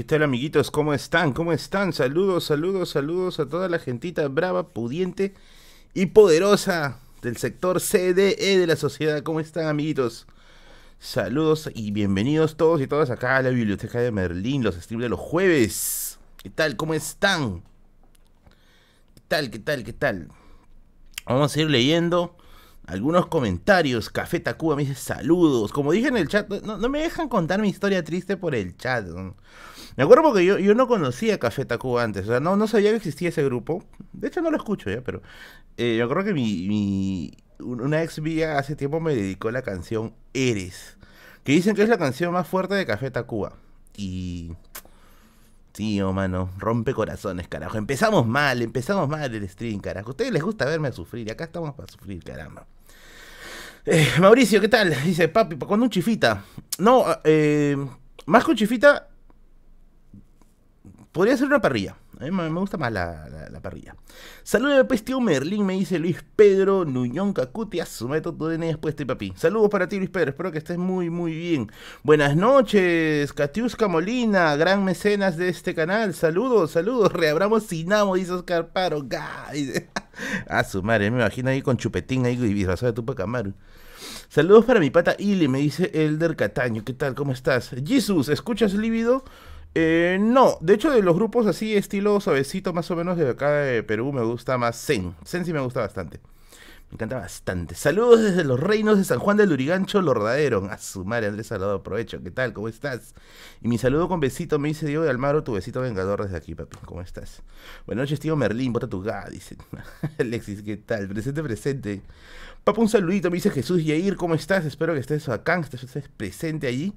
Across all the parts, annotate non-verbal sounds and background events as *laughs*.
¿Qué tal amiguitos? ¿Cómo están? ¿Cómo están? Saludos, saludos, saludos a toda la gentita brava, pudiente y poderosa del sector CDE de la sociedad. ¿Cómo están amiguitos? Saludos y bienvenidos todos y todas acá a la Biblioteca de Merlín, los streams de los jueves. ¿Qué tal? ¿Cómo están? ¿Qué tal? ¿Qué tal? ¿Qué tal? Vamos a ir leyendo algunos comentarios. Café Tacuba me dice saludos. Como dije en el chat, no, no me dejan contar mi historia triste por el chat. Me acuerdo porque yo, no conocía Café Tacuba antes, o sea, no, no sabía que existía ese grupo. De hecho, no lo escucho ya, pero eh, me acuerdo que mi, una ex vía hace tiempo me dedicó la canción Eres, que dicen que es la canción más fuerte de Café Tacuba. Y... Tío, mano, rompe corazones, carajo. Empezamos mal, empezamos mal el stream, carajo. A ustedes les gusta verme a sufrir, acá estamos para sufrir, caramba. Eh, Mauricio, ¿qué tal? Dice, papi, ¿con un chifita? No, eh, más con chifita, Podría ser una parrilla. A mí me gusta más la, parrilla. Saludos pues Merlín, me dice Luis Pedro Nuñón Cacuti. sumate todo en después, y papi. Saludos para ti, Luis Pedro. Espero que estés muy, muy bien. Buenas noches, Catiusca Molina, gran mecenas de este canal. Saludos, saludos. Reabramos Sinamo, dice Oscar Paro. *laughs* A su madre, me imagino ahí con chupetín ahí y disfrazado de tu pacamaru. Saludos para mi pata Ili, me dice Elder Cataño. ¿Qué tal? ¿Cómo estás? Jesus, ¿escuchas lívido? Eh, no, de hecho de los grupos así, estilo suavecito más o menos de acá de Perú, me gusta más Zen. Zen sí me gusta bastante. Me encanta bastante. Saludos desde los reinos de San Juan del Urigancho, Lordadero. A su madre, Andrés Salvador, aprovecho ¿Qué tal? ¿Cómo estás? Y mi saludo con besito me dice Diego de Almaro, tu besito vengador desde aquí, papi. ¿Cómo estás? Buenas noches, tío Merlín, bota tu ga, dice. *laughs* Alexis, ¿qué tal? Presente, presente. Papá, un saludito, me dice Jesús Yair, ¿cómo estás? Espero que estés acá, que estés presente allí.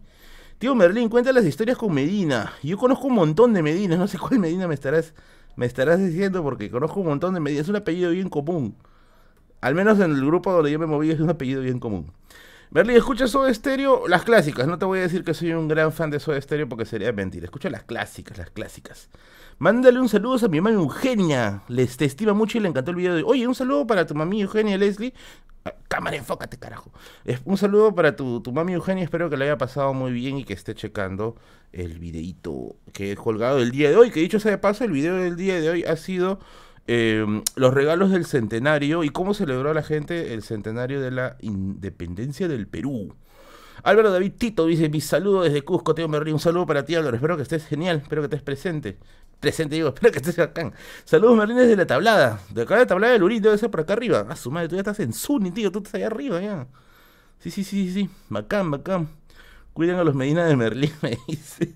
Tío Merlín, cuenta las historias con Medina. Yo conozco un montón de Medina, no sé cuál Medina me estarás, me estarás diciendo porque conozco un montón de Medina. Es un apellido bien común. Al menos en el grupo donde yo me moví es un apellido bien común. Merlin, escucha Soda Stereo, las clásicas. No te voy a decir que soy un gran fan de Soda Stereo porque sería mentira. Escucha las clásicas, las clásicas. Mándale un saludo a mi mamá Eugenia. Les estima mucho y le encantó el video de hoy. Oye, un saludo para tu mamá Eugenia Leslie. Cámara, enfócate, carajo. Eh, un saludo para tu, tu mami Eugenia. Espero que le haya pasado muy bien y que esté checando el videito que he colgado el día de hoy. Que dicho sea de paso, el video del día de hoy ha sido em, los regalos del centenario y cómo celebró la gente el centenario de la independencia del Perú. Álvaro David Tito dice: Mi saludo desde Cusco, Teo Merri. Un saludo para ti, Álvaro. Espero que estés genial, espero que estés presente presente, digo, *laughs* espero que estés acá. Saludos Merlín desde la tablada. De acá de la tablada de Lurín, debe ser por acá arriba. Ah, su madre, tú ya estás en Zuni, tío, tú estás allá arriba ya. Sí, sí, sí, sí, sí. Macam, cuiden a los Medina de Merlín, *laughs* me dice.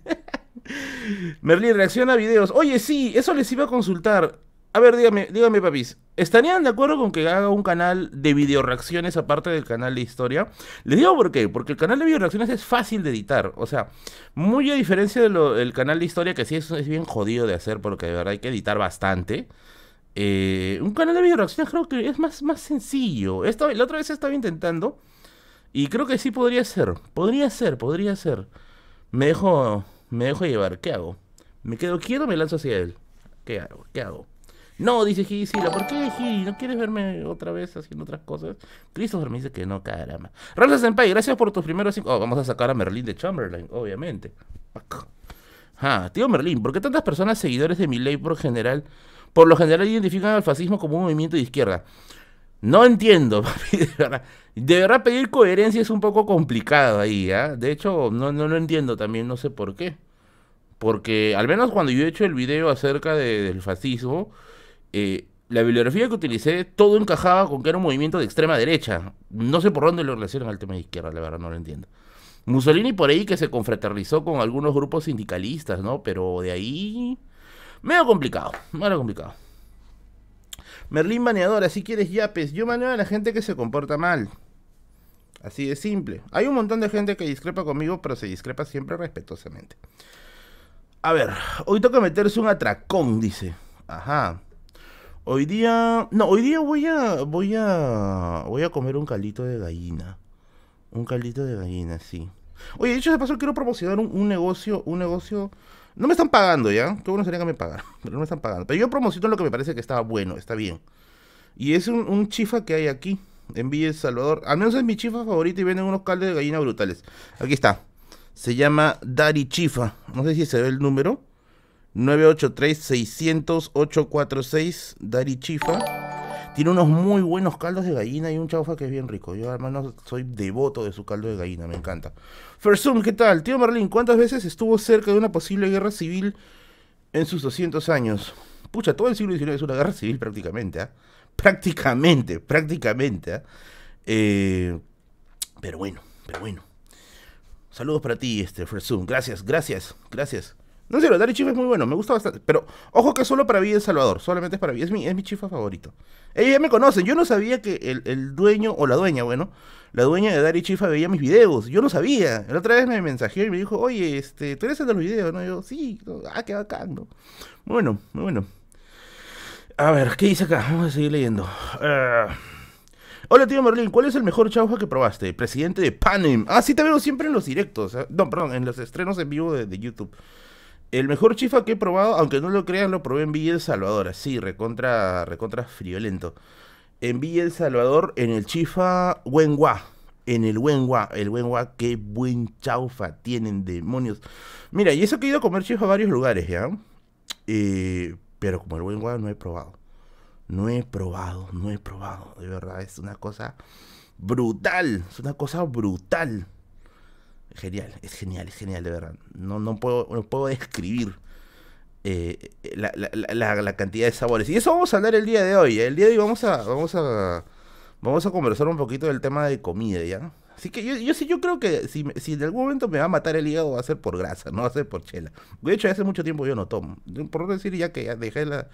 Merlín reacciona a videos. Oye, sí, eso les iba a consultar a ver, dígame, dígame, papis, ¿estarían de acuerdo con que haga un canal de video reacciones aparte del canal de historia? Les digo por qué, porque el canal de video reacciones es fácil de editar, o sea, muy a diferencia del canal de historia, que sí es, bien jodido de hacer, porque de verdad hay que editar bastante. Eh, un canal de video reacciones creo que es más, más sencillo. Esta, la otra vez estaba intentando, y creo que sí podría ser, podría ser, podría ser. Me dejo, me dejo llevar, ¿qué hago? ¿Me quedo quieto o me lanzo hacia él? ¿Qué hago? ¿Qué hago? No, dice Gisila, ¿por qué Gil? ¿No quieres verme otra vez haciendo otras cosas? Christopher me dice que no, caramba. en Senpai, gracias por tus primeros cinco... Oh, vamos a sacar a Merlin de Chamberlain, obviamente. Ah, tío Merlin, ¿por qué tantas personas seguidores de mi ley por general, por lo general identifican al fascismo como un movimiento de izquierda? No entiendo, *laughs* papi, de verdad. De verdad pedir coherencia es un poco complicado ahí, ¿ah? De hecho, no, no, entiendo también, no sé por qué. Porque al menos cuando yo he hecho el video acerca del fascismo, eh, la bibliografía que utilicé, todo encajaba con que era un movimiento de extrema derecha. No sé por dónde lo relacionan al tema de izquierda, la verdad, no lo entiendo. Mussolini por ahí que se confraternizó con algunos grupos sindicalistas, ¿no? Pero de ahí... Medio complicado, medio complicado. Merlín Baneador, así quieres yapes, yo manejo a la gente que se comporta mal. Así de simple. Hay un montón de gente que discrepa conmigo, pero se discrepa siempre respetuosamente. A ver, hoy toca meterse un atracón, dice. Ajá. Hoy día, no, hoy día voy a, voy a, voy a comer un caldito de gallina. Un caldito de gallina, sí. Oye, de hecho de paso, quiero promocionar un, negocio, un negocio. No me están pagando ya, qué bueno sería que me pagaran, *laughs* pero no me están pagando. Pero yo promociono lo que me parece que está bueno, está bien. Y es un, chifa que hay aquí, en Villa El Salvador. Al menos es mi chifa favorita y venden unos caldos de gallina brutales. Aquí está. Se llama Dari Chifa. No sé si se ve el número. 983-600-846, Dari Chifa. Tiene unos muy buenos caldos de gallina y un chaufa que es bien rico. Yo, hermano, soy devoto de su caldo de gallina, me encanta. Fersum, ¿qué tal? Tío Marlín, ¿cuántas veces estuvo cerca de una posible guerra civil en sus 200 años? Pucha, todo el siglo XIX es una guerra civil prácticamente, ¿eh? Prácticamente, prácticamente, ¿ah? Eh, pero bueno, pero bueno. Saludos para ti, este, Fersum. Gracias, gracias, gracias. No sé, Dari Chifa es muy bueno, me gusta bastante. Pero ojo que solo para Villa El Salvador, solamente es para mí, Es mi, es mi chifa favorito. Ellos ya me conocen, yo no sabía que el, dueño, o la dueña, bueno, la dueña de Dari Chifa veía mis videos. Yo no sabía. La otra vez me mensajeó y me dijo, oye, este, tú eres el de los videos, ¿no? yo, sí, ah, qué bacán, Muy bueno, muy bueno. A ver, ¿qué dice acá? Vamos a seguir leyendo. Ah. Hola tío Merlin, ¿cuál es el mejor chaufa que probaste? Presidente de Panem. Ah, sí te veo siempre en los directos. Ah, no, perdón, en los estrenos en vivo de YouTube. El mejor chifa que he probado, aunque no lo crean, lo probé en Villa El Salvador. Así, recontra, recontra friolento. En Villa El Salvador, en el chifa Wenhua. En el Wenhua, El Wenhua, qué buen chaufa tienen, demonios. Mira, y eso que he ido a comer chifa a varios lugares, ¿ya? Eh, pero como el Wenhua no he probado. No he probado, no he probado. De verdad, es una cosa brutal. Es una cosa brutal genial, es genial, es genial, de verdad. No, no, puedo, no puedo describir eh, la, la, cantidad de sabores. Y eso vamos a hablar el día de hoy. ¿eh? El día de hoy vamos a, vamos a, vamos a conversar un poquito del tema de comida, ¿ya? Así que yo, yo sí, yo creo que si, si en algún momento me va a matar el hígado va a ser por grasa, no va a ser por chela. De hecho, hace mucho tiempo yo no tomo. Por decir ya que ya dejé la...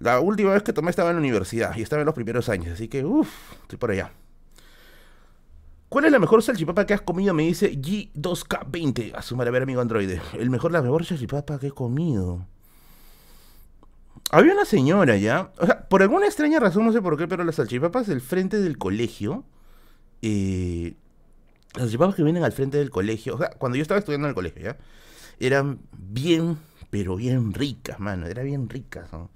La última vez que tomé estaba en la universidad y estaba en los primeros años, así que uff, estoy por allá. ¿Cuál es la mejor salchipapa que has comido? Me dice G2K20. A su a ver, amigo androide. El mejor, la mejor salchipapa que he comido. Había una señora ya. O sea, por alguna extraña razón, no sé por qué, pero las salchipapas del frente del colegio. Eh, las salchipapas que vienen al frente del colegio. O sea, cuando yo estaba estudiando en el colegio, ya. Eran bien, pero bien ricas, mano. Eran bien ricas, ¿no?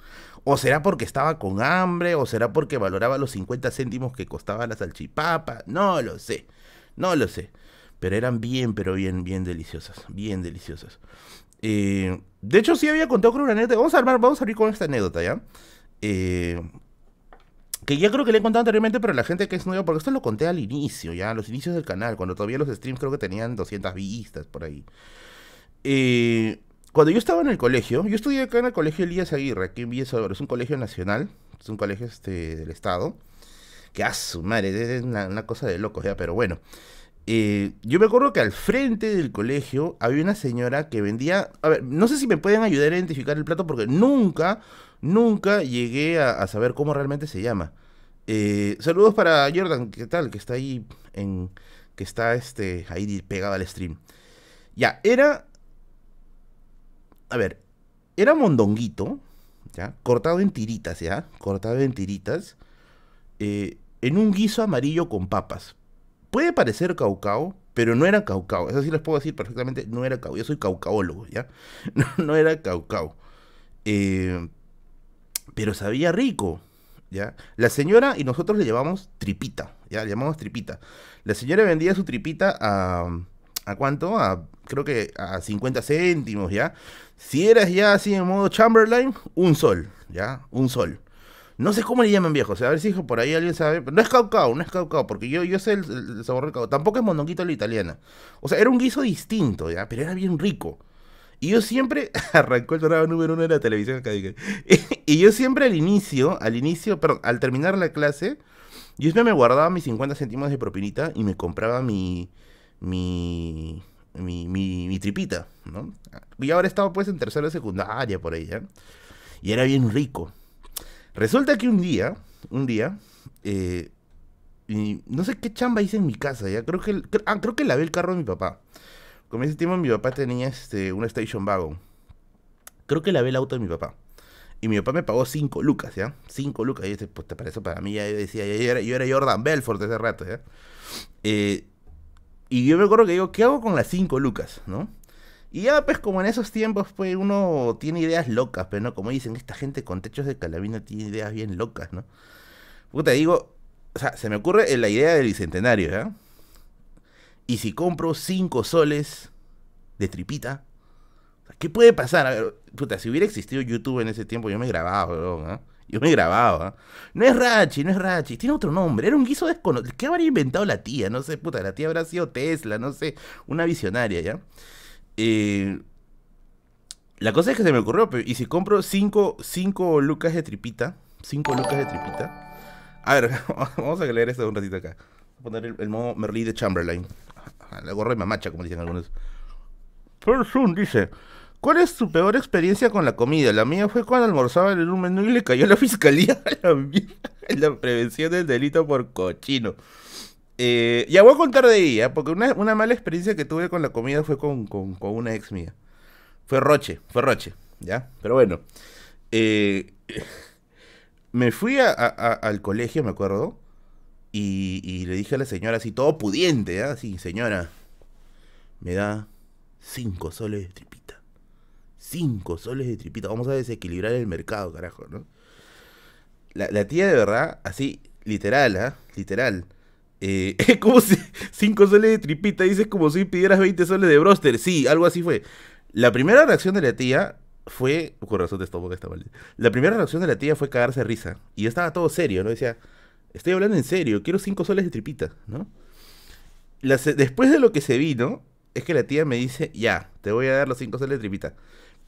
¿O será porque estaba con hambre? ¿O será porque valoraba los 50 céntimos que costaba la salchipapa? No lo sé, no lo sé. Pero eran bien, pero bien, bien deliciosas, bien deliciosas. Eh, de hecho, sí había contado con una anécdota. Vamos a, vamos a abrir con esta anécdota, ¿ya? Eh, que ya creo que le he contado anteriormente, pero la gente que es nueva, porque esto lo conté al inicio, ya, a los inicios del canal, cuando todavía los streams creo que tenían 200 vistas por ahí. Eh, cuando yo estaba en el colegio, yo estudié acá en el colegio Elías Aguirre, aquí en Villa es un colegio nacional, es un colegio este, del Estado, que a ah, su madre, es una, cosa de locos ya, pero bueno. Eh, yo me acuerdo que al frente del colegio había una señora que vendía. A ver, no sé si me pueden ayudar a identificar el plato porque nunca, nunca llegué a, saber cómo realmente se llama. Eh, saludos para Jordan, ¿qué tal? Que está ahí en. que está este. ahí pegado al stream. Ya, era a ver, era mondonguito, ¿ya? Cortado en tiritas, ¿ya? Cortado en tiritas, eh, en un guiso amarillo con papas. Puede parecer caucao, pero no era caucao. Eso sí les puedo decir perfectamente, no era caucao. Yo soy caucaólogo, ¿ya? *laughs* No, era caucao. Eh, pero sabía rico, ¿ya? La señora y nosotros le llevamos tripita, ¿ya? Le llamamos tripita. La señora vendía su tripita a... ¿A cuánto? A, creo que a 50 céntimos, ¿ya? Si eras ya así en modo Chamberlain, un sol, ¿ya? Un sol. No sé cómo le llaman viejo, o sea, a ver si por ahí alguien sabe. no es caucao, no es caucao, porque yo, yo sé el, sabor del caucao. Tampoco es mononguito la italiana. O sea, era un guiso distinto, ¿ya? Pero era bien rico. Y yo siempre *laughs* arrancó el programa número uno de la televisión acá. Y, *laughs* y yo siempre al inicio, al inicio, perdón, al terminar la clase, yo siempre me guardaba mis 50 centimos de propinita y me compraba mi, mi, mi, tripita, ¿no? Y ahora estaba pues en tercera secundaria por ahí, ella. ¿eh? Y era bien rico. Resulta que un día, un día, eh, y no sé qué chamba hice en mi casa, ya creo que, ah, creo que lavé el carro de mi papá. Como ese tiempo mi papá tenía este, una station wagon. Creo que lavé el auto de mi papá. Y mi papá me pagó 5 lucas, ¿ya? 5 lucas. Y yo pues, ¿te parece para mí ya yo decía, yo era, Jordan Belfort ese rato, ¿ya? Eh, y yo me acuerdo que digo, ¿qué hago con las 5 lucas? ¿No? Y ya, pues, como en esos tiempos, pues, uno tiene ideas locas, pero pues, no, como dicen, esta gente con techos de calabina tiene ideas bien locas, ¿no? Puta, digo, o sea, se me ocurre la idea del bicentenario, ¿ya? Y si compro 5 soles de tripita, ¿qué puede pasar? A ver, puta, si hubiera existido YouTube en ese tiempo, yo me grababa, no, ¿no? Yo me grababa. No es Rachi, no es Rachi. Tiene otro nombre. Era un guiso desconocido. ¿Qué habría inventado la tía? No sé, puta. La tía habrá sido Tesla, no sé. Una visionaria, ¿ya? Eh, la cosa es que se me ocurrió, y si compro 5 lucas de tripita, 5 lucas de tripita. A ver, *laughs* vamos a leer esto un ratito acá. a poner el, modo Merlí de Chamberlain. La gorra de mamacha, como dicen algunos. Person dice, ¿Cuál es tu peor experiencia con la comida? La mía fue cuando almorzaba en un menú y le cayó la fiscalía a la, en *laughs* la prevención del delito por cochino. Eh, ya voy a contar de ella, ¿eh? porque una, mala experiencia que tuve con la comida fue con, una ex mía. Fue Roche, fue Roche, ¿ya? Pero bueno. Eh, *laughs* me fui al colegio, me acuerdo, y, le dije a la señora así, todo pudiente, Así, señora, me da cinco soles de Cinco soles de tripita. Vamos a desequilibrar el mercado, carajo, ¿no? La, la tía de verdad, así, literal, ¿ah? Literal. Eh, *laughs* es como si 5 soles de tripita, dices como si pidieras 20 soles de broster. Sí, algo así fue. La primera reacción de la tía fue. Con razón de estómago que está mal. La primera reacción de la tía fue cagarse de risa. Y yo estaba todo serio, ¿no? Decía, estoy hablando en serio, quiero 5 soles de tripita, ¿no? después de lo que se vino, es que la tía me dice, ya, te voy a dar los 5 soles de tripita.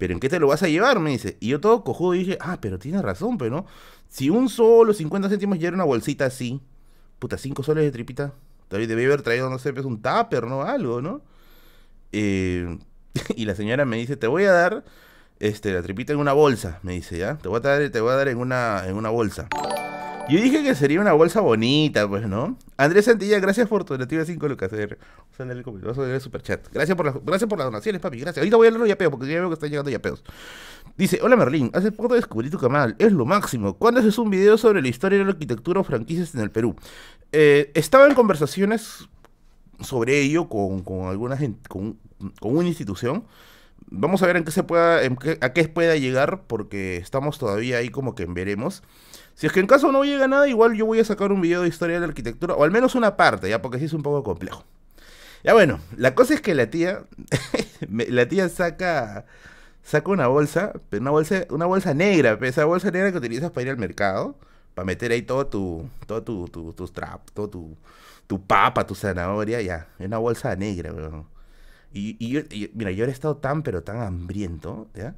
¿pero en qué te lo vas a llevar? Me dice. Y yo todo cojudo dije, ah, pero tienes razón, pero no. Si un solo 50 céntimos ya una bolsita así, puta, 5 soles de tripita. Debe haber traído, no sé, pues, un tupper, ¿no? Algo, ¿no? Eh, *laughs* y la señora me dice, te voy a dar este, la tripita en una bolsa, me dice, ¿ya? Te voy a dar, te voy a dar en, una, en una bolsa. Yo dije que sería una bolsa bonita, pues, ¿no? Andrés Santilla, gracias por tu donativa 5 lucas. Vas a ver el superchat. Gracias por, las, gracias por las donaciones, papi. Gracias. Ahorita voy a leer los yapeos porque ya veo que están llegando yapeos. Dice, hola Merlín, hace poco descubrí tu canal. Es lo máximo. ¿Cuándo haces un video sobre la historia de la arquitectura o franquicias en el Perú? Eh, estaba en conversaciones sobre ello con, con alguna gente, con, con una institución vamos a ver en qué se pueda, en qué, a qué pueda llegar, porque estamos todavía ahí como que en veremos. Si es que en caso no llega nada, igual yo voy a sacar un video de historia de la arquitectura, o al menos una parte, ya, porque así es un poco complejo. Ya bueno, la cosa es que la tía, *laughs* la tía saca, saca una bolsa, una bolsa, una bolsa negra, esa bolsa negra que utilizas para ir al mercado, para meter ahí todo tu, todo tu, tus todo tu, tu papa, tu zanahoria, ya, una bolsa negra, weón. Y, yo, mira, yo he estado tan, pero tan hambriento, ¿ya?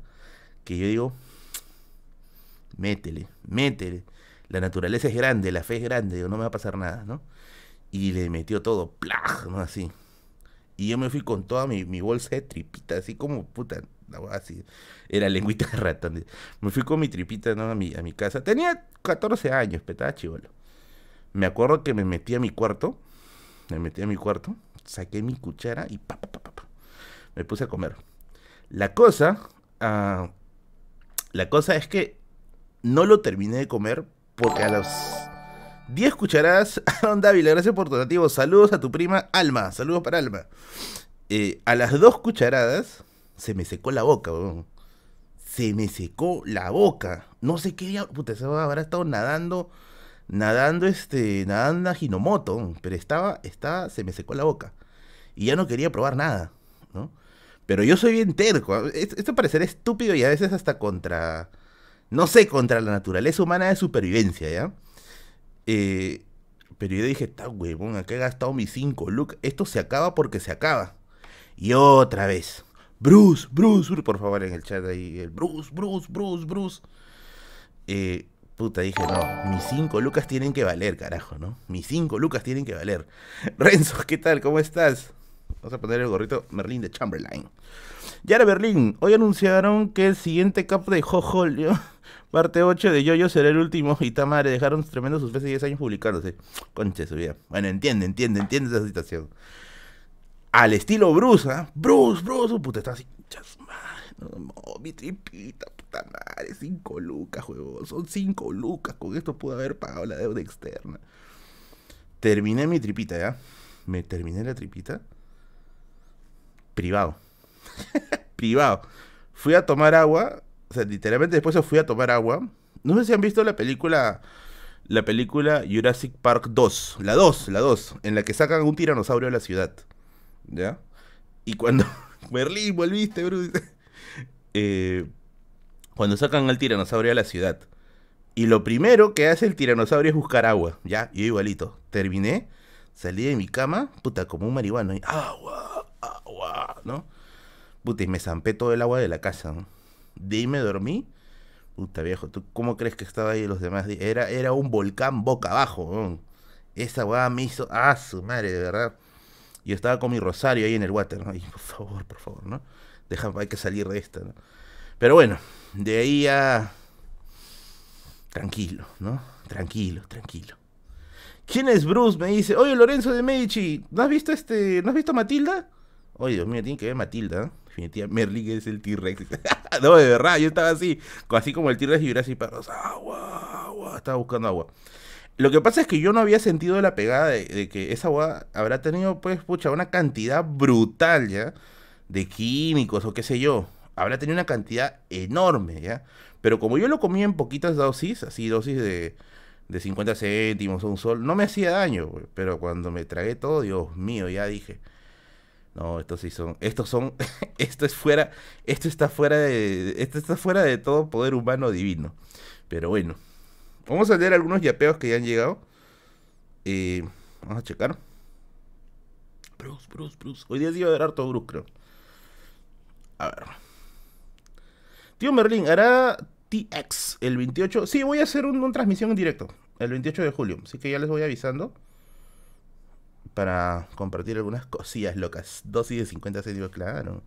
Que yo digo, métele, métele. La naturaleza es grande, la fe es grande, no me va a pasar nada, ¿no? Y le metió todo, plaj, ¿no? Así. Y yo me fui con toda mi, bolsa de tripita, así como puta, así. Era lengüita de ratón. Me fui con mi tripita, ¿no? A mi, a mi casa. Tenía 14 años, petada chivolo. Me acuerdo que me metí a mi cuarto. Me metí a mi cuarto, saqué mi cuchara y pa, me puse a comer. La cosa, ah, la cosa es que no lo terminé de comer porque a las 10 cucharadas, David, *laughs* Dávila, gracias por tu nativo. Saludos a tu prima Alma, saludos para Alma. Eh, a las 2 cucharadas se me secó la boca, Se me secó la boca. No sé qué día, puta, se habrá estado nadando, nadando este, nadando a Hinomoto, pero estaba, se me secó la boca. Y ya no quería probar nada, ¿no? Pero yo soy bien terco. ¿ah? Esto, esto parecerá estúpido y a veces hasta contra no sé contra la naturaleza humana de supervivencia, ¿ya? Eh, pero yo dije, está huevón, qué he gastado mis 5 lucas? Esto se acaba porque se acaba. Y otra vez. Bruce, Bruce, por favor, en el chat ahí. El Bruce, Bruce, Bruce, Bruce. Eh, puta, dije, no, mis cinco lucas tienen que valer, carajo, ¿no? Mis cinco lucas tienen que valer. *laughs* Renzo, ¿qué tal? ¿Cómo estás? Vamos a poner el gorrito Merlin de Chamberlain. Yara Berlín, hoy anunciaron que el siguiente cap de Jojo, *laughs* parte 8 de Yoyo, será el último. Y tamare, dejaron tremendo sus veces 10 años publicándose. Conche su vida. Bueno, entiende, entiende, entiende esa situación. Al estilo Bruce, ¿eh? Bruce, Bruce, puta, está así. mi tripita, puta madre, 5 lucas, juego. Son cinco lucas. Con esto pudo haber pagado la deuda externa. Terminé mi tripita, ¿ya? Me terminé la tripita. Privado. *laughs* privado. Fui a tomar agua, o sea, literalmente después fui a tomar agua. No sé si han visto la película la película Jurassic Park 2, la 2, la 2, en la que sacan un tiranosaurio a la ciudad. ¿Ya? Y cuando Berlín, *laughs* volviste, bro *laughs* Eh, cuando sacan al tiranosaurio a la ciudad. Y lo primero que hace el tiranosaurio es buscar agua. Ya, yo igualito. Terminé, salí de mi cama, puta, como un marihuano. Y, agua, agua, ¿no? Puta, y me zampé todo el agua de la casa. ¿no? De ahí me dormí. Puta viejo, ¿tú cómo crees que estaba ahí los demás? Era, era un volcán boca abajo. Esa weá me hizo. ¡Ah, su madre, de verdad! Yo estaba con mi rosario ahí en el water, ¿no? por favor, por favor, ¿no? Deja, hay que salir de esta, ¿no? Pero bueno, de ahí a. Tranquilo, ¿no? Tranquilo, tranquilo. ¿Quién es Bruce? Me dice, oye Lorenzo de Medici, ¿no has visto este. ¿No has visto Matilda? Oye, Dios mío, tiene que ver Matilda, ¿eh? Definitivamente, Merlin es el T-Rex. *laughs* no, de verdad, yo estaba así, así como el T-Rex y yo era así, agua, agua, estaba buscando agua. Lo que pasa es que yo no había sentido la pegada de, que esa agua habrá tenido, pues, pucha, una cantidad brutal, ¿ya? De químicos o qué sé yo. Habrá tenido una cantidad enorme, ¿ya? Pero como yo lo comía en poquitas dosis, así dosis de, de 50 céntimos o un sol, no me hacía daño, pero cuando me tragué todo, Dios mío, ya dije, no, estos sí son, estos son, *laughs* esto es fuera, esto está fuera de, esto está fuera de todo poder humano divino. Pero bueno, vamos a leer algunos yapeos que ya han llegado. Y eh, vamos a checar. Bruce, Bruce, Bruce. Hoy día sí va a harto Bruce, creo. A ver. Tío Merlin, ¿hará TX el 28? Sí, voy a hacer una transmisión en directo el 28 de julio. Así que ya les voy avisando para compartir algunas cosillas locas. y de 50 dio claro.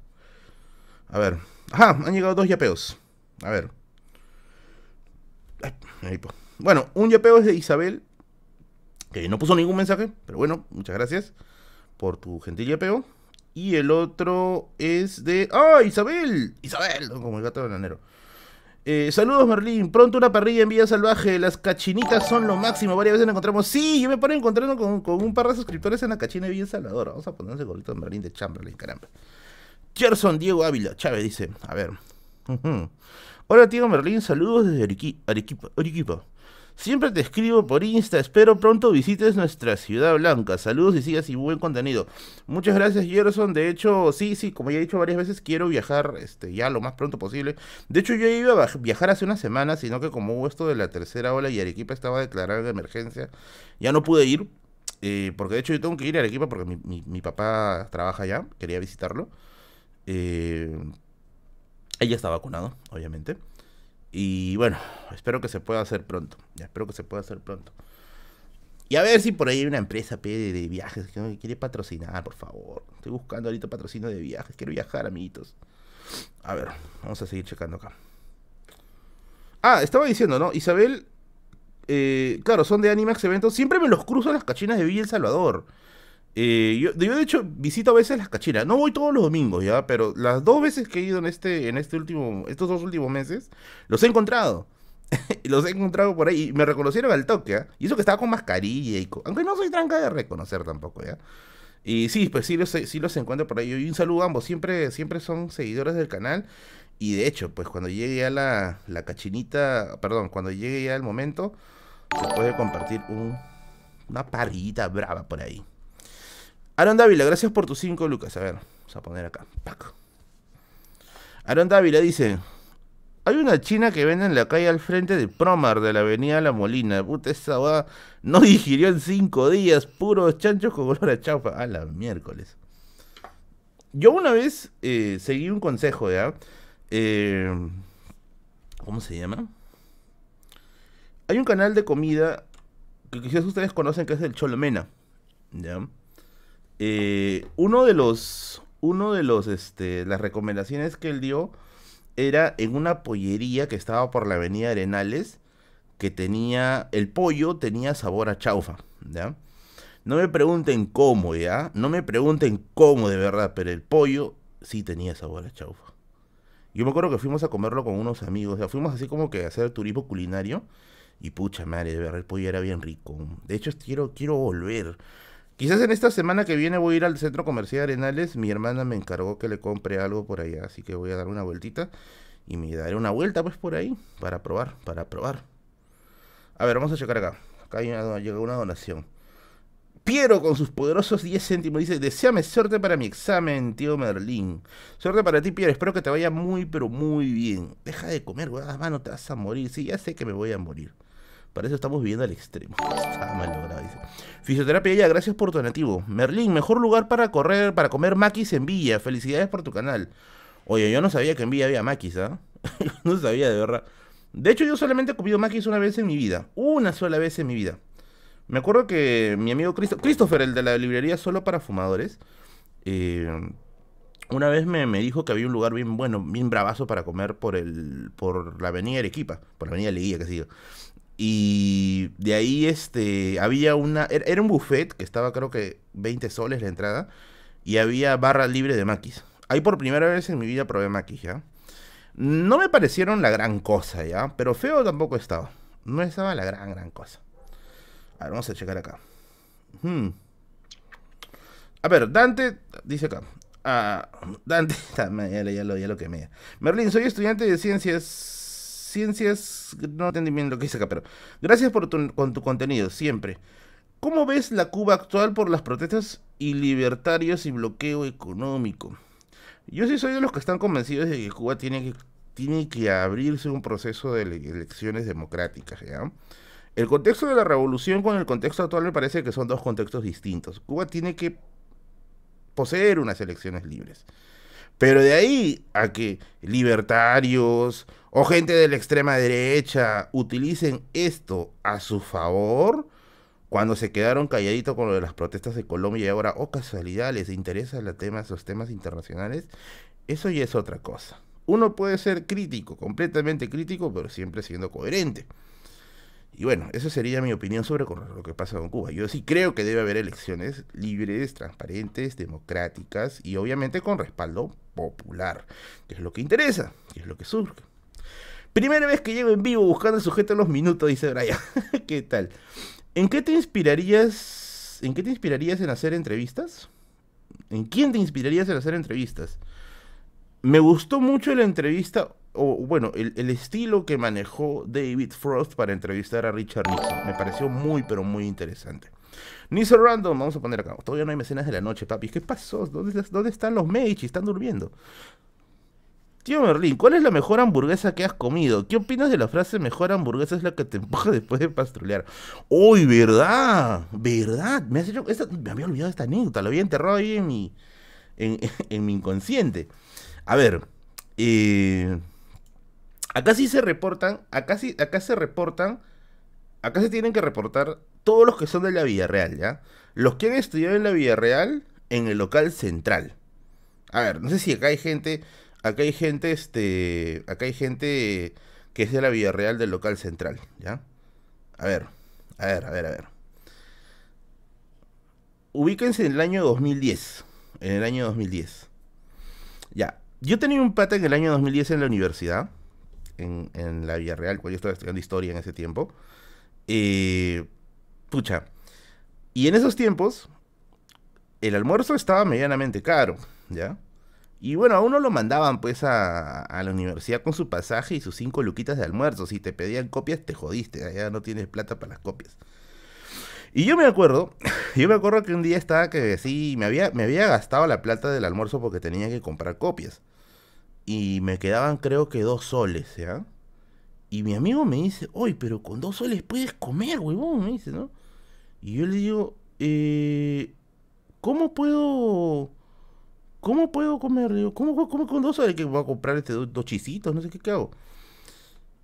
A ver. Ajá, han llegado dos yapeos. A ver. bueno, un yapeo es de Isabel, que no puso ningún mensaje, pero bueno, muchas gracias por tu gentil yapeo. Y el otro es de... ¡Ah, Isabel! Isabel, como el gato lanero eh, saludos Merlin, pronto una parrilla en Vía Salvaje, las cachinitas son lo máximo, varias veces nos encontramos. Sí, yo me paro encontrando con, un par de suscriptores en la cachina de Villa Salvador. Vamos a ponerse gorrito en Berlín de Chamberlain, caramba. Gerson Diego Ávila, Chávez dice, a ver. *laughs* Hola tío Merlín, saludos desde Arequipa. Arequipa. Siempre te escribo por Insta, espero pronto visites nuestra ciudad blanca. Saludos y sigas y buen contenido. Muchas gracias, Gerson. De hecho, sí, sí, como ya he dicho varias veces, quiero viajar este, ya lo más pronto posible. De hecho, yo iba a viajar hace una semana, sino que como hubo esto de la tercera ola y Arequipa estaba declarada de emergencia, ya no pude ir. Eh, porque de hecho yo tengo que ir a Arequipa porque mi, papá trabaja allá, quería visitarlo. ella eh, está vacunado, obviamente. Y bueno, espero que se pueda hacer pronto. Ya, espero que se pueda hacer pronto. Y a ver si por ahí hay una empresa de, de viajes que quiere patrocinar, por favor. Estoy buscando ahorita patrocino de viajes. Quiero viajar, amiguitos. A ver, vamos a seguir checando acá. Ah, estaba diciendo, ¿no? Isabel, eh, claro, son de Animax Eventos. Siempre me los cruzo en las cachinas de Villa El Salvador. Eh, yo, de hecho, visito a veces las cachiras. No voy todos los domingos, ¿ya? Pero las dos veces que he ido en este, en este último, estos dos últimos meses, los he encontrado. *laughs* los he encontrado por ahí. Y me reconocieron al toque, ¿ah? Y eso que estaba con mascarilla y Aunque no soy tranca de reconocer tampoco, ¿ya? Y sí, pues sí los, los encuentro por ahí. Y un saludo a ambos. Siempre, siempre son seguidores del canal. Y de hecho, pues cuando llegue ya la, cachinita... Perdón, cuando llegue ya el momento, se puede compartir una parrillita brava por ahí. Aaron Dávila, gracias por tus 5 lucas. A ver, vamos a poner acá. Paco. Aaron Dávila dice: Hay una china que vende en la calle al frente de Promar de la avenida La Molina. Puta, esa boda No digirió en 5 días. Puros chanchos con color a chaufa. A la miércoles. Yo una vez eh, seguí un consejo, ¿ya? Eh, ¿Cómo se llama? Hay un canal de comida que quizás ustedes conocen que es el Cholomena. ¿Ya? eh, uno de los, uno de los, este, las recomendaciones que él dio era en una pollería que estaba por la avenida Arenales, que tenía, el pollo tenía sabor a chaufa, ¿ya? No me pregunten cómo, ¿ya? No me pregunten cómo de verdad, pero el pollo sí tenía sabor a chaufa. Yo me acuerdo que fuimos a comerlo con unos amigos, o sea, fuimos así como que a hacer turismo culinario y pucha madre, de verdad el pollo era bien rico. De hecho, quiero, quiero volver. Quizás en esta semana que viene voy a ir al centro comercial Arenales. Mi hermana me encargó que le compre algo por allá, así que voy a dar una vueltita y me daré una vuelta pues por ahí para probar, para probar. A ver, vamos a checar acá. Acá llega llegó una donación. Piero con sus poderosos 10 céntimos dice, deseame suerte para mi examen, tío Merlín. Suerte para ti, Piero. Espero que te vaya muy, pero muy bien. Deja de comer, weón. Mano, te vas a morir. Sí, ya sé que me voy a morir. Para eso estamos viviendo al extremo. Está mal logrado, Fisioterapia ya, gracias por tu nativo. Merlín, mejor lugar para correr, para comer maquis en Villa. Felicidades por tu canal. Oye, yo no sabía que en Villa había maquis, ¿ah? *laughs* no sabía, de verdad. De hecho, yo solamente he comido maquis una vez en mi vida. Una sola vez en mi vida. Me acuerdo que mi amigo Cristo Christopher, el de la librería solo para fumadores, eh, una vez me, dijo que había un lugar bien bueno, bien bravazo para comer por el por la avenida Arequipa, por la avenida Leguía, que sigo. Y de ahí este, había una... Er, era un buffet que estaba creo que 20 soles la entrada. Y había barra libre de maquis. Ahí por primera vez en mi vida probé maquis, ¿ya? No me parecieron la gran cosa, ¿ya? Pero feo tampoco estaba. No estaba la gran, gran cosa. A ver, vamos a checar acá. Hmm. A ver, Dante dice acá. Ah, Dante, *laughs* ya lo, ya lo quemé. Merlin, soy estudiante de ciencias ciencias, no entendí bien lo que dice acá, pero gracias por tu, con tu contenido, siempre. ¿Cómo ves la Cuba actual por las protestas y libertarios y bloqueo económico? Yo sí soy de los que están convencidos de que Cuba tiene que, tiene que abrirse un proceso de elecciones democráticas, El contexto de la revolución con el contexto actual me parece que son dos contextos distintos. Cuba tiene que poseer unas elecciones libres. Pero de ahí a que libertarios, o gente de la extrema derecha utilicen esto a su favor cuando se quedaron calladitos con lo de las protestas de Colombia y ahora, o oh, casualidad, les interesa los temas internacionales, eso ya es otra cosa. Uno puede ser crítico, completamente crítico, pero siempre siendo coherente. Y bueno, esa sería mi opinión sobre lo que pasa con Cuba. Yo sí creo que debe haber elecciones libres, transparentes, democráticas y obviamente con respaldo popular, que es lo que interesa, que es lo que surge. Primera vez que llego en vivo buscando el sujeto en los minutos, dice Brian. *laughs* ¿Qué tal? ¿En qué te inspirarías? ¿En qué te inspirarías en hacer entrevistas? ¿En quién te inspirarías en hacer entrevistas? Me gustó mucho la entrevista, o bueno, el, estilo que manejó David Frost para entrevistar a Richard Nixon. Me pareció muy, pero muy interesante. Nixon Random, vamos a poner acá. Todavía no hay mecenas de la noche, papi. ¿Qué pasó? ¿Dónde, están los mage? Están durmiendo. Tío Merlin, ¿cuál es la mejor hamburguesa que has comido? ¿Qué opinas de la frase mejor hamburguesa es la que te empuja *laughs* después de pastrulear? ¡Uy, verdad! ¿Verdad? Me, había olvidado esta anécdota, lo había enterrado ahí en mi, en, *laughs* mi inconsciente. A ver, eh, acá sí se reportan, acá sí, acá se reportan, acá se tienen que reportar todos los que son de la real, ¿ya? Los que han estudiado en la real en el local central. A ver, no sé si acá hay gente acá hay gente, este, acá hay gente que es de la Villarreal del local central, ¿ya? A ver, a ver, a ver, a ver. Ubíquense en el año 2010, en el año 2010. Ya, yo tenía un pata en el año 2010 en la universidad, en, la Villarreal, cuando yo estaba estudiando historia en ese tiempo. Eh, pucha. Y en esos tiempos, el almuerzo estaba medianamente caro, ¿ya? Y bueno, a uno lo mandaban pues a, la universidad con su pasaje y sus cinco luquitas de almuerzo. Si te pedían copias, te jodiste, Allá no tienes plata para las copias. Y yo me acuerdo, *coughs* yo me acuerdo que un día estaba que sí, me había, me había gastado la plata del almuerzo porque tenía que comprar copias. Y me quedaban creo que dos soles, ¿ya? Y mi amigo me dice, hoy pero con dos soles puedes comer, huevón, me dice, ¿no? Y yo le digo, eh, ¿cómo puedo ¿Cómo puedo comer? ¿cómo, cómo, con dos? sabes que voy a comprar este dos chisitos? No sé qué, hago.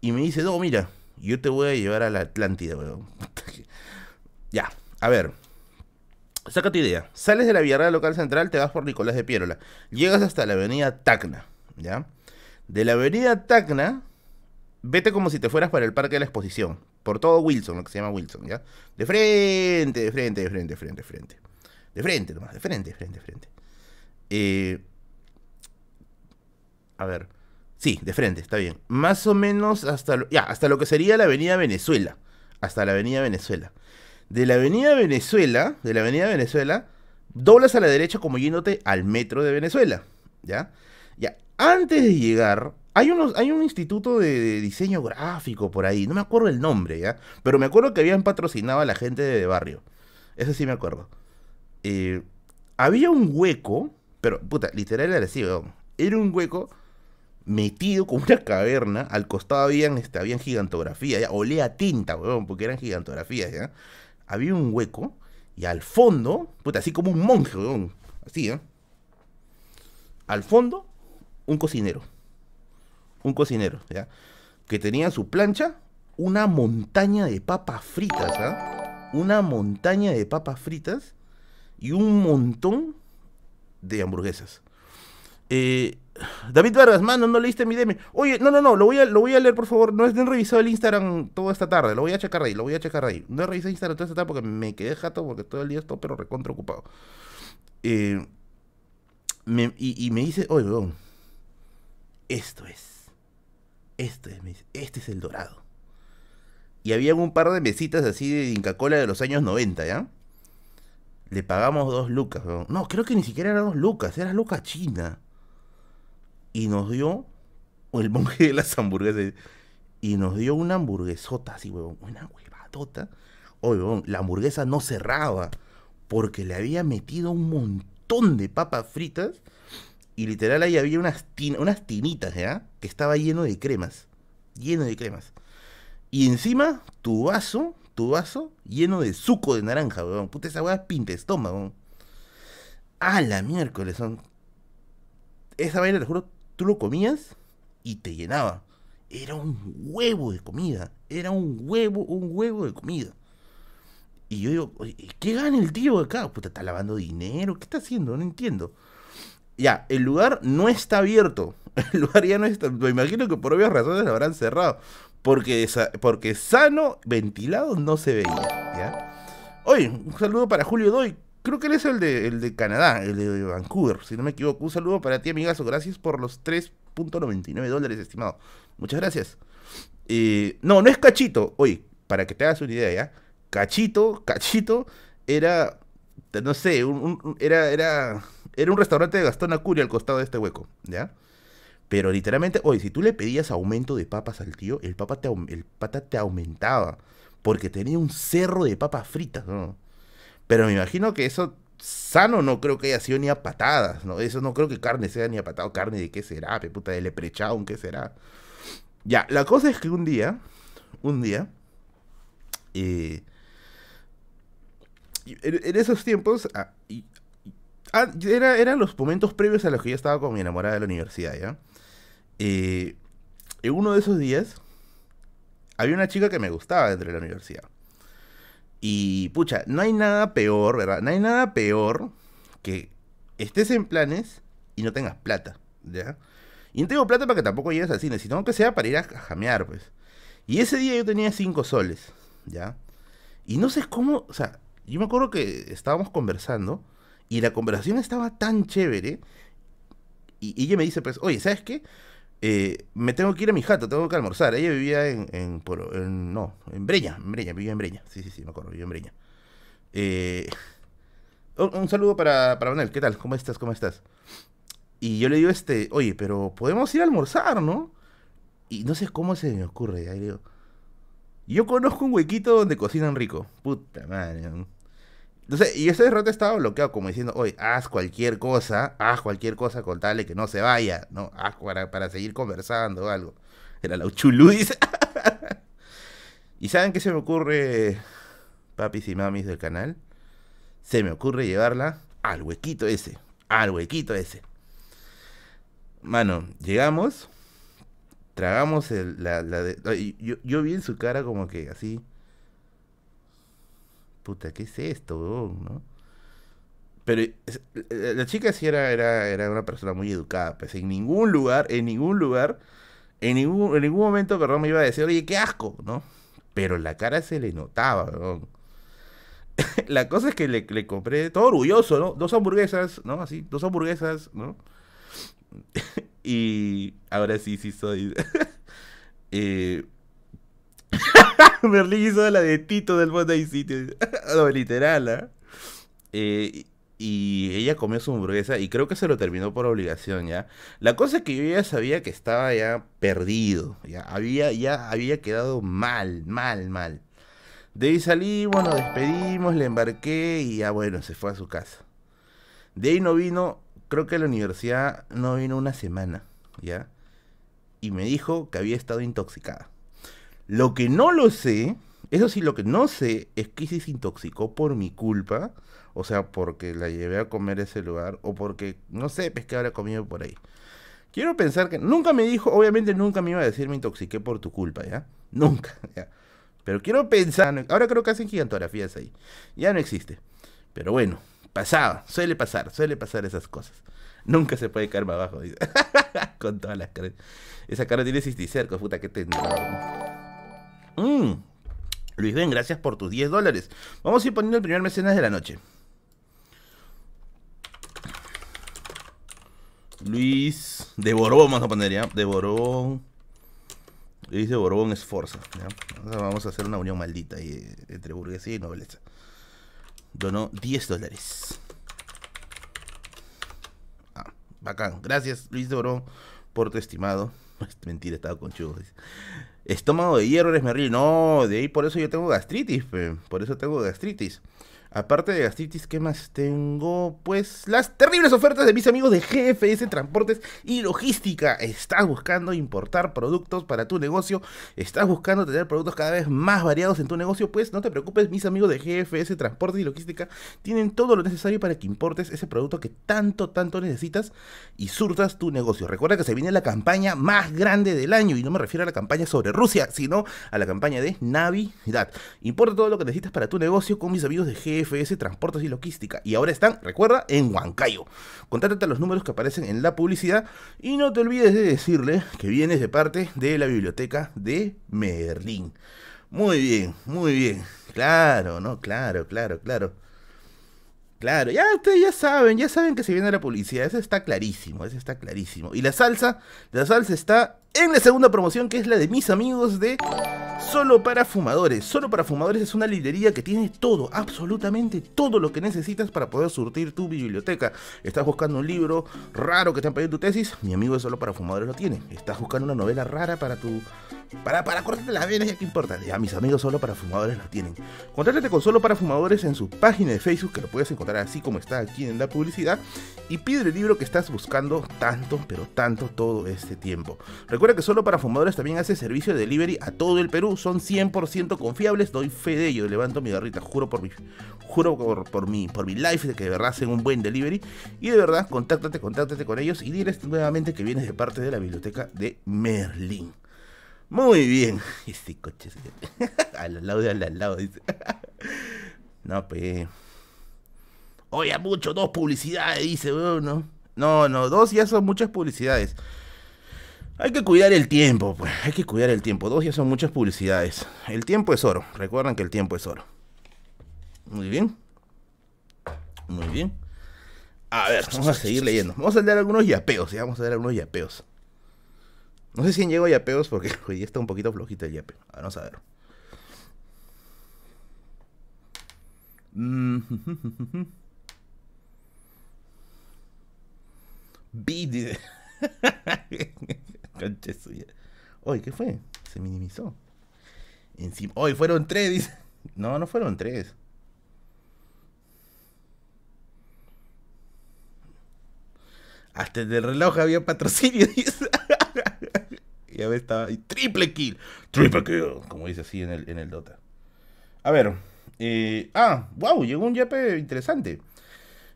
Y me dice, no, mira, yo te voy a llevar a la Atlántida, weón. *laughs* ya, a ver. Saca tu idea. Sales de la Villarreal Local Central, te vas por Nicolás de Piérola. Llegas hasta la avenida Tacna, ¿ya? De la avenida Tacna, vete como si te fueras para el Parque de la Exposición. Por todo Wilson, lo que se llama Wilson, ¿ya? De frente, de frente, de frente, de frente, de frente. De frente nomás, de frente, de frente, de frente. Eh, a ver. Sí, de frente, está bien. Más o menos hasta lo, hasta lo que sería la Avenida Venezuela. Hasta la Avenida Venezuela. De la Avenida Venezuela, de la Avenida Venezuela, doblas a la derecha como yéndote al metro de Venezuela. ¿Ya? Ya, antes de llegar, hay, unos, hay un instituto de, diseño gráfico por ahí, no me acuerdo el nombre, ¿ya? Pero me acuerdo que habían patrocinado a la gente de, barrio. Eso sí me acuerdo. Eh, había un hueco pero, puta, literal era así, weón. Era un hueco metido como una caverna. Al costado habían, este, gigantografía, ya. Olea a tinta, weón, porque eran gigantografías, ya. Había un hueco y al fondo, puta, así como un monje, weón. Así, ¿eh? Al fondo, un cocinero. Un cocinero, ¿ya? Que tenía su plancha una montaña de papas fritas, ¿ah? Una montaña de papas fritas y un montón de hamburguesas. Eh, David Vargas, mano, no leíste mi DM. Oye, no, no, no, lo voy a, lo voy a leer, por favor. No, he revisado el Instagram toda esta tarde. Lo voy a checar ahí, lo voy a checar ahí. No he revisado Instagram toda esta tarde porque me quedé jato porque todo el día estoy pero recontra ocupado. Eh, y, me dice, oye, weón, esto es. Esto es, me este es el dorado. Y había un par de mesitas así de Inca Cola de los años 90, ¿ya? Le pagamos dos lucas. No, creo que ni siquiera eran dos lucas, era lucas china. Y nos dio el monje de las hamburguesas. Y nos dio una hamburguesota así, huevón. Una huevadota. Oye, huevón, la hamburguesa no cerraba. Porque le había metido un montón de papas fritas. Y literal ahí había unas, unas tinitas, ¿ya? Que estaba lleno de cremas. Lleno de cremas. Y encima, tu vaso tu vaso lleno de suco de naranja, weón. Puta, esa weá es pinta estómago. Weón. A la miércoles, son. Esa vaina, te juro, tú lo comías y te llenaba. Era un huevo de comida. Era un huevo, un huevo de comida. Y yo digo, ¿qué gana el tío acá? Puta, está lavando dinero. ¿Qué está haciendo? No entiendo. Ya, el lugar no está abierto. *laughs* El lugar ya no está. Me imagino que por obvias razones lo habrán cerrado porque, sano, ventilado no se veía. ¿ya? Oye, un saludo para Julio Doy. Creo que él es el de, el de Canadá, el de Vancouver, si no me equivoco. Un saludo para ti, amigazo. Gracias por los 3.99 dólares, estimado. Muchas gracias. Eh, no, no es Cachito. Oye, para que te hagas una idea, ¿ya? Cachito, Cachito era, no sé, era, era, era un restaurante de Gastón Acuria al costado de este hueco, ¿ya? Pero literalmente, oye, si tú le pedías aumento de papas al tío, el, papa te, el pata te aumentaba. Porque tenía un cerro de papas fritas, ¿no? Pero me imagino que eso sano no creo que haya sido ni a patadas, ¿no? Eso no creo que carne sea ni a patado, carne de qué será, pe puta de leprechaun, qué será. Ya, la cosa es que un día, un día, eh, en esos tiempos, ah, ah, eran los momentos previos a los que yo estaba con mi enamorada de la universidad, ¿ya? en uno de esos días había una chica que me gustaba dentro de la universidad. Y pucha, no hay nada peor, ¿verdad? No hay nada peor que estés en planes y no tengas plata, ¿ya? Y no tengo plata para que tampoco llegues al cine, sino que sea para ir a jamear, pues. Y ese día yo tenía cinco soles, ¿ya? Y no sé cómo, o sea, yo me acuerdo que estábamos conversando y la conversación estaba tan chévere. y ella me dice, pues, oye, ¿sabes qué? eh, me tengo que ir a mi jato, tengo que almorzar. Ella vivía en, en, por, en, no, en Breña, en Breña, vivía en Breña. Sí, sí, sí, me acuerdo, vivía en Breña. Eh, un, saludo para, para Manuel, ¿qué tal? ¿Cómo estás? ¿Cómo estás? Y yo le digo, este, oye, pero podemos ir a almorzar, ¿no? Y no sé cómo se me ocurre. Ahí digo, yo conozco un huequito donde cocinan rico. Puta madre. Entonces, y ese derrota estaba bloqueado, como diciendo, oye, haz cualquier cosa, haz cualquier cosa con tal que no se vaya, ¿no? Haz para, seguir conversando o algo. Era la Luis. *laughs* ¿Y saben qué se me ocurre, papis y mamis del canal? Se me ocurre llevarla al huequito ese, al huequito ese. Mano, llegamos, tragamos la... yo vi en su cara como que así puta, ¿qué es esto, weón? ¿no? Pero la chica sí era, era, era una persona muy educada, pues en ningún lugar, en ningún lugar, en ningún, en ningún momento, perdón, me iba a decir, oye, qué asco, ¿no? Pero la cara se le notaba, weón. *laughs* la cosa es que le, le, compré, todo orgulloso, ¿no? Dos hamburguesas, ¿no? Así, dos hamburguesas, ¿no? *laughs* y ahora sí, sí soy. *laughs* eh, *laughs* Merlín hizo la de Tito del Bondi Sitio. *laughs* literal, ¿ah? eh, y ella comió su hamburguesa y creo que se lo terminó por obligación, ¿ya? La cosa es que yo ya sabía que estaba ya perdido, ya había, ya había quedado mal, mal, mal. De ahí salimos, nos despedimos, le embarqué y ya bueno, se fue a su casa. De ahí no vino, creo que a la universidad no vino una semana, ¿ya? Y me dijo que había estado intoxicada. Lo que no lo sé, eso sí, lo que no sé es que si se intoxicó por mi culpa, o sea, porque la llevé a comer a ese lugar, o porque, no sé, pues que habrá comido por ahí. Quiero pensar que nunca me dijo, obviamente nunca me iba a decir me intoxiqué por tu culpa, ¿ya? *laughs* Nunca, ¿ya? Pero quiero pensar, ahora creo que hacen gigantografías ahí. Ya no existe. Pero bueno, pasaba, suele pasar, suele pasar esas cosas. Nunca se puede caer más abajo, *laughs* Con todas las caras. Esa cara tiene cisticerco, puta, que tendrá. Mm. Luis Ben, gracias por tus 10 dólares. Vamos a ir poniendo el primer mecenas de la noche. Luis de Borbón, vamos a poner ya. De Borbón. Luis de Borbón Esforza. ¿ya? Vamos a hacer una unión maldita eh, entre burguesía y nobleza. Donó 10 dólares. Ah, bacán. Gracias, Luis de Borbón, por tu estimado. *laughs* Mentira, estaba con chugos. Estómago de hierro es merril. No, de ahí por eso yo tengo gastritis, por eso tengo gastritis. Aparte de gastritis, ¿qué más tengo? Pues las terribles ofertas de mis amigos de GFS Transportes y Logística. Estás buscando importar productos para tu negocio. Estás buscando tener productos cada vez más variados en tu negocio. Pues no te preocupes, mis amigos de GFS Transportes y Logística tienen todo lo necesario para que importes ese producto que tanto, tanto necesitas y surtas tu negocio. Recuerda que se viene la campaña más grande del año y no me refiero a la campaña sobre Rusia, sino a la campaña de Navidad. Importa todo lo que necesitas para tu negocio con mis amigos de GFS ese Transportes y Logística. Y ahora están, recuerda, en Huancayo. Contáctate a los números que aparecen en la publicidad y no te olvides de decirle que vienes de parte de la biblioteca de Merlín. Muy bien, muy bien. Claro, no, claro, claro, claro. Claro, ya ustedes ya saben, ya saben que se viene la publicidad, eso está clarísimo, eso está clarísimo. Y la salsa, la salsa está en la segunda promoción que es la de mis amigos de Solo para Fumadores. Solo para Fumadores es una librería que tiene todo, absolutamente todo lo que necesitas para poder surtir tu biblioteca. Estás buscando un libro raro que te han pedido tu tesis, mi amigo de Solo para Fumadores lo tiene. Estás buscando una novela rara para tu... Para, para cortarte las venas, ya que importa. Ya mis amigos Solo para Fumadores lo tienen. Contáctate con Solo para Fumadores en su página de Facebook, que lo puedes encontrar así como está aquí en la publicidad, y pide el libro que estás buscando tanto, pero tanto todo este tiempo. Recuerda que solo para fumadores también hace servicio de delivery a todo el Perú. Son 100% confiables, doy fe de ello. Levanto mi garrita, juro por mi, juro por, mi, por mi life de que de verdad hacen un buen delivery. Y de verdad, contáctate, contáctate con ellos y diles nuevamente que vienes de parte de la biblioteca de Merlín. Muy bien. *laughs* Este coche. *laughs* al lado de al lado, *laughs* no, pues. Oye, mucho, dos publicidades, dice, No, no, dos ya son muchas publicidades. Hay que cuidar el tiempo, pues. Hay que cuidar el tiempo. Dos ya son muchas publicidades. El tiempo es oro. Recuerden que el tiempo es oro. Muy bien. Muy bien. A ver, vamos a seguir leyendo. Vamos a leer algunos yapeos. Ya vamos a leer algunos yapeos. No sé si llego a yapeos porque *laughs* hoy está un poquito flojito el yape. A vamos a ver. Mm. *laughs* *laughs* Conche Oye, ¿qué fue? Se minimizó. Encima. Hoy fueron tres, No, no fueron tres. Hasta el reloj había patrocinio, *laughs* dice. a ver estaba ahí. Triple kill. Triple kill. Como dice así en el, Dota. A ver. Eh, ah, wow, llegó un yape interesante.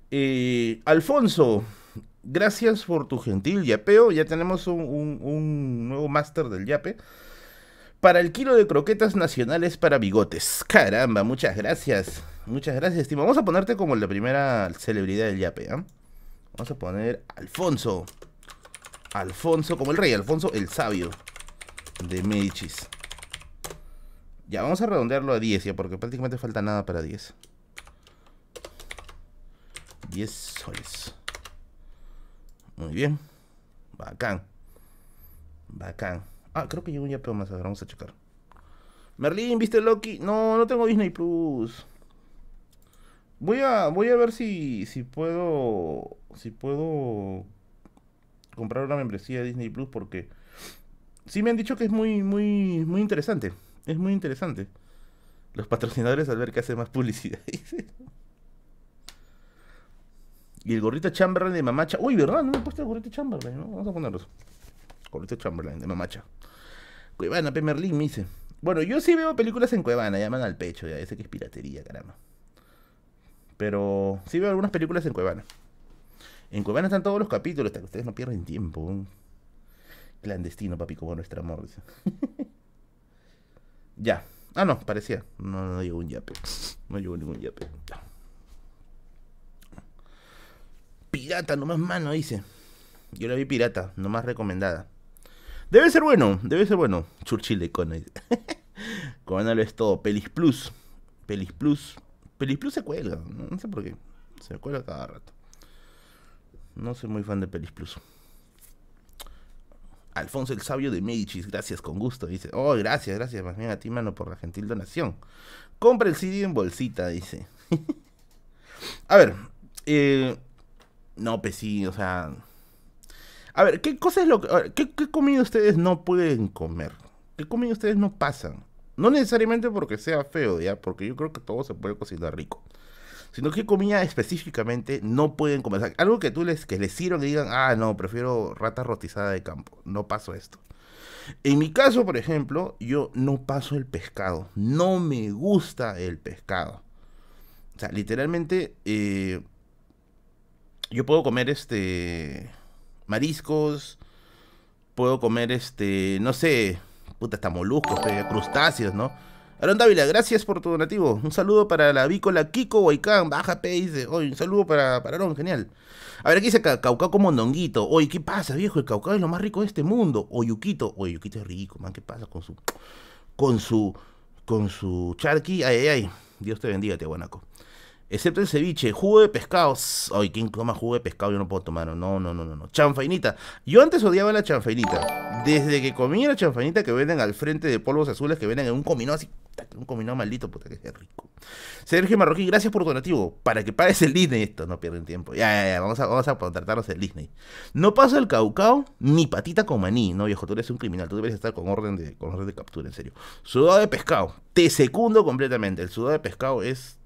Eh, Alfonso gracias por tu gentil yapeo. Oh, ya tenemos un, nuevo máster del yape. Para el kilo de croquetas nacionales para bigotes. Caramba, muchas gracias. Muchas gracias, Timo. Vamos a ponerte como la primera celebridad del yape. ¿eh? Vamos a poner Alfonso. Alfonso, como el rey, Alfonso el sabio de Medichis. Ya, vamos a redondearlo a 10 ya, porque prácticamente falta nada para 10. 10 soles. Muy bien. Bacán. Bacán. Ah, creo que llegó un yapeo más. vamos a checar. Merlín, ¿viste Loki? No, no tengo Disney Plus. Voy a, voy a ver si, si puedo. Si puedo comprar una membresía de Disney Plus porque. Sí me han dicho que es muy, muy, muy interesante. Es muy interesante. Los patrocinadores al ver que hace más publicidad. *laughs* Y el gorrito Chamberlain de Mamacha. Uy, ¿verdad? No me he puesto el gorrito Chamberlain, ¿no? Vamos a ponerlo. Gorrito Chamberlain de Mamacha. Cuevana, P. Merlin, me dice. Bueno, yo sí veo películas en Cuevana, llaman al pecho, ya ese que es piratería, caramba. Pero sí veo algunas películas en Cuevana. En Cuevana están todos los capítulos, hasta que ustedes no pierden tiempo. Clandestino, papi, como nuestro amor. *laughs* ya. Ah, no, parecía. No, no llegó un yape. No llegó ningún yape pirata, nomás mano, dice. Yo la vi pirata, nomás recomendada. Debe ser bueno, debe ser bueno. Churchill de *laughs* con él lo es todo. Pelis Plus. Pelis Plus. Pelis Plus se cuelga. No sé por qué. Se cuelga cada rato. No soy muy fan de Pelis Plus. Alfonso el Sabio de Medici. gracias, con gusto, dice. Oh, gracias, gracias, más bien a ti, mano, por la gentil donación. Compra el CD en bolsita, dice. *laughs* a ver, eh, no, pues sí, o sea. A ver, ¿qué es lo que, ¿qué, comida ustedes no pueden comer? ¿Qué comida ustedes no pasan? No necesariamente porque sea feo, ya, porque yo creo que todo se puede cocinar rico. Sino que comida específicamente no pueden comer. algo que tú les, que les y digan, ah, no, prefiero rata rotizada de campo. No paso esto. En mi caso, por ejemplo, yo no paso el pescado. No me gusta el pescado. O sea, literalmente, eh, yo puedo comer este mariscos, puedo comer este, no sé, puta, hasta moluscos, crustáceos, ¿no? Aaron Dávila, gracias por tu donativo. Un saludo para la vícola Kiko Huaycán, baja dice. un saludo para, para genial. A ver, aquí dice Caucao como mondonguito. Oye, ¿qué pasa, viejo? El Caucao es lo más rico de este mundo. O Yuquito. Oye, Yuquito es rico, man, ¿qué pasa con su. con su. con su charqui? Ay, ay, ay. Dios te bendiga, Guanaco. Excepto el ceviche, jugo de pescado. Ay, ¿quién toma jugo de pescado? Yo no puedo tomar. No, no, no, no, no. Chanfainita. Yo antes odiaba la chanfainita. Desde que comí la chanfainita que venden al frente de polvos azules, que venden en un comino así. Un comino maldito, puta que rico. Sergio Marroquí, gracias por tu donativo. Para que pagues el Disney esto, no pierden tiempo. Ya, ya, ya. Vamos a, vamos a el Disney. No pasa el caucao ni patita con maní. No, viejo, tú eres un criminal. Tú deberías estar con orden de, con orden de captura, en serio. Sudado de pescado. Te secundo completamente. El sudado de pescado es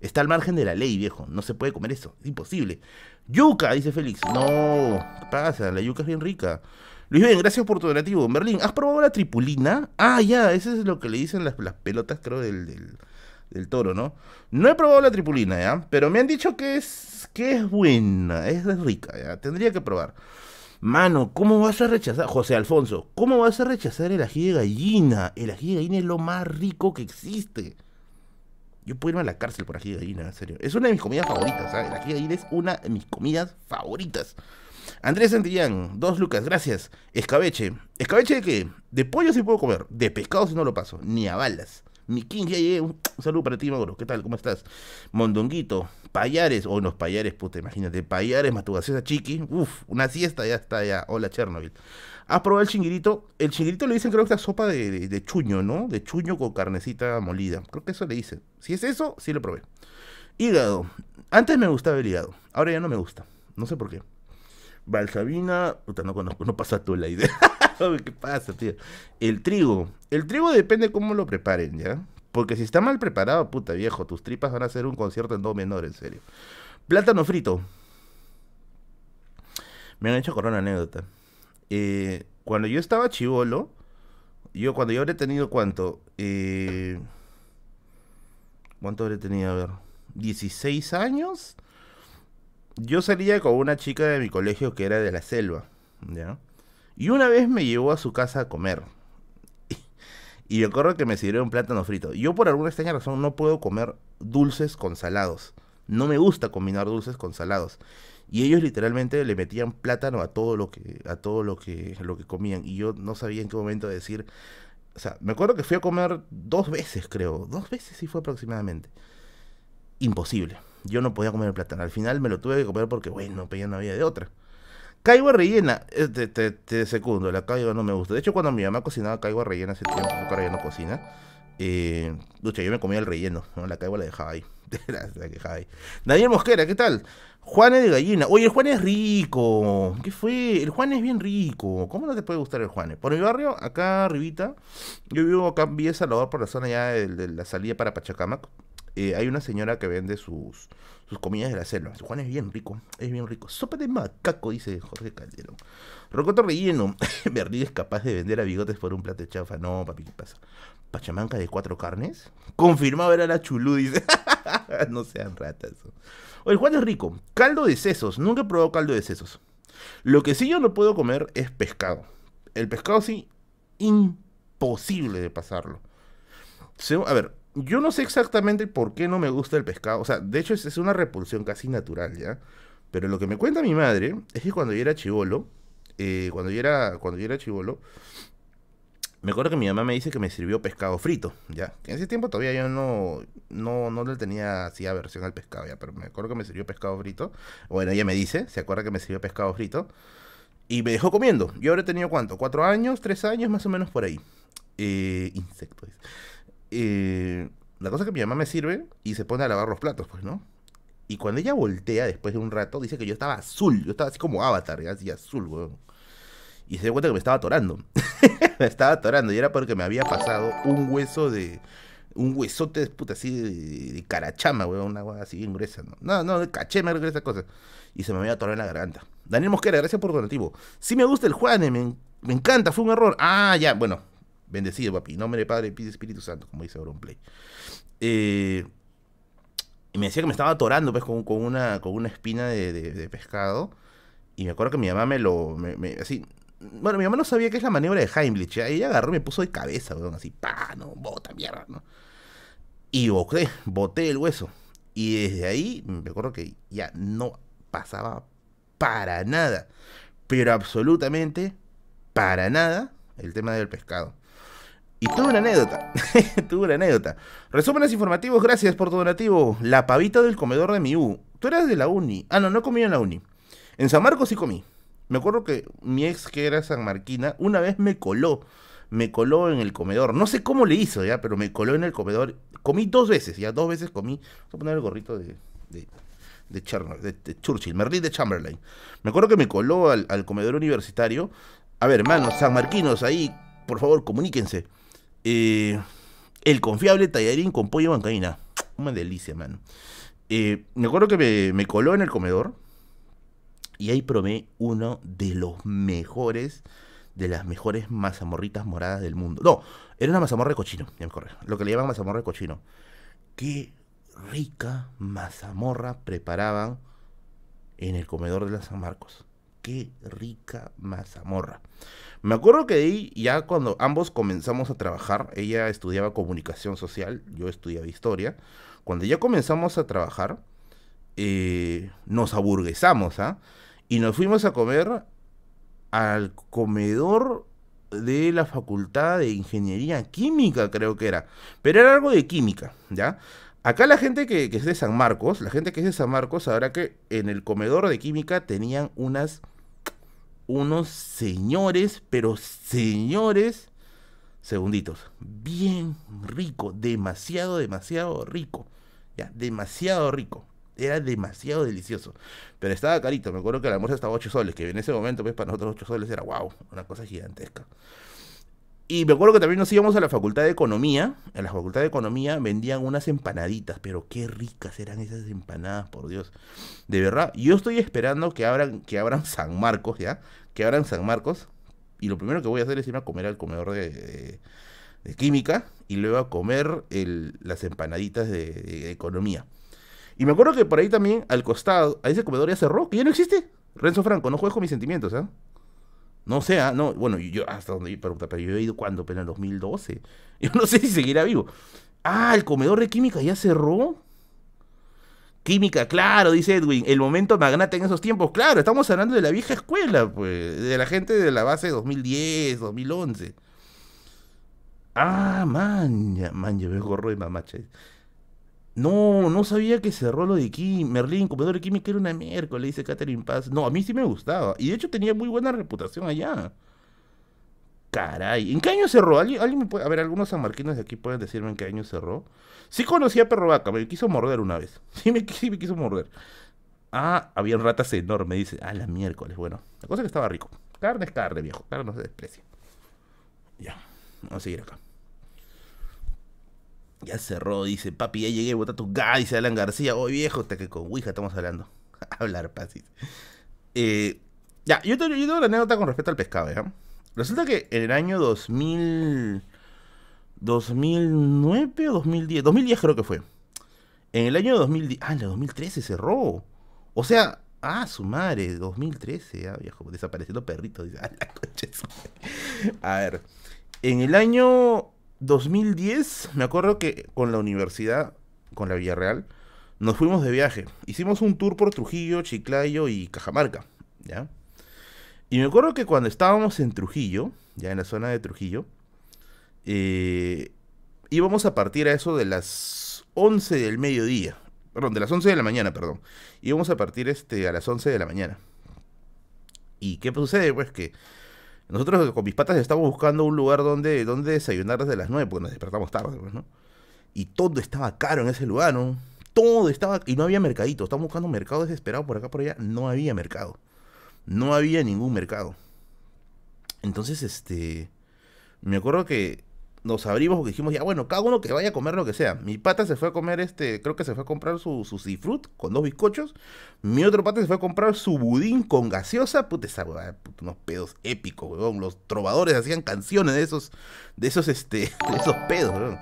Está al margen de la ley, viejo. No se puede comer eso. imposible. Yuca, dice Félix. No, ¿qué pasa, la yuca es bien rica. Luis Bien, gracias por tu donativo. Berlín, ¿has probado la tripulina? Ah, ya, eso es lo que le dicen las, pelotas, creo, del, del, del, toro, ¿no? No he probado la tripulina, ¿ya? Pero me han dicho que es, que es buena, es rica, ¿ya? Tendría que probar. Mano, ¿cómo vas a rechazar, José Alfonso, cómo vas a rechazar el ají de gallina? El ají de gallina es lo más rico que existe. Yo puedo irme a la cárcel por aquí, de gallina, en serio. Es una de mis comidas favoritas, ¿sabes? El ají es una de mis comidas favoritas. Andrés Santillán, dos lucas, gracias. Escabeche. ¿Escabeche de qué? De pollo si puedo comer, de pescado si no lo paso, ni a balas. Mi King, Un saludo para ti, Maguro. ¿Qué tal? ¿Cómo estás? Mondonguito, Payares, oh, o unos Payares, puta, imagínate. Payares, a Chiqui. Uf, una siesta, ya está, ya. Hola, Chernobyl. ¿Has probado el chinguirito? El chinguirito le dicen, creo que la sopa de, chuño, ¿no? De chuño con carnecita molida. Creo que eso le dicen. Si es eso, sí lo probé. Hígado. Antes me gustaba el hígado. Ahora ya no me gusta. No sé por qué. Balsabina. Puta, no conozco. No pasa tú la idea. *laughs* ¿Qué pasa, tío? El trigo. El trigo depende cómo lo preparen, ¿ya? Porque si está mal preparado, puta viejo, tus tripas van a hacer un concierto en dos menor, en serio. Plátano frito. Me han hecho corona una anécdota. Eh, cuando yo estaba chivolo, yo cuando yo habré tenido cuánto, eh, ¿cuánto habré tenido? A ver, 16 años. Yo salía con una chica de mi colegio que era de la selva, ¿ya? Y una vez me llevó a su casa a comer. *laughs* Y me acuerdo que me sirvió un plátano frito. Yo por alguna extraña razón no puedo comer dulces con salados. No me gusta combinar dulces con salados. Y ellos literalmente le metían plátano a todo lo que, a todo lo que, lo que comían. Y yo no sabía en qué momento decir. O sea, me acuerdo que fui a comer dos veces, creo. Dos veces sí fue aproximadamente. Imposible. Yo no podía comer el plátano. Al final me lo tuve que comer porque, bueno, pues ya no había de otra. Caigua rellena, eh, te, te, la caigua no me gusta. De hecho, cuando mi mamá cocinaba caigua rellena hace tiempo, ahora ya no cocina eh, yo me comía el relleno, ¿no? la caiba la dejaba ahí. *laughs* la, ahí. Daniel Mosquera, ¿qué tal? Juanes de gallina. Oye, el Juan es rico. ¿Qué fue? El Juan es bien rico. ¿Cómo no te puede gustar el Juan? Por el barrio, acá arribita, yo vivo acá en Villa Salvador, por la zona ya de, la salida para Pachacamac. Eh, hay una señora que vende sus, sus comidas de la selva. El Juan es bien rico, es bien rico. Sopa de macaco, dice Jorge Calderón. Rocoto relleno. *laughs* Berlín es capaz de vender a bigotes por un plato de chafa. No, papi, ¿qué pasa? Pachamanca de cuatro carnes. Confirmado era la chulú, dice. *laughs* no sean ratas. Oye, Juan es rico. Caldo de sesos. Nunca he probado caldo de sesos. Lo que sí yo no puedo comer es pescado. El pescado sí, imposible de pasarlo. A ver, yo no sé exactamente por qué no me gusta el pescado. O sea, de hecho es, una repulsión casi natural, ¿ya? Pero lo que me cuenta mi madre es que cuando yo era chivolo, eh, cuando yo era, cuando yo era chivolo, me acuerdo que mi mamá me dice que me sirvió pescado frito, ¿ya? En ese tiempo todavía yo no, no, no le tenía así aversión al pescado, ¿ya? Pero me acuerdo que me sirvió pescado frito. Bueno, ella me dice, se acuerda que me sirvió pescado frito. Y me dejó comiendo. Yo ahora he tenido cuánto, cuatro años, tres años, más o menos por ahí. Eh, insectos. Eh, la cosa es que mi mamá me sirve y se pone a lavar los platos, pues, ¿no? Y cuando ella voltea después de un rato, dice que yo estaba azul, yo estaba así como avatar, ¿ya? así azul, weón y se dio cuenta que me estaba atorando. *laughs* me estaba atorando y era porque me había pasado un hueso de. Un huesote de puta así de, carachama, weón, una agua así bien gruesa. No, no, no de cachema, esas cosa. Y se me había atorado en la garganta. Daniel Mosquera, gracias por el donativo. Sí me gusta el Juan, me, encanta, fue un error. Ah, ya, bueno, Bendecido, papi. Nombre de Padre, Pide Espíritu Santo, como dice Auronplay. Eh, y me decía que me estaba atorando, pues, con, con una, con una espina de, pescado. Y me acuerdo que mi mamá me lo. me, así, bueno, mi mamá no sabía qué es la maniobra de Heimlich. ahí ¿eh? Ella agarró y me puso de cabeza, weón, así, pa, no, bota, mierda, ¿no? Y boté, boté el hueso. Y desde ahí, me acuerdo que ya no pasaba para nada, pero absolutamente para nada el tema del pescado. Y tuve una anécdota, *laughs* tuve una anécdota. Resúmenes informativos, gracias por tu donativo. La pavita del comedor de mi U. Tú eras de la uni. Ah, no, no comí en la uni. En San Marcos sí comí. Me acuerdo que mi ex, que era San Marquina, una vez me coló. Me coló en el comedor. No sé cómo le hizo, ya, pero me coló en el comedor. Comí dos veces, ya, dos veces comí. Vamos a poner el gorrito de, de, de, Churchill, Merlin de Chamberlain. Me acuerdo que me coló al, comedor universitario. A ver, hermanos, San Marquinos, ahí, por favor, comuníquense. Eh, el confiable tallarín con pollo y bancaína. Una delicia, mano. Eh, me acuerdo que me coló en el comedor y ahí probé uno de los mejores, de las mejores mazamorritas moradas del mundo. No, era una mazamorra de cochino, ya me lo que le llaman mazamorra de cochino. Qué rica mazamorra preparaban en el comedor de la San Marcos. Qué rica mazamorra. Me acuerdo que ahí, ya cuando ambos comenzamos a trabajar, ella estudiaba comunicación social, yo estudiaba historia. Cuando ya comenzamos a trabajar, eh, nos aburguesamos, ¿ah? Y nos fuimos a comer al comedor de la Facultad de Ingeniería Química, creo que era. Pero era algo de química, ¿ya? Acá la gente que, es de San Marcos, la gente que es de San Marcos sabrá que en el comedor de química tenían unas, unos señores, pero señores, segunditos, bien rico, demasiado, demasiado rico, ya, demasiado rico era demasiado delicioso. Pero estaba carito, me acuerdo que la almuerzo estaba 8 soles, que en ese momento, pues para nosotros 8 soles era wow, una cosa gigantesca. Y me acuerdo que también nos íbamos a la Facultad de Economía. En la Facultad de Economía vendían unas empanaditas, pero qué ricas eran esas empanadas, por Dios. De verdad, yo estoy esperando que abran, que abran San Marcos, ¿ya? Que abran San Marcos. Y lo primero que voy a hacer es irme a comer al comedor de, química y luego a comer las empanaditas de economía. Y me acuerdo que por ahí también, al costado, ahí ese comedor ya cerró, que ya no existe. Renzo Franco, no juegues con mis sentimientos, ¿eh? No sé, ¿ah? no, bueno, yo hasta donde yo pero yo he ido cuando, pero en el 2012. *laughs* Yo no sé si seguirá vivo. Ah, el comedor de química ya cerró. Química, claro, dice Edwin, el momento magnate en esos tiempos. Claro, estamos hablando de la vieja escuela, pues, de la gente de la base de 2010, 2011. Ah, man, man, me gorro de mamache. No, no sabía que cerró lo de Kim. Merlin, comedor de que era una miércoles, dice Catherine Paz. No, a mí sí me gustaba. Y de hecho tenía muy buena reputación allá. Caray, ¿en qué año cerró? ¿Alguien, me puede... A ver, algunos sanmarquinos de aquí pueden decirme en qué año cerró. Sí conocía a Perro Vaca, me quiso morder una vez. *laughs* Sí me, quiso morder. Ah, había ratas enormes, dice. Ah, la miércoles. Bueno, la cosa es que estaba rico. Carne es carne, viejo. Carne no se desprecia. Ya, vamos a seguir acá. Ya cerró, dice, papi, ya llegué, bota tu gá, dice Alan García. Hoy viejo, hasta que con Ouija estamos hablando. *laughs* Hablar, pasis. Eh, ya, yo tengo, yo una anécdota con respecto al pescado, ¿ya? Resulta que en el año 2000... 2009 o 2010, 2010 creo que fue. En el año 2010, ah, en el 2013 cerró. O sea, ah, su madre, 2013, ya ah, viejo, desapareciendo perrito, Dice, *laughs* la A ver, en el año 2010, me acuerdo que con la universidad, con la Villarreal, nos fuimos de viaje. Hicimos un tour por Trujillo, Chiclayo y Cajamarca, ¿ya? Y me acuerdo que cuando estábamos en Trujillo, ya en la zona de Trujillo, eh, íbamos a partir a eso de las 11 del mediodía. Perdón, de las 11 de la mañana, perdón. Íbamos a partir este, a las 11 de la mañana. ¿Y qué sucede? Pues que nosotros con mis patas estábamos buscando un lugar donde, donde desayunar desde las 9, porque nos despertamos tarde, pues, ¿no? Y todo estaba caro en ese lugar, ¿no? Todo estaba... Y no había mercadito. Estábamos buscando mercado desesperado por acá, por allá. No había mercado. No había ningún mercado. Entonces, este... Me acuerdo que nos abrimos porque dijimos, ya bueno, cada uno que vaya a comer lo que sea. Mi pata se fue a comer este, creo que se fue a comprar su, su seafruit con dos bizcochos. Mi otro pata se fue a comprar su budín con gaseosa. Puta esa unos pedos épicos, weón. Los trovadores hacían canciones de esos, de esos, este, *laughs* esos pedos, weón.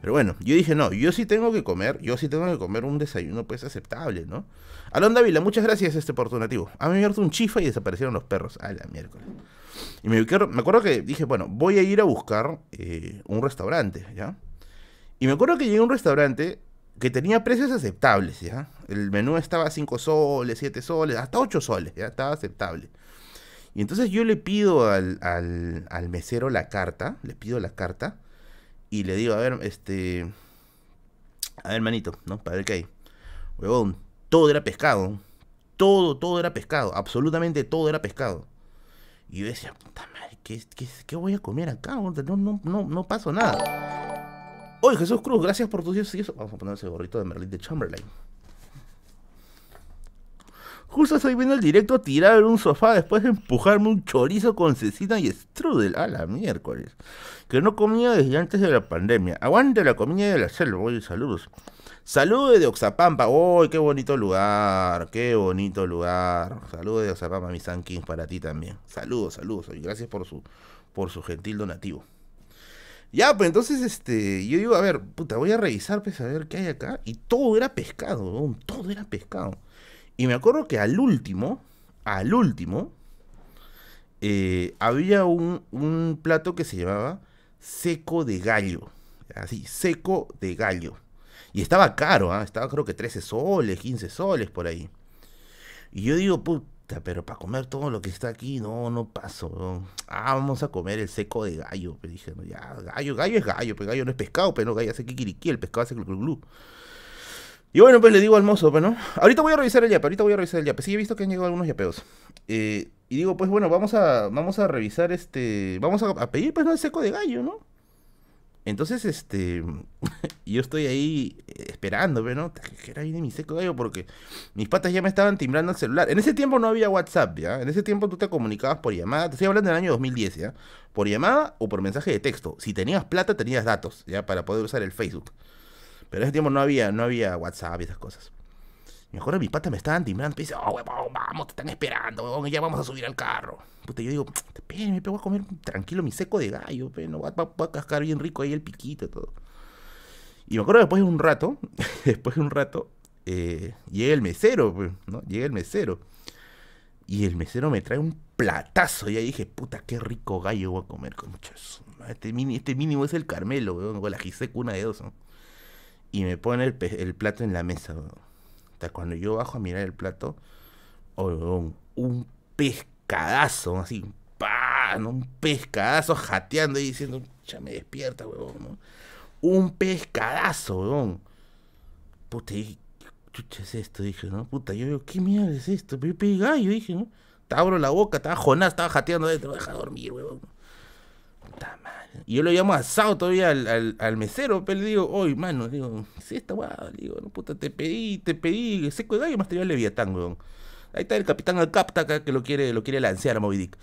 Pero bueno, yo dije, no, yo sí tengo que comer, yo sí tengo que comer un desayuno pues aceptable, ¿no? Alonda Davila, muchas gracias este oportunativo A mí me un chifa y desaparecieron los perros. A miércoles. Y me, me acuerdo que dije, bueno, voy a ir a buscar eh, un restaurante, ¿ya? Y me acuerdo que llegué a un restaurante que tenía precios aceptables, ¿ya? El menú estaba a 5 soles, 7 soles, hasta 8 soles, estaba aceptable. Y entonces yo le pido al, mesero la carta, le pido la carta y le digo, a ver, este, a ver, manito, ¿no? Para ver qué hay. Huevón, todo era pescado, todo, todo era pescado, absolutamente todo era pescado. Y yo decía, puta madre, ¿qué, qué, qué voy a comer acá? No, no, no, no paso nada. Oye, Jesús Cruz, gracias por tus Dios Vamos a poner ese gorrito de Merlín de Chamberlain. Justo estoy viendo el directo tirar en un sofá después de empujarme un chorizo con cecina y strudel. A la miércoles. Que no comía desde antes de la pandemia. Aguante la comida de la selva. saludos. Saludos de Oxapampa. ¡Uy, qué bonito lugar! ¡Qué bonito lugar! Saludos de Oxapampa, mi San para ti también. Saludos, saludos. Y gracias por su, por su gentil donativo. Ya, pues entonces, este, yo digo, a ver, puta, voy a revisar, pues, a ver qué hay acá. Y todo era pescado, todo era pescado. Y me acuerdo que al último, al último, eh, había un, plato que se llamaba seco de gallo. Así, seco de gallo. Y estaba caro, ¿ah? estaba creo que 13 soles, 15 soles por ahí. Y yo digo, puta, pero para comer todo lo que está aquí, no, no paso. Ah, vamos a comer el seco de gallo. Me dije, no, ya, gallo, gallo es gallo, pero pues gallo no es pescado, pero pues gallo hace kikiriki, el pescado hace glu, y bueno, pues le digo al mozo, pues, Ahorita voy a revisar el yape, ahorita voy a revisar el yape. Sí, he visto que han llegado algunos yapeos. Eh, y digo, pues bueno, vamos a, vamos a revisar este. Vamos a, pedir, pues, ¿no? El seco de gallo, ¿no? Entonces, este. *laughs* yo estoy ahí eh, esperando, pues, ¿no? Que era de mi seco de gallo porque mis patas ya me estaban timbrando el celular. En ese tiempo no había WhatsApp, ¿ya? En ese tiempo tú te comunicabas por llamada. Te estoy hablando del año 2010, ¿ya? Por llamada o por mensaje de texto. Si tenías plata, tenías datos, ¿ya? Para poder usar el Facebook. Pero en ese tiempo no había, no había WhatsApp y esas cosas. Me acuerdo, mis patas me estaban timbrando. Me dice, oh, huevón, vamos, te están esperando, huevón, ya vamos a subir al carro. Puta, yo digo, me voy a comer tranquilo mi seco de gallo, pero no, voy, a cascar bien rico ahí el piquito y todo. Y me acuerdo después de un rato, *laughs* después de un rato, eh, llega el mesero, ¿no? Llega el mesero. Y el mesero me trae un platazo. Y ahí dije, puta, qué rico gallo voy a comer con muchos. Este, este mínimo es el Carmelo, weón, o la jisecuna una de dos, ¿no? y me pone el, plato en la mesa. weón. Hasta cuando yo bajo a mirar el plato, oh, un pescadazo, así, ¡pam! un pescadazo jateando y diciendo, ya me despierta, huevón. Un pescadazo, weón. Puta, dije, ¿qué chucha es esto? Dije, ¿no? Puta, yo digo, ¿qué mierda es esto? Yo dije, ¿no? Te abro la boca, estaba Jonás, estaba jateando dentro, deja dormir, huevón. Puta madre. Y yo lo llamo asado todavía al, mesero, pero le digo, oye, mano, le digo, si está guada, le digo, no, puta, te pedí, te pedí, seco de gallo, más te el Leviatán, weón. Ahí está el capitán al acá que lo quiere, lo quiere lancear a Movidic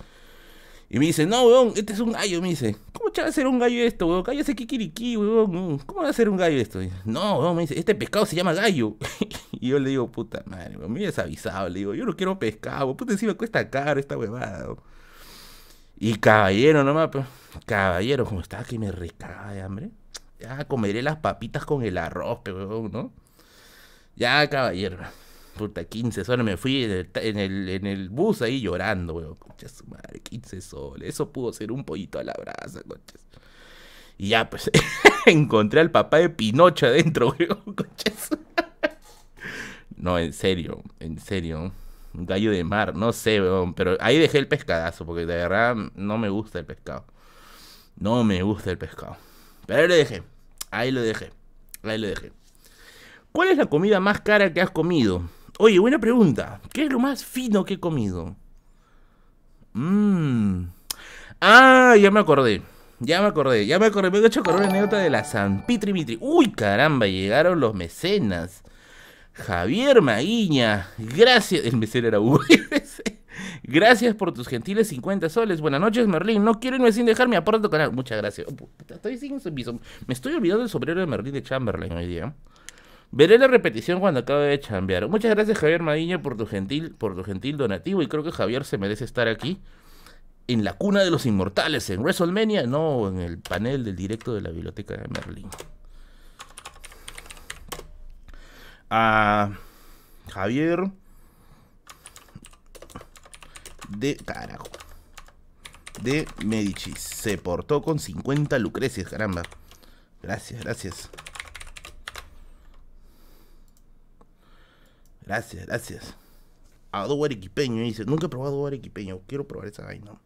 Y me dice, no, weón, este es un gallo, me dice. ¿Cómo a ser un gallo esto, weón? Gallo ese kikiriki, weón. ¿Cómo va a ser un gallo esto? no, weón, me dice, este pescado se llama gallo. *laughs* y yo le digo, puta madre, weón, me desavisado, le digo, yo no quiero pescado, weón. puta, encima cuesta caro esta huevada, weón. Y caballero nomás, pues. caballero, como estaba que me recaba de hambre. Ya comeré las papitas con el arroz, pero ¿no? Ya, caballero. Puta, 15 soles. Me fui en el, en el, bus ahí llorando, weón. Concha su madre, 15 soles. Eso pudo ser un pollito a la brasa, coches Y ya, pues, *laughs* encontré al papá de Pinocho adentro, weón. *laughs* No, en serio, en serio gallo de mar, no sé, pero ahí dejé el pescadazo, porque de verdad no me gusta el pescado. No me gusta el pescado. Pero ahí lo dejé, ahí lo dejé, ahí lo dejé. ¿Cuál es la comida más cara que has comido? Oye, buena pregunta. ¿Qué es lo más fino que he comido? Mmm. Ah, ya me acordé. Ya me acordé, ya me acordé. Me he hecho acordar una anécdota de la San Pitri Uy, caramba, llegaron los mecenas. Javier Maguiña, gracias. El mesero era gracias por tus gentiles 50 soles. Buenas noches, Merlín. No quiero irme sin dejarme mi aporte tu canal. Muchas gracias. Oh, Me estoy olvidando del sombrero de Merlín de Chamberlain hoy día. Veré la repetición cuando acabe de chambear. Muchas gracias, Javier Maguiña, por tu gentil, por tu gentil donativo. Y creo que Javier se merece estar aquí. En la cuna de los inmortales, en WrestleMania, no en el panel del directo de la biblioteca de Merlín. a Javier de carajo. De Medici. Se portó con 50 lucrecias, caramba. Gracias, gracias. Gracias, gracias. A arequipeño, dice. Nunca he probado adobo Quiero probar esa vaina. no.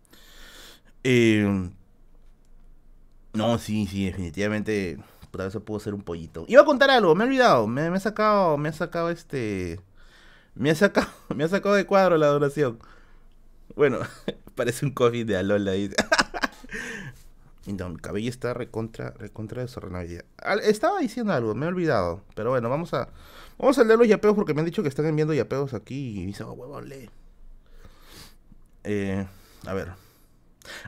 Eh, no, sí, sí, definitivamente Puta, eso pudo ser un pollito. Iba a contar algo, me he olvidado. Me, me sacado, me ha sacado este. Me ha sacado, *laughs* me ha sacado de cuadro la adoración Bueno, *laughs* parece un covid de Alola. ahí. *laughs* mi cabello está recontra, recontra desordenado. Estaba diciendo algo, me he olvidado. Pero bueno, vamos a. Vamos a leer los yapeos porque me han dicho que están enviando yapeos aquí. Y dice, oh, huevón, eh, a ver.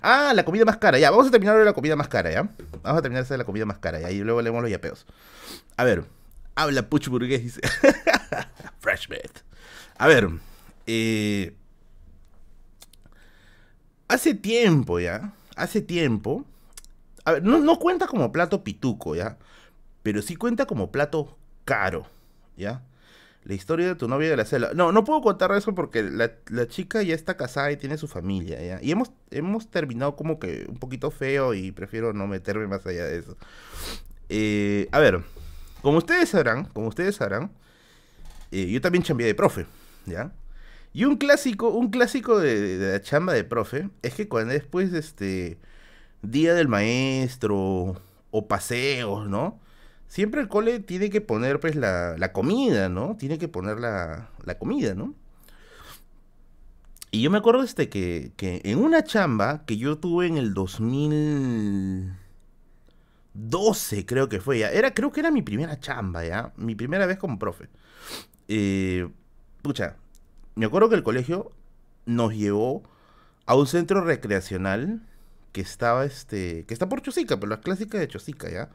Ah, la comida más cara, ya. Vamos a terminar la comida más cara, ya. Vamos a terminar de la comida más cara, ya. Y luego leemos los yapeos. A ver, habla Puch Burgués, dice. *laughs* Fresh meat. A ver, eh, hace tiempo, ya. Hace tiempo. A ver, no, no cuenta como plato pituco, ya. Pero sí cuenta como plato caro, ya. La historia de tu novia de la celda. No, no puedo contar eso porque la, chica ya está casada y tiene su familia. ¿ya? Y hemos, hemos terminado como que un poquito feo y prefiero no meterme más allá de eso. Eh, a ver, como ustedes sabrán, como ustedes sabrán, eh, yo también chambié de profe, ¿ya? Y un clásico, un clásico de, la chamba de profe es que cuando después, este, día del maestro o paseos, ¿no? siempre el cole tiene que poner pues la, comida, ¿no? Tiene que poner la, comida, ¿no? Y yo me acuerdo este que, en una chamba que yo tuve en el 2012, creo que fue, ya. Era, creo que era mi primera chamba, ¿ya? Mi primera vez como profe. Eh, pucha, me acuerdo que el colegio nos llevó a un centro recreacional que estaba este que está por Chosica, pero la clásica de Chosica, ¿ya?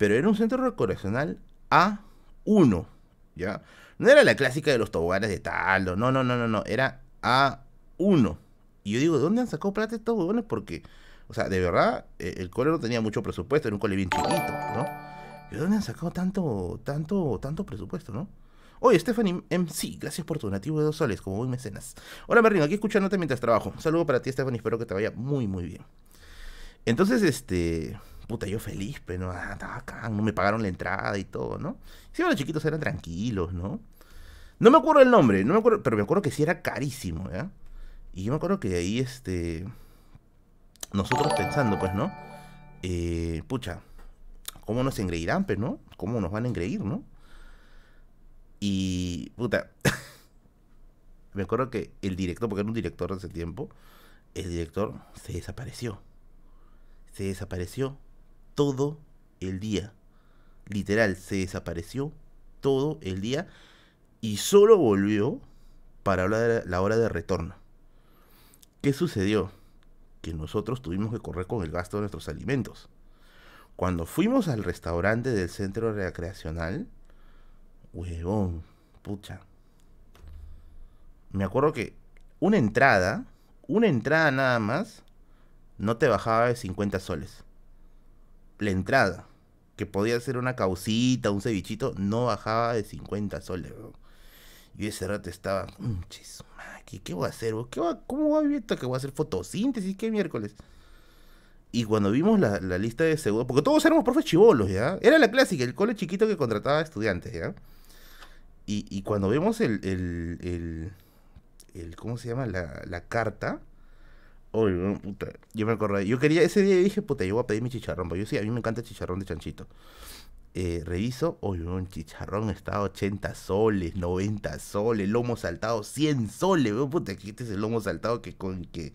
pero era un centro recreacional A1, ¿ya? No era la clásica de los toboganes de Taldo, no, no, no, no, no, era A1. Y yo digo, dónde han sacado plata estos huevones? Porque, o sea, de verdad, e, el cole no tenía mucho presupuesto, era un cole bien chiquito, ¿no? ¿De dónde han sacado tanto, tanto, tanto presupuesto, no? Oye, Stephanie sí gracias por tu nativo de dos soles, como buen mecenas. Hola, Merlin, aquí escuchándote mientras trabajo. Un saludo para ti, Stephanie, espero que te vaya muy, muy bien. Entonces, este puta, yo feliz, pero pues, no, ah, no me pagaron la entrada y todo, ¿no? Sí, los chiquitos eran tranquilos, ¿no? No me acuerdo el nombre, no pero me acuerdo que sí era carísimo, ¿ya? Y yo me acuerdo que ahí, este, nosotros pensando, pues, ¿no? Eh, pucha, ¿cómo nos engreirán, pues, no? ¿Cómo nos van a engreír, no? Y, puta, *laughs* me acuerdo que el director, porque era un director de ese tiempo, el director se desapareció. Se desapareció todo el día. Literal, se desapareció todo el día y solo volvió para hablar la hora de retorno. ¿Qué sucedió? Que nosotros tuvimos que correr con el gasto de nuestros alimentos. Cuando fuimos al restaurante del centro recreacional, huevón, pucha. Me acuerdo que una entrada, una entrada nada más, no te bajaba de 50 soles la entrada, que podía ser una causita, un cevichito, no bajaba de 50 soles, Y ese rato estaba, ¿qué, voy a hacer? va, ¿Cómo voy a vivir que voy a hacer fotosíntesis? ¿Qué miércoles? Y cuando vimos la, lista de seguros, porque todos éramos profes chivolos, ¿ya? Era la clásica, el cole chiquito que contrataba estudiantes, ¿ya? Y, y cuando vemos el, el, el, el ¿cómo se llama? La, la carta, Oye, yo me acordé. Yo quería, ese día dije, puta, yo voy a pedir mi chicharrón. pero yo sí, a mí me encanta el chicharrón de chanchito. Eh, reviso, oye, un chicharrón está 80 soles, 90 soles, lomo saltado 100 soles, puta, este es el lomo saltado que con, que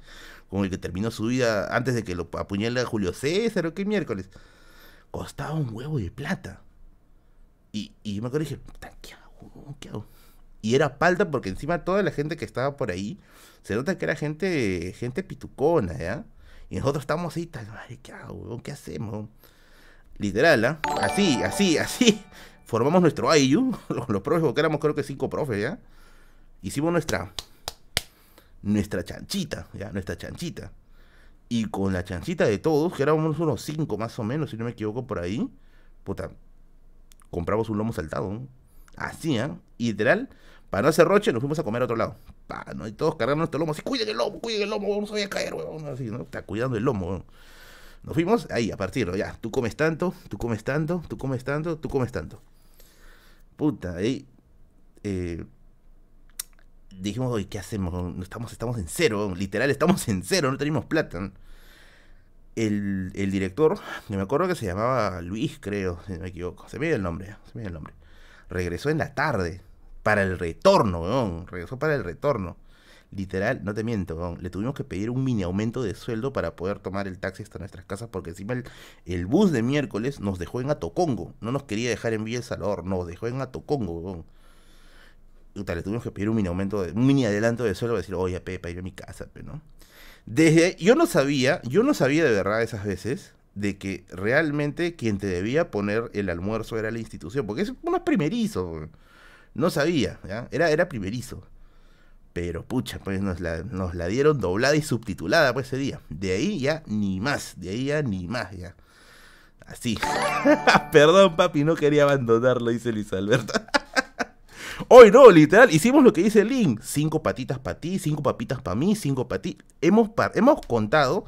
con el que terminó su vida antes de que lo apuñale a Julio César o qué miércoles. Costaba un huevo de plata. Y, y yo me acuerdo y dije, puta, ¿qué hago? ¿Qué hago? y era palta porque encima toda la gente que estaba por ahí, se nota que era gente, gente pitucona, ¿ya? Y nosotros estamos ahí, tal, ¿qué ¿Qué hacemos? Literal, ¿ah? Así, así, *laughs* así. Formamos nuestro IU, los, profes, porque éramos creo que cinco profes, ¿ya? Hicimos nuestra, nuestra chanchita, ¿ya? Nuestra chanchita. Y con la chanchita de todos, que éramos unos cinco más o menos, si no me equivoco por ahí, puta, compramos un lomo saltado, ¿no? Así, ¿ah? Literal, para no hacer roche, nos fuimos a comer a otro lado. Y todos cargamos nuestro lomo. Así, cuiden el lomo, cuiden el lomo, no se vaya a caer, weón. Así, ¿no? Está cuidando el lomo, Nos fuimos ahí, a partir, ya. Tú comes tanto, tú comes tanto, tú comes tanto, tú comes tanto. Puta, ahí. Eh, dijimos, oye, ¿qué hacemos? Estamos, estamos en cero, literal, estamos en cero, no tenemos plata. El, director, que me acuerdo que se llamaba Luis, creo, si no me equivoco, se me dio el nombre, se me dio el nombre. Regresó en la tarde, para el retorno, weón. Regresó para el retorno. Literal, no te miento, weón. Le tuvimos que pedir un mini aumento de sueldo para poder tomar el taxi hasta nuestras casas porque encima el, bus de miércoles nos dejó en Atocongo. No nos quería dejar en Villa El Salvador, nos dejó en Atocongo, weón. le tuvimos que pedir un mini aumento, de, un mini adelanto de sueldo para decir, oye, Pepa, ir a mi casa, pero ¿no? Desde, yo no sabía, yo no sabía de verdad esas veces de que realmente quien te debía poner el almuerzo era la institución, porque es unos primerizos, weón no sabía, ¿ya? Era, era primerizo. Pero pucha, pues nos la, dieron doblada y subtitulada por pues, ese día. De ahí ya ni más, de ahí ya ni más, ya. Así. *laughs* Perdón, papi, no quería abandonarlo, dice Luis Alberto. *laughs* Hoy no, literal, hicimos lo que dice Link. Cinco patitas para ti, cinco papitas para mí, cinco para ti. Hemos, hemos contado,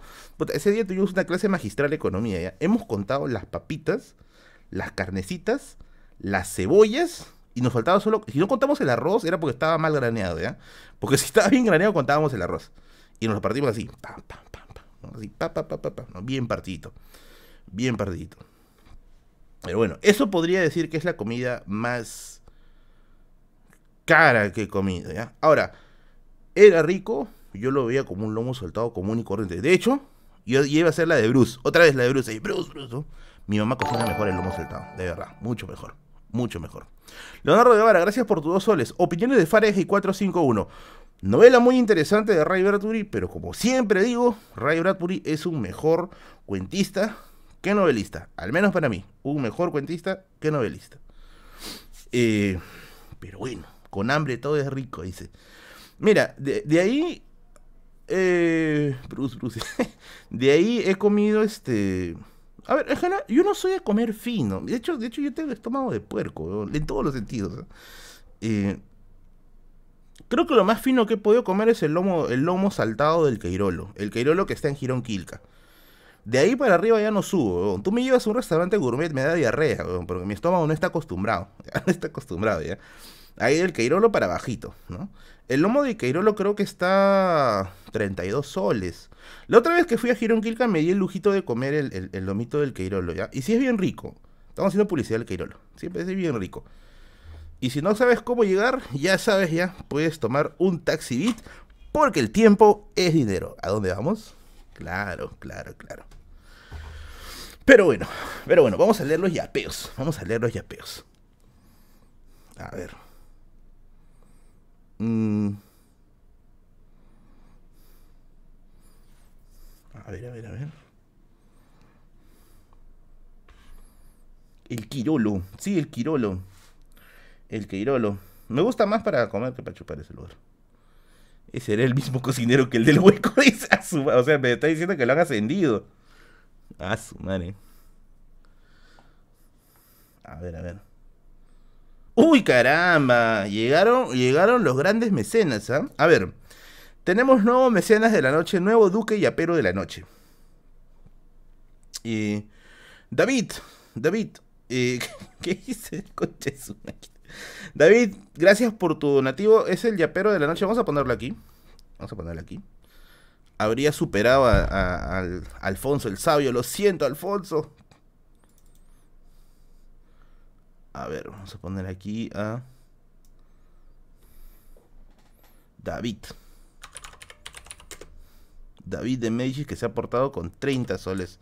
ese día tuvimos una clase magistral de economía, ¿ya? Hemos contado las papitas, las carnecitas, las cebollas y nos faltaba solo. Si no contamos el arroz, era porque estaba mal graneado, ¿ya? Porque si estaba bien graneado, contábamos el arroz. Y nos lo partimos así, así, bien partidito. Bien partidito. Pero bueno, eso podría decir que es la comida más cara que he comido, ¿ya? Ahora, era rico, yo lo veía como un lomo soltado común y corriente. De hecho, yo iba a hacer la de Bruce, otra vez la de Bruce, y Bruce, Bruce, Mi mamá cocina mejor el lomo soltado, de verdad, mucho mejor mucho mejor. Leonardo Guevara, gracias por tus dos soles. Opiniones de y 451. Novela muy interesante de Ray Bradbury, pero como siempre digo, Ray Bradbury es un mejor cuentista que novelista. Al menos para mí, un mejor cuentista que novelista. Eh, pero bueno, con hambre todo es rico, dice. Mira, de, ahí... Eh, Bruce, Bruce. *laughs* de ahí he comido este... A ver, yo no soy de comer fino. De hecho, de hecho yo tengo estómago de puerco, en todos los sentidos. Eh, creo que lo más fino que he podido comer es el lomo, el lomo saltado del Queirolo. El Queirolo que está en Girón Quilca. De ahí para arriba ya no subo. Tú me llevas a un restaurante gourmet, me da diarrea, porque mi estómago no está acostumbrado. *laughs* no está acostumbrado ya. Ahí del Queirolo para bajito, ¿no? El lomo de Queirolo creo que está 32 soles. La otra vez que fui a Girón-Quilca me di el lujito de comer el, lomito del queirolo, ¿ya? Y si es bien rico. Estamos haciendo publicidad del queirolo. Siempre pues, es bien rico. Y si no sabes cómo llegar, ya sabes ya, puedes tomar un taxi bit porque el tiempo es dinero. ¿A dónde vamos? Claro, claro, claro. Pero bueno, pero bueno, vamos a leer los yapeos. Vamos a leer los yapeos. A ver. Mmm A ver, a ver, a ver. El Quirolo. Sí, el Quirolo. El Quirolo. Me gusta más para comer que para chupar ese lugar. Ese era el mismo cocinero que el del hueco. *laughs* o sea, me está diciendo que lo han ascendido. A su madre. A ver, a ver. ¡Uy, caramba! Llegaron, llegaron los grandes mecenas, ¿ah? A ver. Tenemos nuevo mecenas de la noche, nuevo duque y apero de la noche. Y David, David, eh, *laughs* ¿qué hice? *laughs* David, gracias por tu donativo. Es el yapero de la noche. Vamos a ponerlo aquí. Vamos a ponerlo aquí. Habría superado a Alfonso el sabio. Lo siento, Alfonso. A ver, vamos a poner aquí a David. David de Medici que se ha portado con 30 soles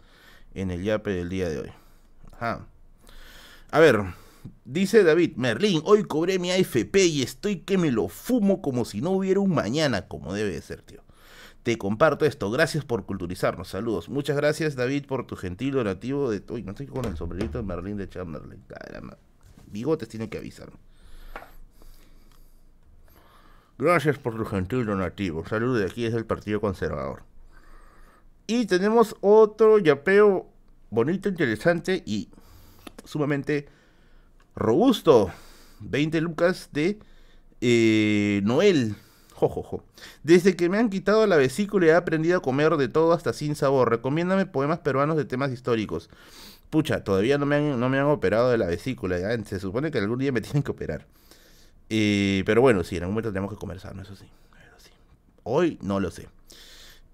en el yape del día de hoy. Ajá. A ver, dice David, Merlín, hoy cobré mi AFP y estoy que me lo fumo como si no hubiera un mañana, como debe de ser, tío. Te comparto esto, gracias por culturizarnos, saludos. Muchas gracias, David, por tu gentil donativo de... Uy, no estoy con el sombrerito de Merlín de Chamberlain, caramba. Bigotes tiene que avisarme. Gracias por tu gentil donativo. Saludos de aquí desde el Partido Conservador. Y tenemos otro yapeo bonito, interesante y sumamente robusto. 20 lucas de eh, Noel. Jojojo. Desde que me han quitado la vesícula he aprendido a comer de todo hasta sin sabor. Recomiéndame poemas peruanos de temas históricos. Pucha, todavía no me han, no me han operado de la vesícula. Se supone que algún día me *laughs* tienen que operar. Eh, pero bueno, sí, en algún momento tenemos que conversar, ¿no? Eso sí. Eso sí. Hoy no lo sé.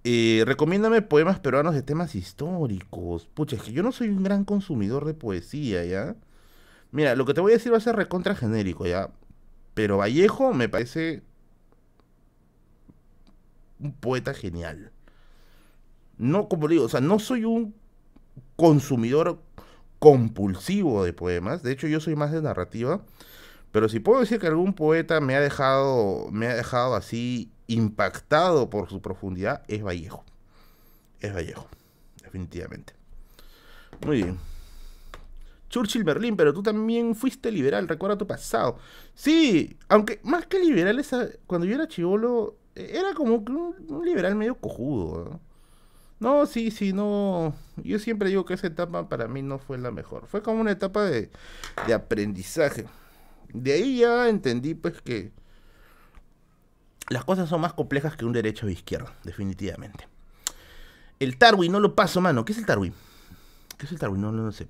Eh, recomiéndame poemas peruanos de temas históricos. Pucha, es que yo no soy un gran consumidor de poesía, ¿ya? Mira, lo que te voy a decir va a ser recontra genérico, ¿ya? Pero Vallejo me parece un poeta genial. No, como digo, o sea, no soy un consumidor compulsivo de poemas. De hecho, yo soy más de narrativa. Pero si puedo decir que algún poeta me ha dejado, me ha dejado así impactado por su profundidad es Vallejo. Es Vallejo, definitivamente. Muy bien. Churchill Berlín, pero tú también fuiste liberal, recuerda tu pasado. Sí, aunque más que liberal, esa, cuando yo era chivolo, eh, era como un, liberal medio cojudo. ¿no? sí, sí, no. Yo siempre digo que esa etapa para mí no fue la mejor. Fue como una etapa de, de aprendizaje. De ahí ya entendí, pues, que las cosas son más complejas que un derecho de izquierdo definitivamente. El Tarwi, no lo paso, mano. ¿Qué es el Tarwi? ¿Qué es el Tarwi? No, lo sé.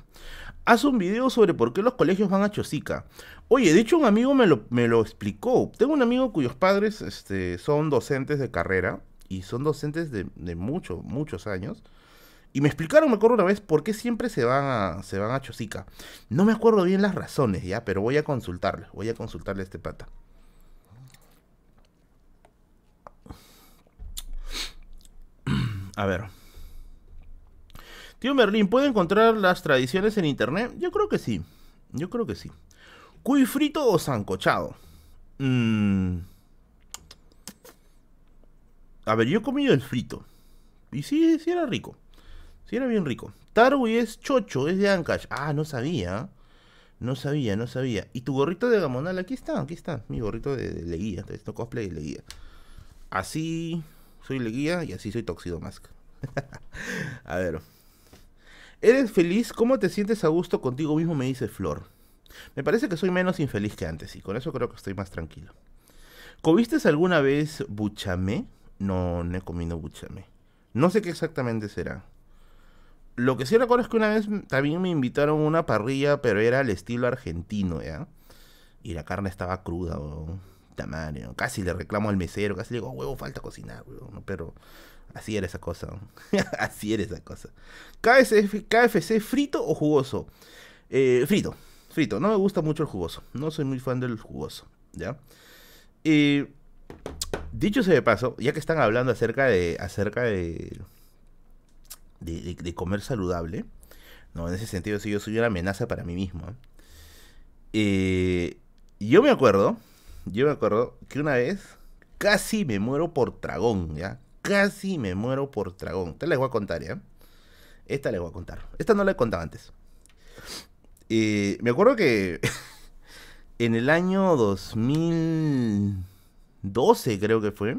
Haz un video sobre por qué los colegios van a Chosica. Oye, de hecho un amigo me lo, me lo explicó. Tengo un amigo cuyos padres este, son docentes de carrera y son docentes de, muchos, muchos años. Y me explicaron, me acuerdo una vez, por qué siempre se van a, se van a Chosica. No me acuerdo bien las razones, ya, pero voy a consultarle, voy a consultarle a este pata. A ver. Tío Merlín, ¿puede encontrar las tradiciones en internet? Yo creo que sí. Yo creo que sí. ¿Cuy frito o sancochado? Mmm... A ver, yo he comido el frito. Y sí, sí era rico. Sí era bien rico. Tarwi es chocho, es de Ancash. Ah, no sabía. No sabía, no sabía. ¿Y tu gorrito de gamonal? Aquí está, aquí está. Mi gorrito de, de leguía. Esto cosplay de leguía. Así, soy Leguía y así soy Tóxido Mask. *laughs* a ver. ¿Eres feliz? ¿Cómo te sientes a gusto contigo mismo? Me dice Flor. Me parece que soy menos infeliz que antes y con eso creo que estoy más tranquilo. ¿Comiste alguna vez buchame? No, no he comido buchame. No sé qué exactamente será. Lo que sí recuerdo es que una vez también me invitaron a una parrilla, pero era al estilo argentino, ¿ya? Y la carne estaba cruda, ¿no? casi le reclamo al mesero, casi le digo, huevo, falta cocinar, pero así era esa cosa, *laughs* así era esa cosa. KFC, KFC frito o jugoso? Eh, frito, frito, no me gusta mucho el jugoso, no soy muy fan del jugoso, ¿ya? dicho sea de paso, ya que están hablando acerca de, acerca de, de, comer saludable, no, en ese sentido si yo soy una amenaza para mí mismo. ¿eh? Eh, yo me acuerdo yo me acuerdo que una vez casi me muero por Dragón, ¿ya? Casi me muero por Dragón. Esta les voy a contar, ¿ya? Esta les voy a contar. Esta no la he contado antes. me acuerdo que *laughs* en el año 2012, creo que fue.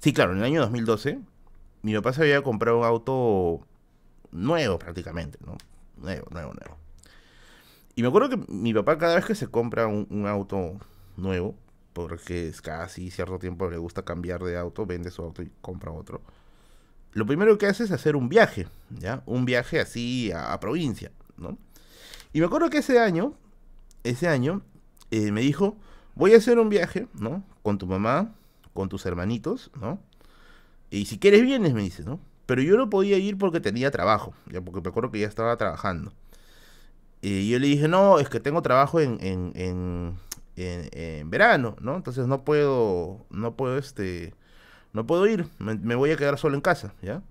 Sí, claro, en el año 2012, mi papá se había comprado un auto nuevo prácticamente, ¿no? Nuevo, nuevo, nuevo. Y me acuerdo que mi papá cada vez que se compra un auto nuevo, porque es casi cierto tiempo le gusta cambiar de auto, vende su auto y compra otro. Lo primero que hace es hacer un viaje, ¿ya? Un viaje así a, provincia, ¿no? Y me acuerdo que ese año, ese año, eh, me dijo, voy a hacer un viaje, ¿no? Con tu mamá, con tus hermanitos, ¿no? Y si quieres vienes, me dice, ¿no? Pero yo no podía ir porque tenía trabajo, ya porque me acuerdo que ya estaba trabajando. Y yo le dije, no, es que tengo trabajo en, en, verano, ¿no? Entonces no puedo, no puedo, este, no puedo ir, me, voy a quedar solo en casa, ¿ya?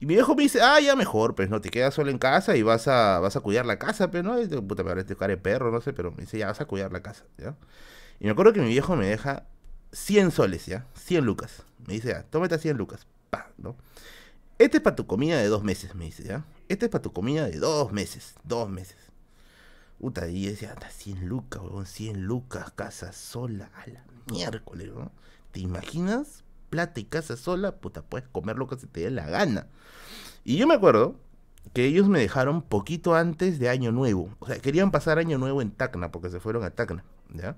Y mi viejo me dice, ah, ya mejor, pues, ¿no? Te quedas solo en casa y vas a, vas a cuidar la casa, pero pues, ¿no? puta, me habré tocar el perro, no sé, pero me dice, ya vas a cuidar la casa, ¿ya? Y me acuerdo que mi viejo me deja 100 soles, ¿ya? 100 lucas. Me dice, ya, tómate a 100 lucas, pa, ¿no? Este es para tu comida de dos meses, me dice, ¿ya? Este es para tu comida de dos meses, dos meses y decía, hasta 100 lucas, weón, 100 lucas, casa sola, a la miércoles, ¿no? ¿Te imaginas? Plata y casa sola, puta, puedes comer lo que se te dé la gana. Y yo me acuerdo que ellos me dejaron poquito antes de Año Nuevo. O sea, querían pasar Año Nuevo en Tacna, porque se fueron a Tacna, ¿ya?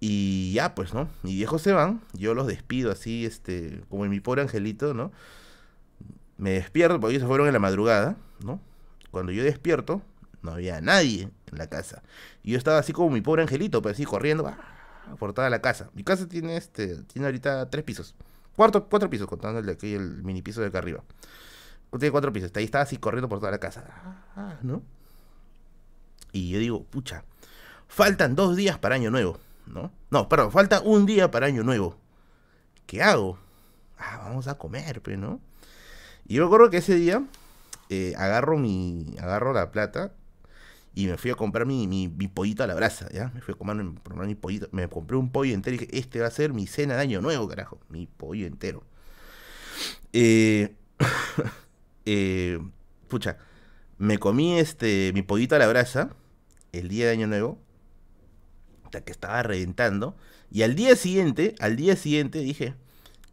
Y ya, pues, ¿no? Mis viejos se van, yo los despido así, este, como en mi pobre angelito, ¿no? Me despierto, porque ellos se fueron en la madrugada, ¿no? Cuando yo despierto, no había nadie en la casa. Y yo estaba así como mi pobre angelito, pues así corriendo ah, por toda la casa. Mi casa tiene este, tiene ahorita tres pisos. cuatro pisos, contando el de aquí, el mini piso de acá arriba. Tiene cuatro pisos. Ahí estaba así corriendo por toda la casa. Ah, ¿No? Y yo digo, pucha, faltan dos días para Año Nuevo, ¿no? No, perdón, falta un día para Año Nuevo. ¿Qué hago? Ah, vamos a comer, pues ¿no? Y yo recuerdo que ese día eh, agarro mi. agarro la plata y me fui a comprar mi, pollito a la brasa, ¿ya? Me fui a comer mi, pollito, me compré un pollo entero y dije, este va a ser mi cena de año nuevo, carajo, mi pollo entero. Eh, *coughs* eh pucha, me comí este, mi pollito a la brasa el día de año nuevo, hasta que estaba reventando, y al día siguiente, al día siguiente dije,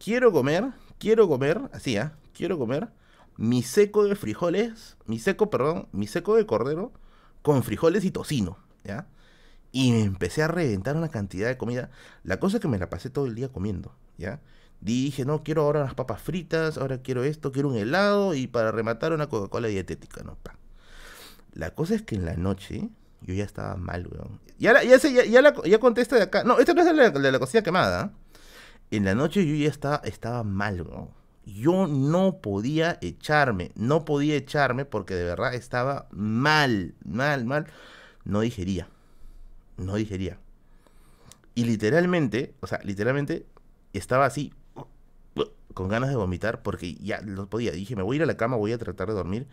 quiero comer, quiero comer, así, ¿ah? Quiero comer mi seco de frijoles, mi seco, perdón, mi seco de cordero con frijoles y tocino, ¿ya? Y me empecé a reventar una cantidad de comida. La cosa es que me la pasé todo el día comiendo, ¿ya? Dije, no, quiero ahora unas papas fritas, ahora quiero esto, quiero un helado y para rematar una Coca-Cola dietética, ¿no? Pa. La cosa es que en la noche yo ya estaba mal, weón. Ya, la, ya, ya, la, contesta de acá. No, esta no es la, de la cocina quemada. ¿ah? En la noche yo ya estaba, estaba mal, weón yo no podía echarme, no podía echarme porque de verdad estaba mal, mal, mal. No digería, no digería. Y literalmente, o sea, literalmente estaba así, con ganas de vomitar porque ya no podía. Dije, me voy a ir a la cama, voy a tratar de dormir.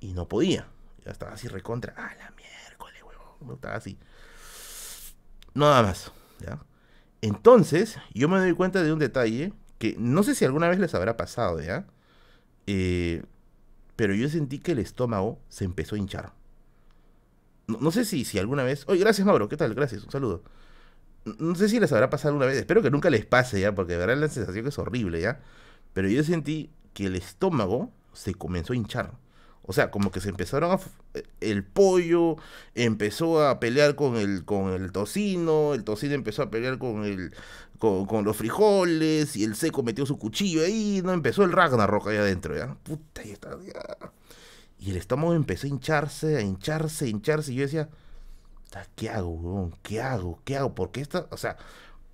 Y no podía. Ya estaba así recontra. a la miércoles, huevón. Estaba así. Nada más. Entonces, yo me doy cuenta de un detalle que no sé si alguna vez les habrá pasado, ¿ya? Eh, pero yo sentí que el estómago se empezó a hinchar. No, sé si, si alguna vez... Oye, gracias Mauro, ¿qué tal? Gracias, un saludo. No sé si les habrá pasado alguna vez, espero que nunca les pase, ¿ya? Porque de verdad la sensación que es horrible, ¿ya? Pero yo sentí que el estómago se comenzó a hinchar. O sea, como que se empezaron a... Eh, el pollo empezó a pelear con el, con el tocino, el tocino empezó a pelear con el, con, los frijoles y el seco metió su cuchillo ahí, no empezó el Ragnarok ahí adentro, ¿ya? Puta, está, Y el estómago empezó a hincharse, a hincharse, a hincharse. Y yo decía, ah, ¿qué hago, ¿Qué hago? ¿Qué hago? Porque esto, o sea,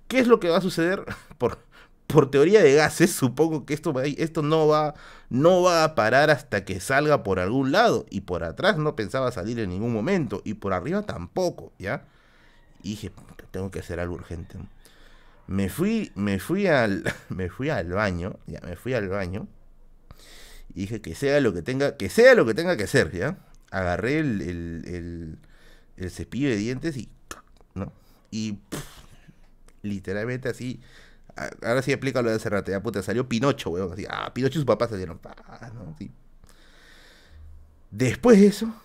¿qué es lo que va a suceder? *laughs* Por, por teoría de gases, supongo que esto, esto no, va, no va a parar hasta que salga por algún lado. Y por atrás no pensaba salir en ningún momento. Y por arriba tampoco, ¿ya? Y dije, tengo que hacer algo urgente. Me fui, me fui al, *laughs* me fui al baño, ya, me fui al baño. Y dije que sea lo que tenga, que sea lo que tenga que ser, ¿ya? Agarré el, el, el, cepillo de dientes y, ¿no? Y literalmente así, ahora sí aplica lo de hace ya puta, salió Pinocho, weón, así, ah, Pinocho y su papá salieron, ¿no? Después de eso,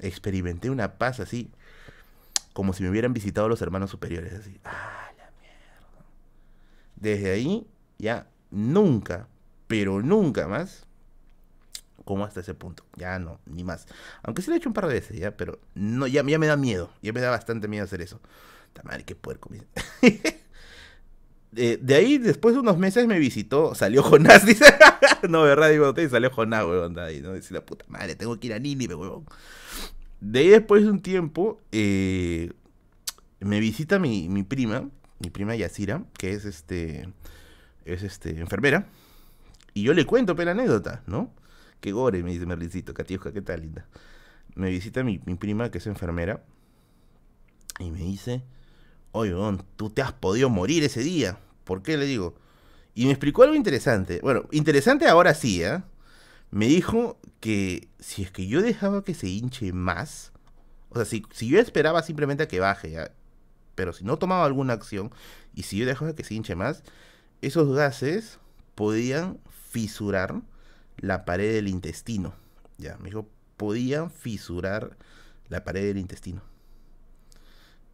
experimenté una paz así, como si me hubieran visitado los hermanos superiores, así, ah, desde ahí ya nunca, pero nunca más, como hasta ese punto. Ya no, ni más. Aunque sí lo he hecho un par de veces, ya, pero no, ya, me da miedo. Ya me da bastante miedo hacer eso. Está madre, qué puerco. de, *laughs* eh, de, ahí, después de unos meses, me visitó, salió Jonás, *laughs* dice. no, verdad, digo, salió Jonás, weón. De ahí, ¿no? Dice la puta madre, tengo que ir a Nini, weón. De ahí, después de un tiempo, eh, me visita mi, mi prima mi prima Yacira, que es este, es este, enfermera, y yo le cuento pero pues, la anécdota, ¿no? Que gore, me dice Merlincito. Catiusca, qué tal, linda. Me visita mi, prima, que es enfermera, y me dice, oye, don, tú te has podido morir ese día. ¿Por qué? Le digo. Y me explicó algo interesante. Bueno, interesante ahora sí, ¿eh? Me dijo que si es que yo dejaba que se hinche más, o sea, si, si yo esperaba simplemente a que baje, pero si no tomaba alguna acción y si yo dejaba que se hinche más, esos gases podían fisurar la pared del intestino. Ya, me dijo, podían fisurar la pared del intestino.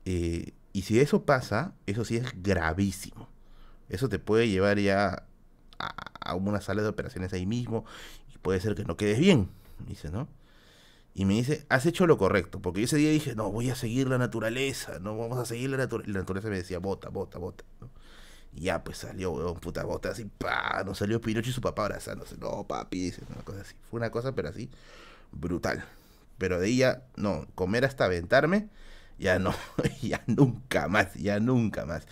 Eh, y si eso pasa, eso sí es gravísimo. Eso te puede llevar ya a, a una sala de operaciones ahí mismo y puede ser que no quedes bien, dice, ¿no? y me dice, has hecho lo correcto, porque ese día dije, no, voy a seguir la naturaleza, no vamos a seguir la naturaleza. Y la naturaleza me decía, bota, bota, bota. Y ya, pues salió, weón, puta bota, así, pa, No salió Pinocho y su papá abrazándose. No, papi, dice, una cosa así. Fue una cosa, pero así, brutal. Pero de ella, no, comer hasta aventarme, ya no, *laughs* ya nunca más, ya nunca más.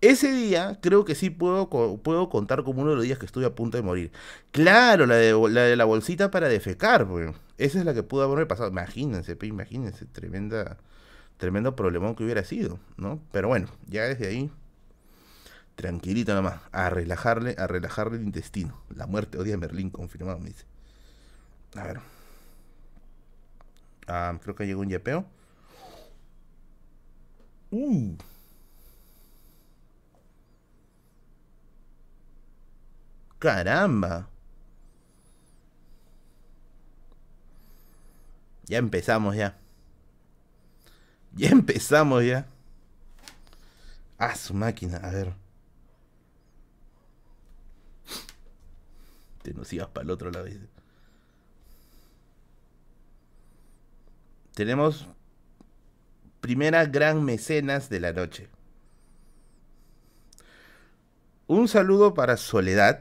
Ese día creo que sí puedo, puedo contar como uno de los días que estuve a punto de morir. Claro, la de la, bolsita para defecar, güey. Pues. Esa es la que pudo haberme pasado. Imagínense, imagínense, tremenda, tremendo problemón que hubiera sido, ¿no? Pero bueno, ya desde ahí, tranquilito nomás, a relajarle, a relajarle el intestino. La muerte odia a Merlín, confirmado, me dice. A ver. Ah, creo que llegó un yapeo. Uh. Caramba. Ya empezamos ya. Ya empezamos ya. Ah, su máquina, a ver. Te nos ibas para el otro lado. Tenemos primera gran mecenas de la noche. Un saludo para Soledad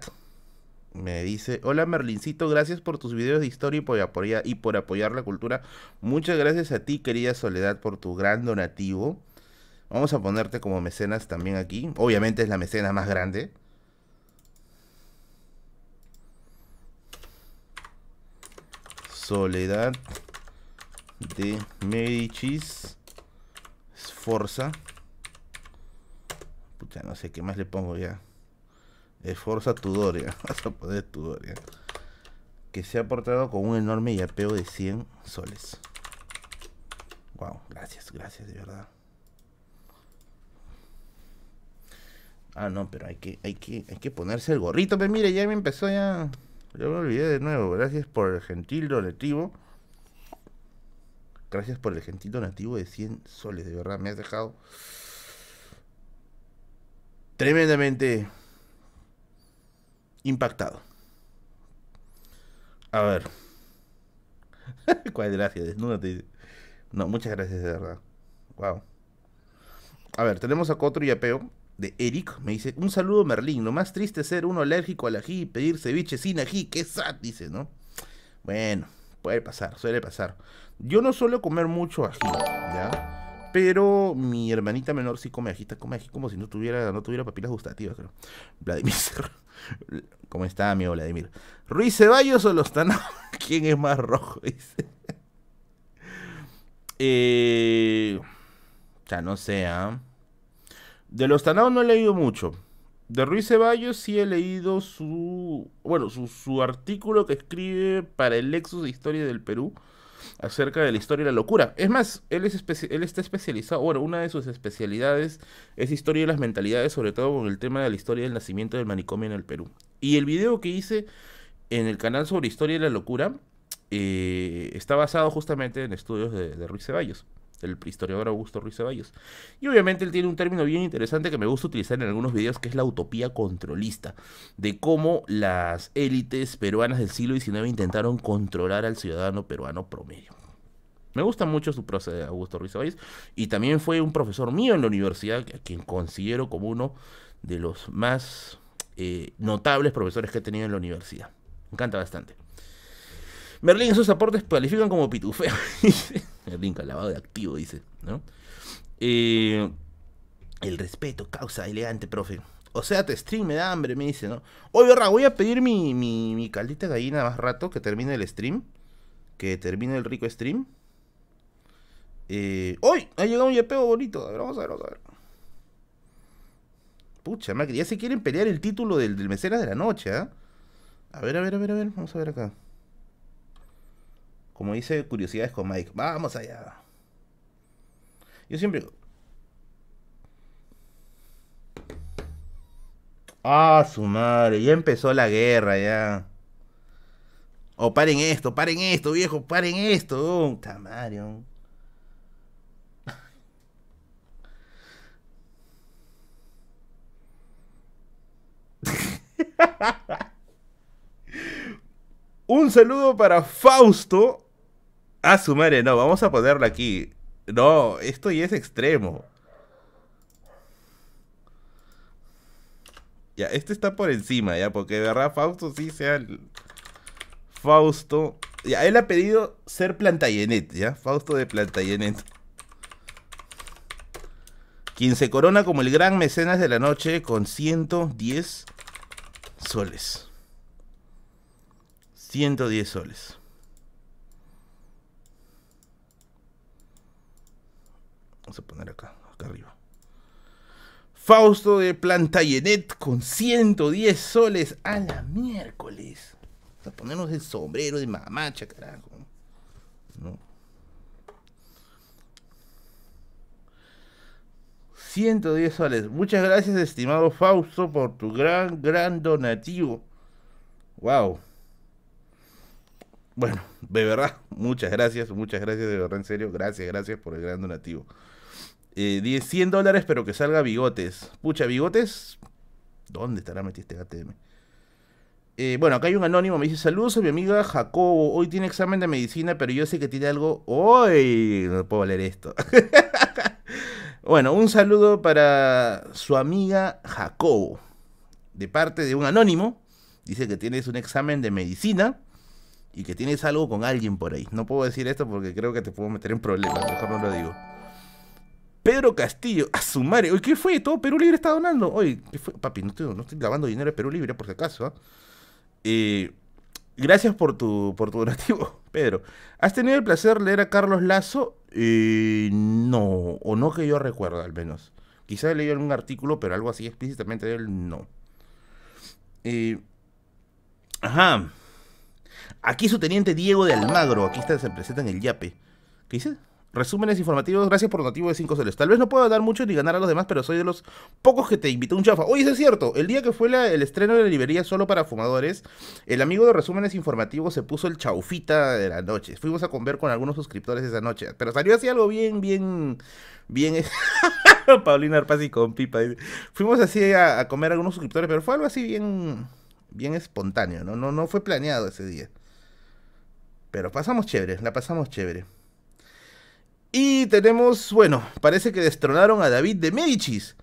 me dice, hola Merlincito, gracias por tus videos de historia y por, apoyar, y por apoyar la cultura. Muchas gracias a ti, querida Soledad, por tu gran donativo. Vamos a ponerte como mecenas también aquí. Obviamente es la mecena más grande. Soledad de Medicis esforza Puta, no sé qué más le pongo ya. Esforza Tudoria. *laughs* Vas a poner Tudoria. Que se ha portado con un enorme yapeo de 100 soles. Wow, gracias, gracias, de verdad. Ah, no, pero hay que, hay que, hay que ponerse el gorrito. Pero pues mire, ya me empezó ya. me olvidé de nuevo. Gracias por el gentil donativo. Gracias por el gentil donativo de 100 soles. De verdad, me has dejado tremendamente impactado. A ver. *laughs* ¿Cuál gracias? No, muchas gracias de verdad. Wow. A ver, tenemos a Cotro y Apeo de Eric. Me dice, un saludo Merlín. Lo más triste es ser uno alérgico al ají y pedir ceviche sin ají. Qué sad, dice, ¿no? Bueno, puede pasar, suele pasar. Yo no suelo comer mucho ají, ¿ya? pero mi hermanita menor sí come ají, come ají como si no tuviera, no tuviera papilas gustativas, creo. Vladimir. *laughs* ¿Cómo está, amigo Vladimir? ¿Ruiz Ceballos o los Lozano? *laughs* ¿Quién es más rojo? *laughs* Dice. Eh, ya no sé, ¿ah? de los De no he leído mucho. De Ruiz Ceballos sí he leído su. Bueno, su artículo que escribe para el Lexus de Historia del Perú acerca de la historia y la locura. Es más, él, está especializado, bueno, una de sus especialidades es historia de las mentalidades, sobre todo con el tema de la historia del nacimiento del manicomio en el Perú. Y el video que hice en el canal sobre historia y la locura eh, está basado justamente en estudios de Ruiz Ceballos el historiador Augusto Ruiz Ceballos. Y obviamente él tiene un término bien interesante que me gusta utilizar en algunos videos, que es la utopía controlista, de cómo las élites peruanas del siglo XIX intentaron controlar al ciudadano peruano promedio. Me gusta mucho su proceso de Augusto Ruiz Ceballos, y también fue un profesor mío en la universidad, a quien considero como uno de los más eh, notables profesores que he tenido en la universidad. Me encanta bastante. Merlín, esos aportes califican como pitufeo, *laughs* dice. Merlín, calabado de activo, dice, ¿no? Eh, el respeto, causa, elegante, profe. O sea, te stream me da hambre, me dice, ¿no? Hoy Ra, voy a pedir mi, caldita gallina más rato, que termine el stream. Que termine el rico stream. Eh, ¡Uy! Ha llegado un yepeo bonito. A ver, vamos a ver, vamos a ver. Pucha, ya se quieren pelear el título del, del de la Noche, ¿eh? A ver, a ver, a ver, a ver. Vamos a ver acá. Como dice Curiosidades con Mike. Vamos allá. Yo siempre... Ah, su madre. Ya empezó la guerra, ya. oh, paren esto, paren esto, viejo, paren esto. Oh, *laughs* Un saludo para Fausto Ah, su madre, no, vamos a ponerlo aquí. No, esto ya es extremo. Ya, este está por encima, ya, porque de verdad Fausto sí sea el... Fausto... Ya, él ha pedido ser Plantagenet, ya, Fausto de Plantagenet. Quien se corona como el gran mecenas de la noche con 110 soles. 110 soles. Vamos a poner acá, acá arriba. Fausto de Plantagenet con 110 soles a la miércoles. Vamos a ponernos el sombrero de mamacha, carajo. ¿No? 110 soles. Muchas gracias, estimado Fausto, por tu gran, gran donativo. Wow. Bueno, de verdad, muchas gracias, muchas gracias, de verdad, en serio, gracias, gracias por el gran donativo. 100 eh, dólares, pero que salga bigotes. Pucha, bigotes. ¿Dónde estará metiste este ATM? Eh, bueno, acá hay un anónimo, me dice, saludos a mi amiga Jacobo, hoy tiene examen de medicina, pero yo sé que tiene algo... Uy, no puedo leer esto. *laughs* bueno, un saludo para su amiga Jacobo, de parte de un anónimo, dice que tienes un examen de medicina y que tienes algo con alguien por ahí. No puedo decir esto porque creo que te puedo meter en problemas, mejor no lo digo. Pedro Castillo, a su madre. Oye, ¿qué fue? Todo Perú Libre está donando. Oye, ¿qué fue? Papi, no estoy, lavando dinero de Perú Libre, por si acaso. ¿ah? Eh, gracias por tu, por tu donativo, *laughs* Pedro. ¿Has tenido el placer de leer a Carlos Lazo? Eh, no, o no que yo recuerdo, al menos. Quizás he leído algún artículo, pero algo así explícitamente de él, no. Eh, ajá. Aquí su teniente Diego de Almagro. Aquí está, se presenta en el Yape. ¿Qué dice? Resúmenes informativos, gracias por nativo de 5 celos Tal vez no pueda dar mucho ni ganar a los demás, pero soy de los pocos que te invitó un chafa. Oye, eso es cierto, el día que fue el estreno de la librería solo para fumadores, el amigo de resúmenes informativos se puso el chaufita de la noche. Fuimos a comer con algunos suscriptores esa noche, pero salió así algo bien, bien, bien... *laughs* Paulina Arpaz y con pipa. Fuimos así a, comer a algunos suscriptores, pero fue algo así bien, bien espontáneo, ¿no? No, no fue planeado ese día. Pero pasamos chévere, la pasamos chévere. Y tenemos, bueno, parece que destronaron a David de Medicis.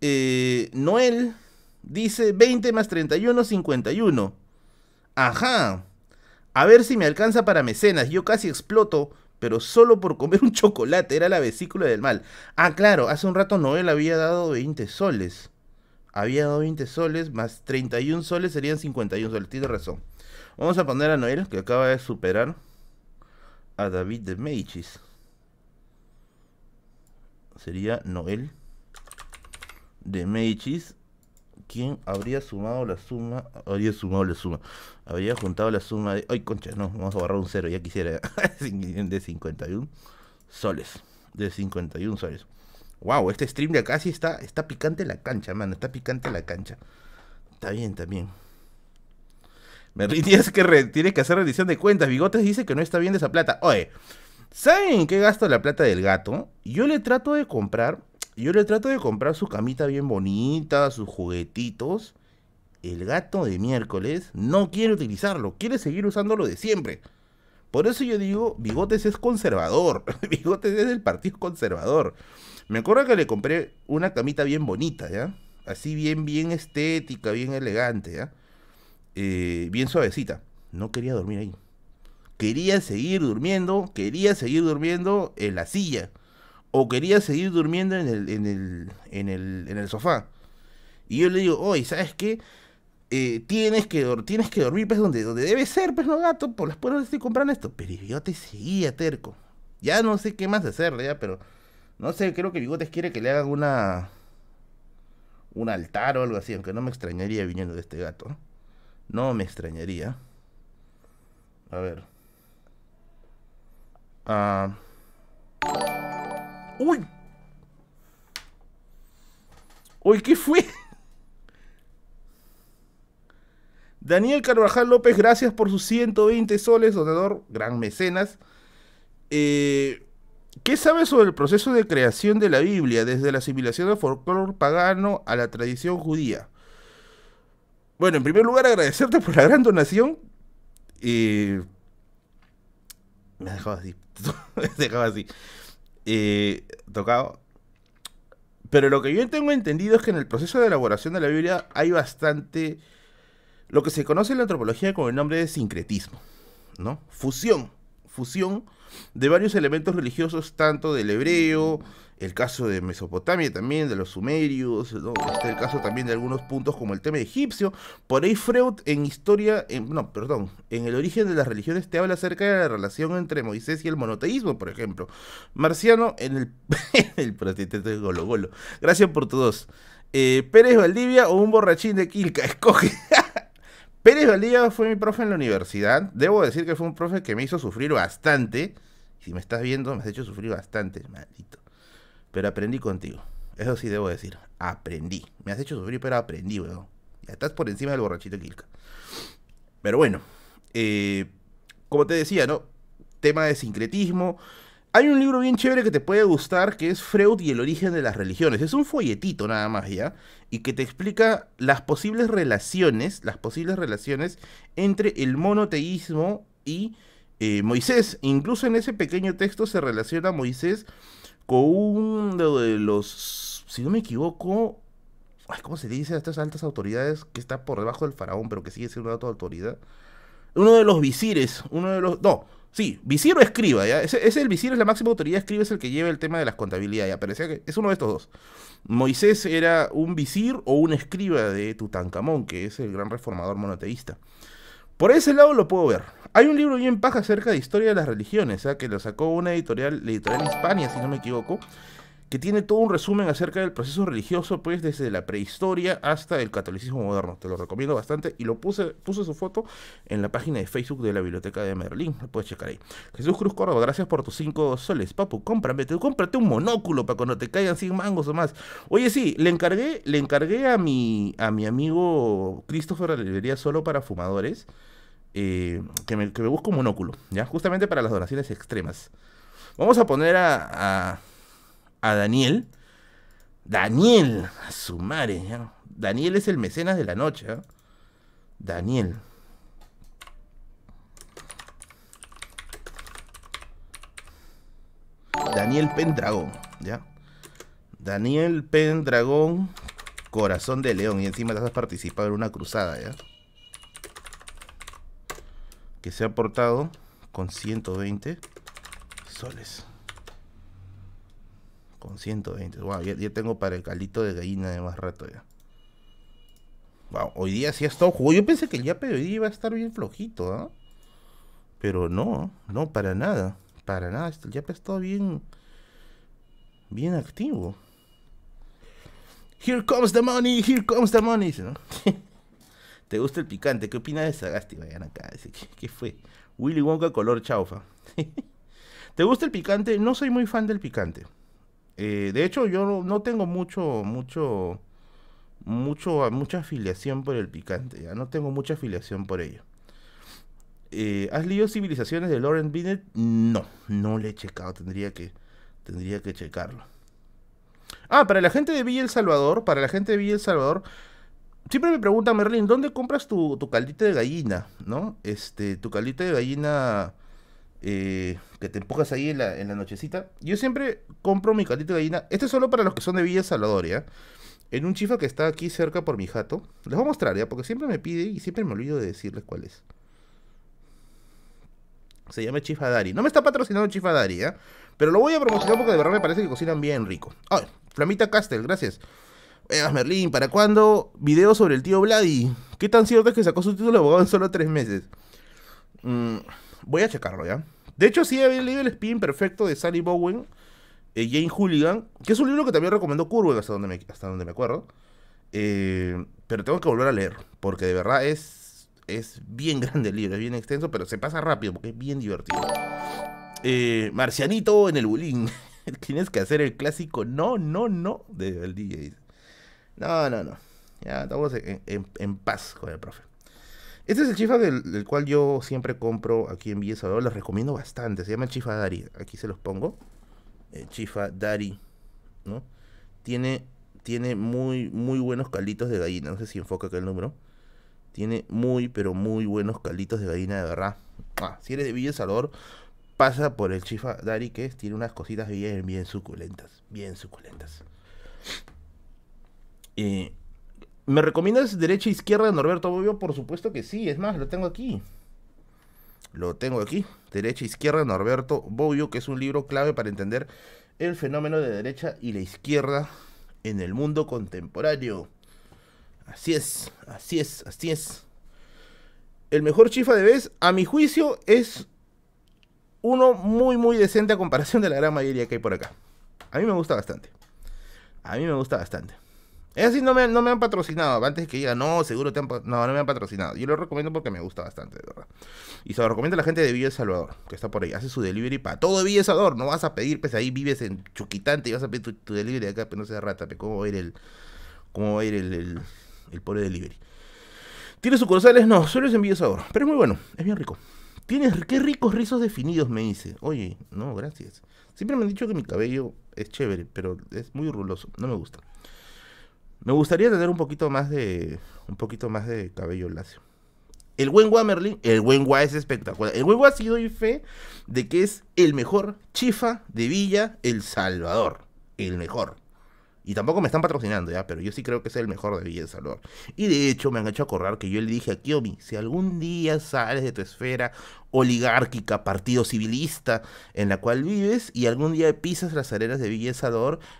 Eh, Noel dice 20 más 31, 51. Ajá. A ver si me alcanza para mecenas. Yo casi exploto, pero solo por comer un *laughs* chocolate. Era la vesícula del mal. Ah, claro, hace un rato Noel había dado 20 soles. Había dado 20 soles, más 31 soles serían 51 soles. Tiene razón. Vamos a poner a Noel, que acaba de superar a David de Medicis sería Noel de Meichis, quien habría sumado la suma, habría sumado la suma, habría juntado la suma de, ay concha, no, vamos a borrar un cero, ya quisiera, *laughs* de 51 soles, de 51 soles. Wow, este stream de acá sí está, está picante la cancha, mano, está picante la cancha. Está bien, también bien. Merlin, que, que hacer rendición de cuentas. Bigotes dice que no está bien esa plata. Oye, ¿Saben en qué gasto la plata del gato? Yo le trato de comprar, yo le trato de comprar su camita bien bonita, sus juguetitos. El gato de miércoles no quiere utilizarlo, quiere seguir usándolo de siempre. Por eso yo digo, Bigotes es conservador. *laughs* Bigotes es el partido conservador. Me acuerdo que le compré una camita bien bonita, ¿ya? Así bien, bien estética, bien elegante, ¿ya? Eh, bien suavecita. No quería dormir ahí quería seguir durmiendo, quería seguir durmiendo en la silla o quería seguir durmiendo en el, en el, en el, sofá. Y yo le digo, oye, ¿sabes qué? Eh, tienes, que, tienes que dormir, pues, donde, donde debe ser, pues, no, gato, por las puertas estoy comprando esto. Pero yo te seguía terco. Ya no sé qué más hacer, ya, pero no sé, creo que Bigotes quiere que le hagan una. un altar o algo así, aunque no me extrañaría viniendo de este gato. No me extrañaría. A ver. Ah. ¡Uy! ¡Uy, qué fue! *laughs* Daniel Carvajal López, gracias por sus 120 soles, donador, gran mecenas. Eh, ¿Qué sabes sobre el proceso de creación de la Biblia, desde la asimilación del folclore pagano a la tradición judía? Bueno, en primer lugar, agradecerte por la gran donación. Eh, me ha dejado así. *laughs* me ha dejado así. Eh, tocado. Pero lo que yo tengo entendido es que en el proceso de elaboración de la Biblia hay bastante. Lo que se conoce en la antropología con el nombre de sincretismo, ¿no? Fusión. Fusión de varios elementos religiosos, tanto del hebreo, el caso de Mesopotamia también, de los sumerios, este, el caso también de algunos puntos como el tema egipcio. Por ahí Freud en historia, no, perdón, en el origen de las religiones te habla acerca de la relación entre Moisés y el monoteísmo, por ejemplo. Marciano en el, *laughs* el de Golo Golo. Gracias por todos. Eh, Pérez Valdivia o un borrachín de Quilca, *laughs* escoge. Pérez Valdivia fue mi profe en la universidad. Debo decir que fue un profe que me hizo sufrir bastante. Si me estás viendo, me has hecho sufrir bastante, maldito. Pero aprendí contigo. Eso sí debo decir. Aprendí. Me has hecho sufrir, pero aprendí, weón. Ya estás por encima del borrachito Kilka. Pero bueno. Eh, como te decía, ¿no? Tema de sincretismo. Hay un libro bien chévere que te puede gustar, que es Freud y el origen de las religiones. Es un folletito nada más, ¿ya? Y que te explica las posibles relaciones, las posibles relaciones entre el monoteísmo y eh, Moisés. Incluso en ese pequeño texto se relaciona Moisés con uno de los, si no me equivoco, ¿cómo se dice a estas altas autoridades que está por debajo del faraón, pero que sigue siendo una alta autoridad? Uno de los visires, uno de los, no, sí, visir o escriba, Ese, es el visir es la máxima autoridad, escriba es el que lleva el tema de las contabilidades, que es uno de estos dos. Moisés era un visir o un escriba de Tutankamón, que es el gran reformador monoteísta. Por ese lado lo puedo ver. Hay un libro bien paja acerca de historia de las religiones, ¿ah? que lo sacó una editorial, la editorial Hispania, si no me equivoco, que tiene todo un resumen acerca del proceso religioso, pues desde la prehistoria hasta el catolicismo moderno. Te lo recomiendo bastante y lo puse, puse su foto en la página de Facebook de la Biblioteca de Merlín. Lo puedes checar ahí. Jesús Cruz Córdoba, gracias por tus cinco soles. Papu, cómprame, cómprate un monóculo para cuando te caigan sin mangos o más. Oye, sí, le encargué, le encargué a mi, a mi amigo Christopher la librería solo para fumadores. Eh, que, me, busco un monóculo, ¿ya? Justamente para las donaciones extremas. Vamos a poner a, a, Daniel. Daniel, a su madre, Daniel es el mecenas de la noche, ¿eh? Daniel. Daniel Pendragón, ¿ya? Daniel Pendragón, corazón de león. Y encima te has participado en una cruzada, ¿ya? que se ha portado con 120 soles. Con 120. Wow, ya, tengo para el calito de gallina de más rato ya. Wow, hoy día sí ha estado jugo. Yo pensé que el yape hoy día iba a estar bien flojito, ¿ah? Pero no, no, para nada. Para nada. Este, el yape ha estado bien. Bien activo. Here comes the money, here comes the money. *laughs* ¿Te gusta el picante? ¿Qué opinas de Sagasti? Vayan acá. ¿qué, fue? Willy Wonka color chaufa. *laughs* ¿Te gusta el picante? No soy muy fan del picante. Eh, de hecho, yo no, tengo mucho, mucho, mucho, mucha afiliación por el picante. Ya no tengo mucha afiliación por ello. Eh, ¿Has leído Civilizaciones de Lauren Binet? No, no le he checado. Tendría que, tendría que checarlo. Ah, para la gente de Villa El Salvador, para la gente de Villa El Salvador, siempre me pregunta Merlin, ¿dónde compras tu, caldito de gallina? ¿No? Este, tu caldito de gallina eh, que te empujas ahí en la, nochecita. Yo siempre compro mi caldito de gallina. Este es solo para los que son de Villa Salvador, ¿ya? En un chifa que está aquí cerca por mi jato. Les voy a mostrar, ¿ya? Porque siempre me pide y siempre me olvido de decirles cuál es. Se llama Chifa Dari. No me está patrocinando Chifa Dari, ¿ya? Pero lo voy a promocionar porque de verdad me parece que cocinan bien rico. Ay, Flamita Castel, gracias. Evas eh, Merlin! ¿para cuándo? Video sobre el tío Vladi. ¿Qué tan cierto es que sacó su título de abogado en solo tres meses? Mm, voy a checarlo ya. De hecho, sí había leído el spin perfecto de Sally Bowen, Y eh, Jane Hooligan, que es un libro que también recomendó Curwen, hasta donde me, hasta donde me acuerdo. Eh, pero tengo que volver a leer, porque de verdad es, es bien *laughs* grande el libro, es bien extenso, pero se pasa rápido porque es bien divertido. Marcianito en el bulín. *laughs* Tienes que hacer el clásico no, no, no del DJ. No, no, no. Ya estamos en, paz con el profe. Este es el chifa del, cual yo siempre compro aquí en Villa Salvador. Les recomiendo bastante. Se llama el chifa Dari. Aquí se los pongo. El eh, chifa Dari. ¿no? Tiene, tiene muy, muy buenos calitos de gallina. No sé si enfoca acá el número. Tiene muy, pero muy buenos calitos de gallina, de verdad. Ah, si eres de Villa pasa por el chifa Dari, que tiene unas cositas bien, bien suculentas. Bien suculentas. Eh, ¿Me recomiendas derecha e izquierda de Norberto Bobbio? Por supuesto que sí, es más, lo tengo aquí. Lo tengo aquí, Derecha e Izquierda de Norberto Bobbio, que es un libro clave para entender el fenómeno de derecha y la izquierda en el mundo contemporáneo. Así es, así es, así es. El mejor chifa de vez, a mi juicio, es uno muy, muy decente a comparación de la gran mayoría que hay por acá. A mí me gusta bastante. A mí me gusta bastante. Es así, no me, han patrocinado. Antes que diga, no, seguro te han No, no me han patrocinado. Yo lo recomiendo porque me gusta bastante, de verdad. Y se lo recomiendo a la gente de Villa El Salvador, que está por ahí. Hace su delivery para todo Villa Salvador. No vas a pedir, pues ahí vives en Chuquitante y vas a pedir tu, delivery de acá, pero pues, no sea rata, ¿cómo va a ir el, cómo va a ir el, el, el pobre delivery? ¿Tiene sucursales? No, solo es en Villa Salvador. Pero es muy bueno, es bien rico. Tienes qué ricos rizos definidos, me dice. Oye, no, gracias. Siempre me han dicho que mi cabello es chévere, pero es muy ruloso. No me gusta. Me gustaría tener un poquito más de. un poquito más de cabello lacio. El buen Merlin, el buen es espectacular. El buen ha sido doy fe de que es el mejor chifa de Villa El Salvador. El mejor. Y tampoco me están patrocinando, ¿ya? Pero yo sí creo que es el mejor de Villa Y de hecho me han hecho acordar que yo le dije a Kiomi, si algún día sales de tu esfera oligárquica, partido civilista en la cual vives y algún día pisas las arenas de Villa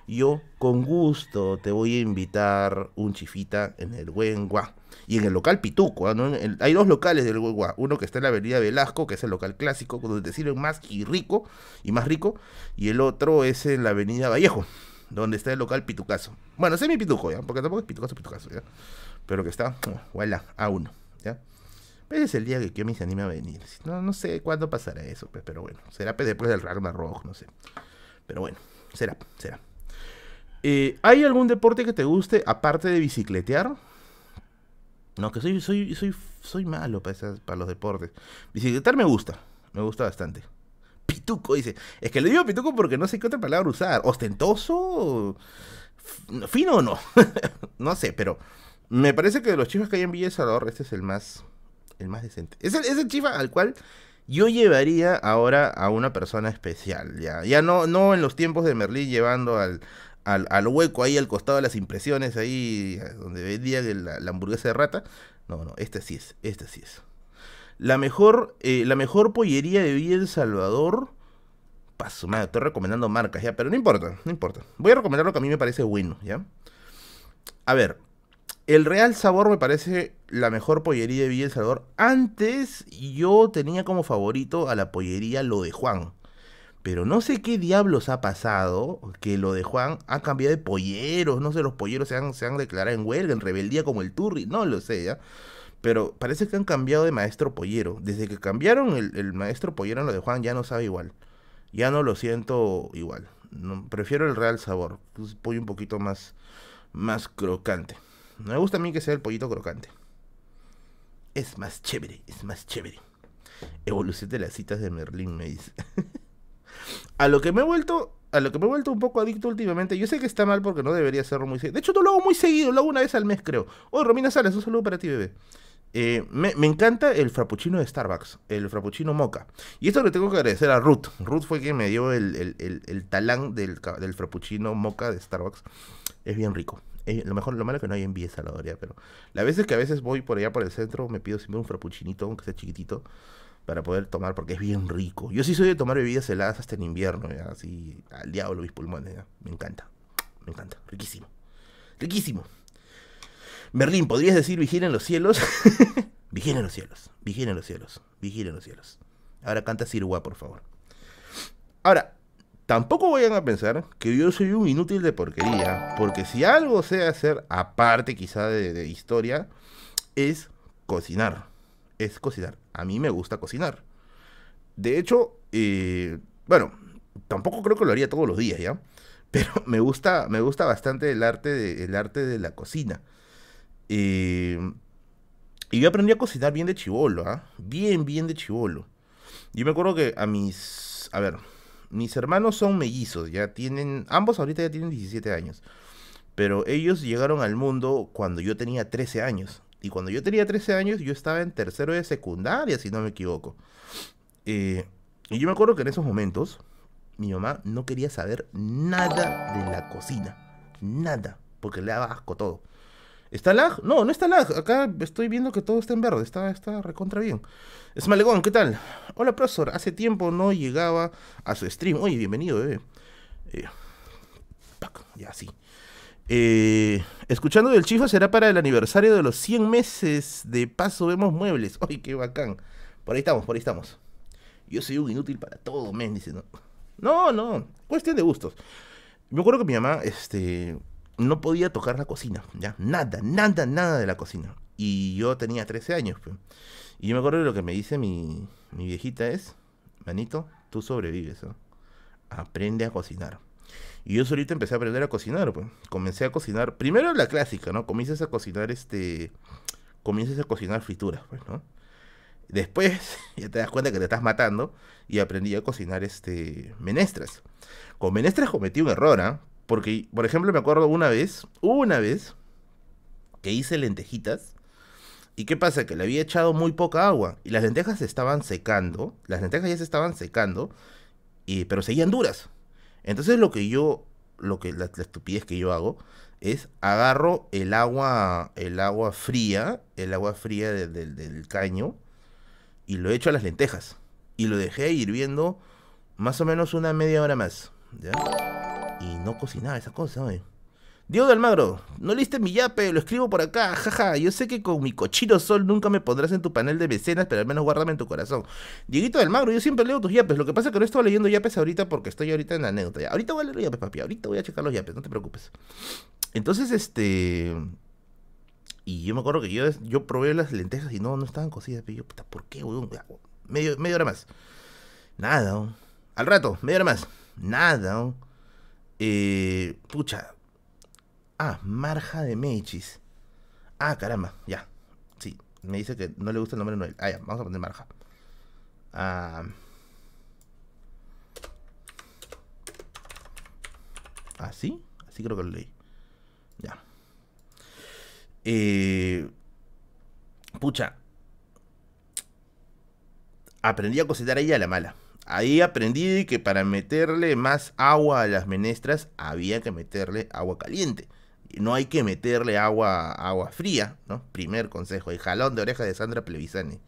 yo con gusto te voy a invitar un chifita en el buen Y en el local Pituco, ¿ah? hay dos locales del buen Uno que está en la avenida Velasco, que es el local clásico, donde te sirven más y rico, y más rico. Y el otro es en la avenida Vallejo donde está el local Pitucazo. Bueno, mi Pituco, ¿ya? Porque tampoco es Pitucazo, Pitucazo, ¿ya? Pero que está, voilà, a uno, ¿ya? es el día que me se anima a venir. No, no sé cuándo pasará eso, pero bueno. Será pues, después del Ragnarok, no sé. Pero bueno, será, será. Eh, ¿Hay algún deporte que te guste aparte de bicicletear? No, que soy, soy, soy, soy malo para, para los deportes. Bicicletar me gusta, me gusta bastante pituco, dice. Es que le digo pituco porque no sé qué otra palabra usar. ¿Ostentoso? ¿Fino o no? *laughs* no sé, pero me parece que de los chifas que hay en Villa Salvador, este es el más, el más decente. Es el, es el chifa al cual yo llevaría ahora a una persona especial, ya. Ya no, no en los tiempos de Merlín llevando al, al, hueco ahí al costado de las impresiones, ahí donde vendía la hamburguesa de rata. No, no, este sí es, este sí es. La mejor, eh, la mejor pollería de Villa El Salvador. Paso, madre, estoy recomendando marcas ya, pero no importa, no importa. Voy a recomendar lo que a mí me parece bueno, ¿ya? A ver, el Real Sabor me parece la mejor pollería de Villa El Salvador. Antes yo tenía como favorito a la pollería Lo de Juan. Pero no sé qué diablos ha pasado que lo de Juan ha cambiado de polleros. No sé, los polleros se han, se han declarado en huelga, en rebeldía como el Turri. No lo sé, ¿ya? Pero parece que han cambiado de maestro pollero. Desde que cambiaron el, maestro pollero en lo de Juan, ya no sabe igual. Ya no lo siento igual. prefiero el real sabor. Es pues, pollo un poquito más, más crocante. Me gusta a mí que sea el pollito crocante. Es más chévere, es más chévere. Evolución de las citas de Merlín, me dice. *laughs* a lo que me he vuelto a lo que me he vuelto un poco adicto últimamente. Yo sé que está mal porque no debería hacerlo muy seguido. De hecho, no lo hago muy seguido, lo hago una vez al mes, creo. Oye, Romina Salas, un saludo para ti, bebé. Eh, me, encanta el frappuccino de Starbucks, el frappuccino moca. Y esto le tengo que agradecer a Ruth. Ruth fue quien me dio el, talán del, del frappuccino moca de Starbucks. Es bien rico. lo mejor, lo malo es que no hay en saladora, pero la veces que a veces voy por allá por el centro, me pido siempre un frappuccinito, aunque sea chiquitito, para poder tomar, porque es bien rico. Yo sí soy de tomar bebidas heladas hasta en invierno, así al diablo mis pulmones, me encanta, me encanta, riquísimo, riquísimo. Berlín, ¿podrías decir vigilen los cielos? *laughs* vigilen los cielos, vigilen los cielos, vigilen los cielos. Ahora canta Sirwa, por favor. Ahora, tampoco vayan a pensar que yo soy un inútil de porquería, porque si algo sé hacer, aparte quizá de, historia, es cocinar. Es cocinar. A mí me gusta cocinar. De hecho, eh, bueno, tampoco creo que lo haría todos los días, ¿ya? *laughs* Pero me gusta, me gusta bastante el arte, el arte de la cocina y yo aprendí a cocinar bien de chivolo, ¿ah? Bien, bien de chivolo. Yo me acuerdo que a mis. A ver, mis hermanos son mellizos, ya tienen. Ambos ahorita ya tienen 17 años. Pero ellos llegaron al mundo cuando yo tenía 13 años. Y cuando yo tenía 13 años, yo estaba en tercero de secundaria, si no me equivoco. Eh, y yo me acuerdo que en esos momentos, mi mamá no quería saber nada de la cocina. Nada. Porque le daba asco todo. ¿Está lag? No, no está lag. Acá estoy viendo que todo está en verde. Está, está recontra bien. Es Malegón, ¿qué tal? Hola, profesor. Hace tiempo no llegaba a su stream. Oye, bienvenido, bebé. Eh, ya, sí. Eh, escuchando del Chifa será para el aniversario de los 100 meses de Paso Vemos Muebles. ¡Ay, qué bacán! Por ahí estamos, por ahí estamos. Yo soy un inútil para todo, men, dice, ¿no? No, no, cuestión de gustos. Me acuerdo que mi mamá, este, no podía tocar la cocina, ya, nada, nada, nada de la cocina. Y yo tenía 13 años. Pues. Y yo me acuerdo de lo que me dice mi, viejita es, manito, tú sobrevives, ¿no? aprende a cocinar. Y yo solito empecé a aprender a cocinar, pues. Comencé a cocinar, primero la clásica, ¿no? Comienzas a cocinar este, comienzas a cocinar frituras, pues, ¿no? Después *laughs* ya te das cuenta que te estás matando y aprendí a cocinar este menestras. Con menestras cometí un error, ¿ah? Porque, por ejemplo, me acuerdo una vez, una vez, que hice lentejitas. ¿Y qué pasa? Que le había echado muy poca agua. Y las lentejas se estaban secando. Las lentejas ya se estaban secando. Y, pero seguían duras. Entonces lo que yo, lo que la, estupidez que yo hago es agarro el agua, el agua fría, el agua fría del caño y lo echo a las lentejas. Y lo dejé hirviendo más o menos una media hora más. ¿ya? Y no cocinaba esa cosa, oye. Diego de Almagro, no leíste mi yape, lo escribo por acá, jaja. Yo sé que con mi cochino sol nunca me pondrás en tu panel de mecenas, pero al menos guárdame en tu corazón. Dieguito de Almagro, yo siempre leo tus yapes. Lo que pasa es que no estaba leyendo yapes ahorita porque estoy ahorita en la anécdota. Ahorita voy a leer los yapes, papi. Ahorita voy a checar los yapes, no te preocupes. Entonces, este. Y yo me acuerdo que yo, yo probé las lentejas y no, no estaban cocidas. Pero yo, puta, ¿por qué, weón? Medio, media hora más. Nada, Al rato, media hora más. Nada, eh, pucha. Ah, Marja de Meichis. Ah, caramba, ya. Sí, me dice que no le gusta el nombre Noel. Ah, ya, vamos a poner Marja. Ah, así, ah, así creo que lo leí. Ya. Eh, pucha. Aprendí a cocinar ella a la mala. Ahí aprendí que para meterle más agua a las menestras había que meterle agua caliente. No hay que meterle agua, agua fría, ¿no? Primer consejo, el jalón de oreja de Sandra Plevisani.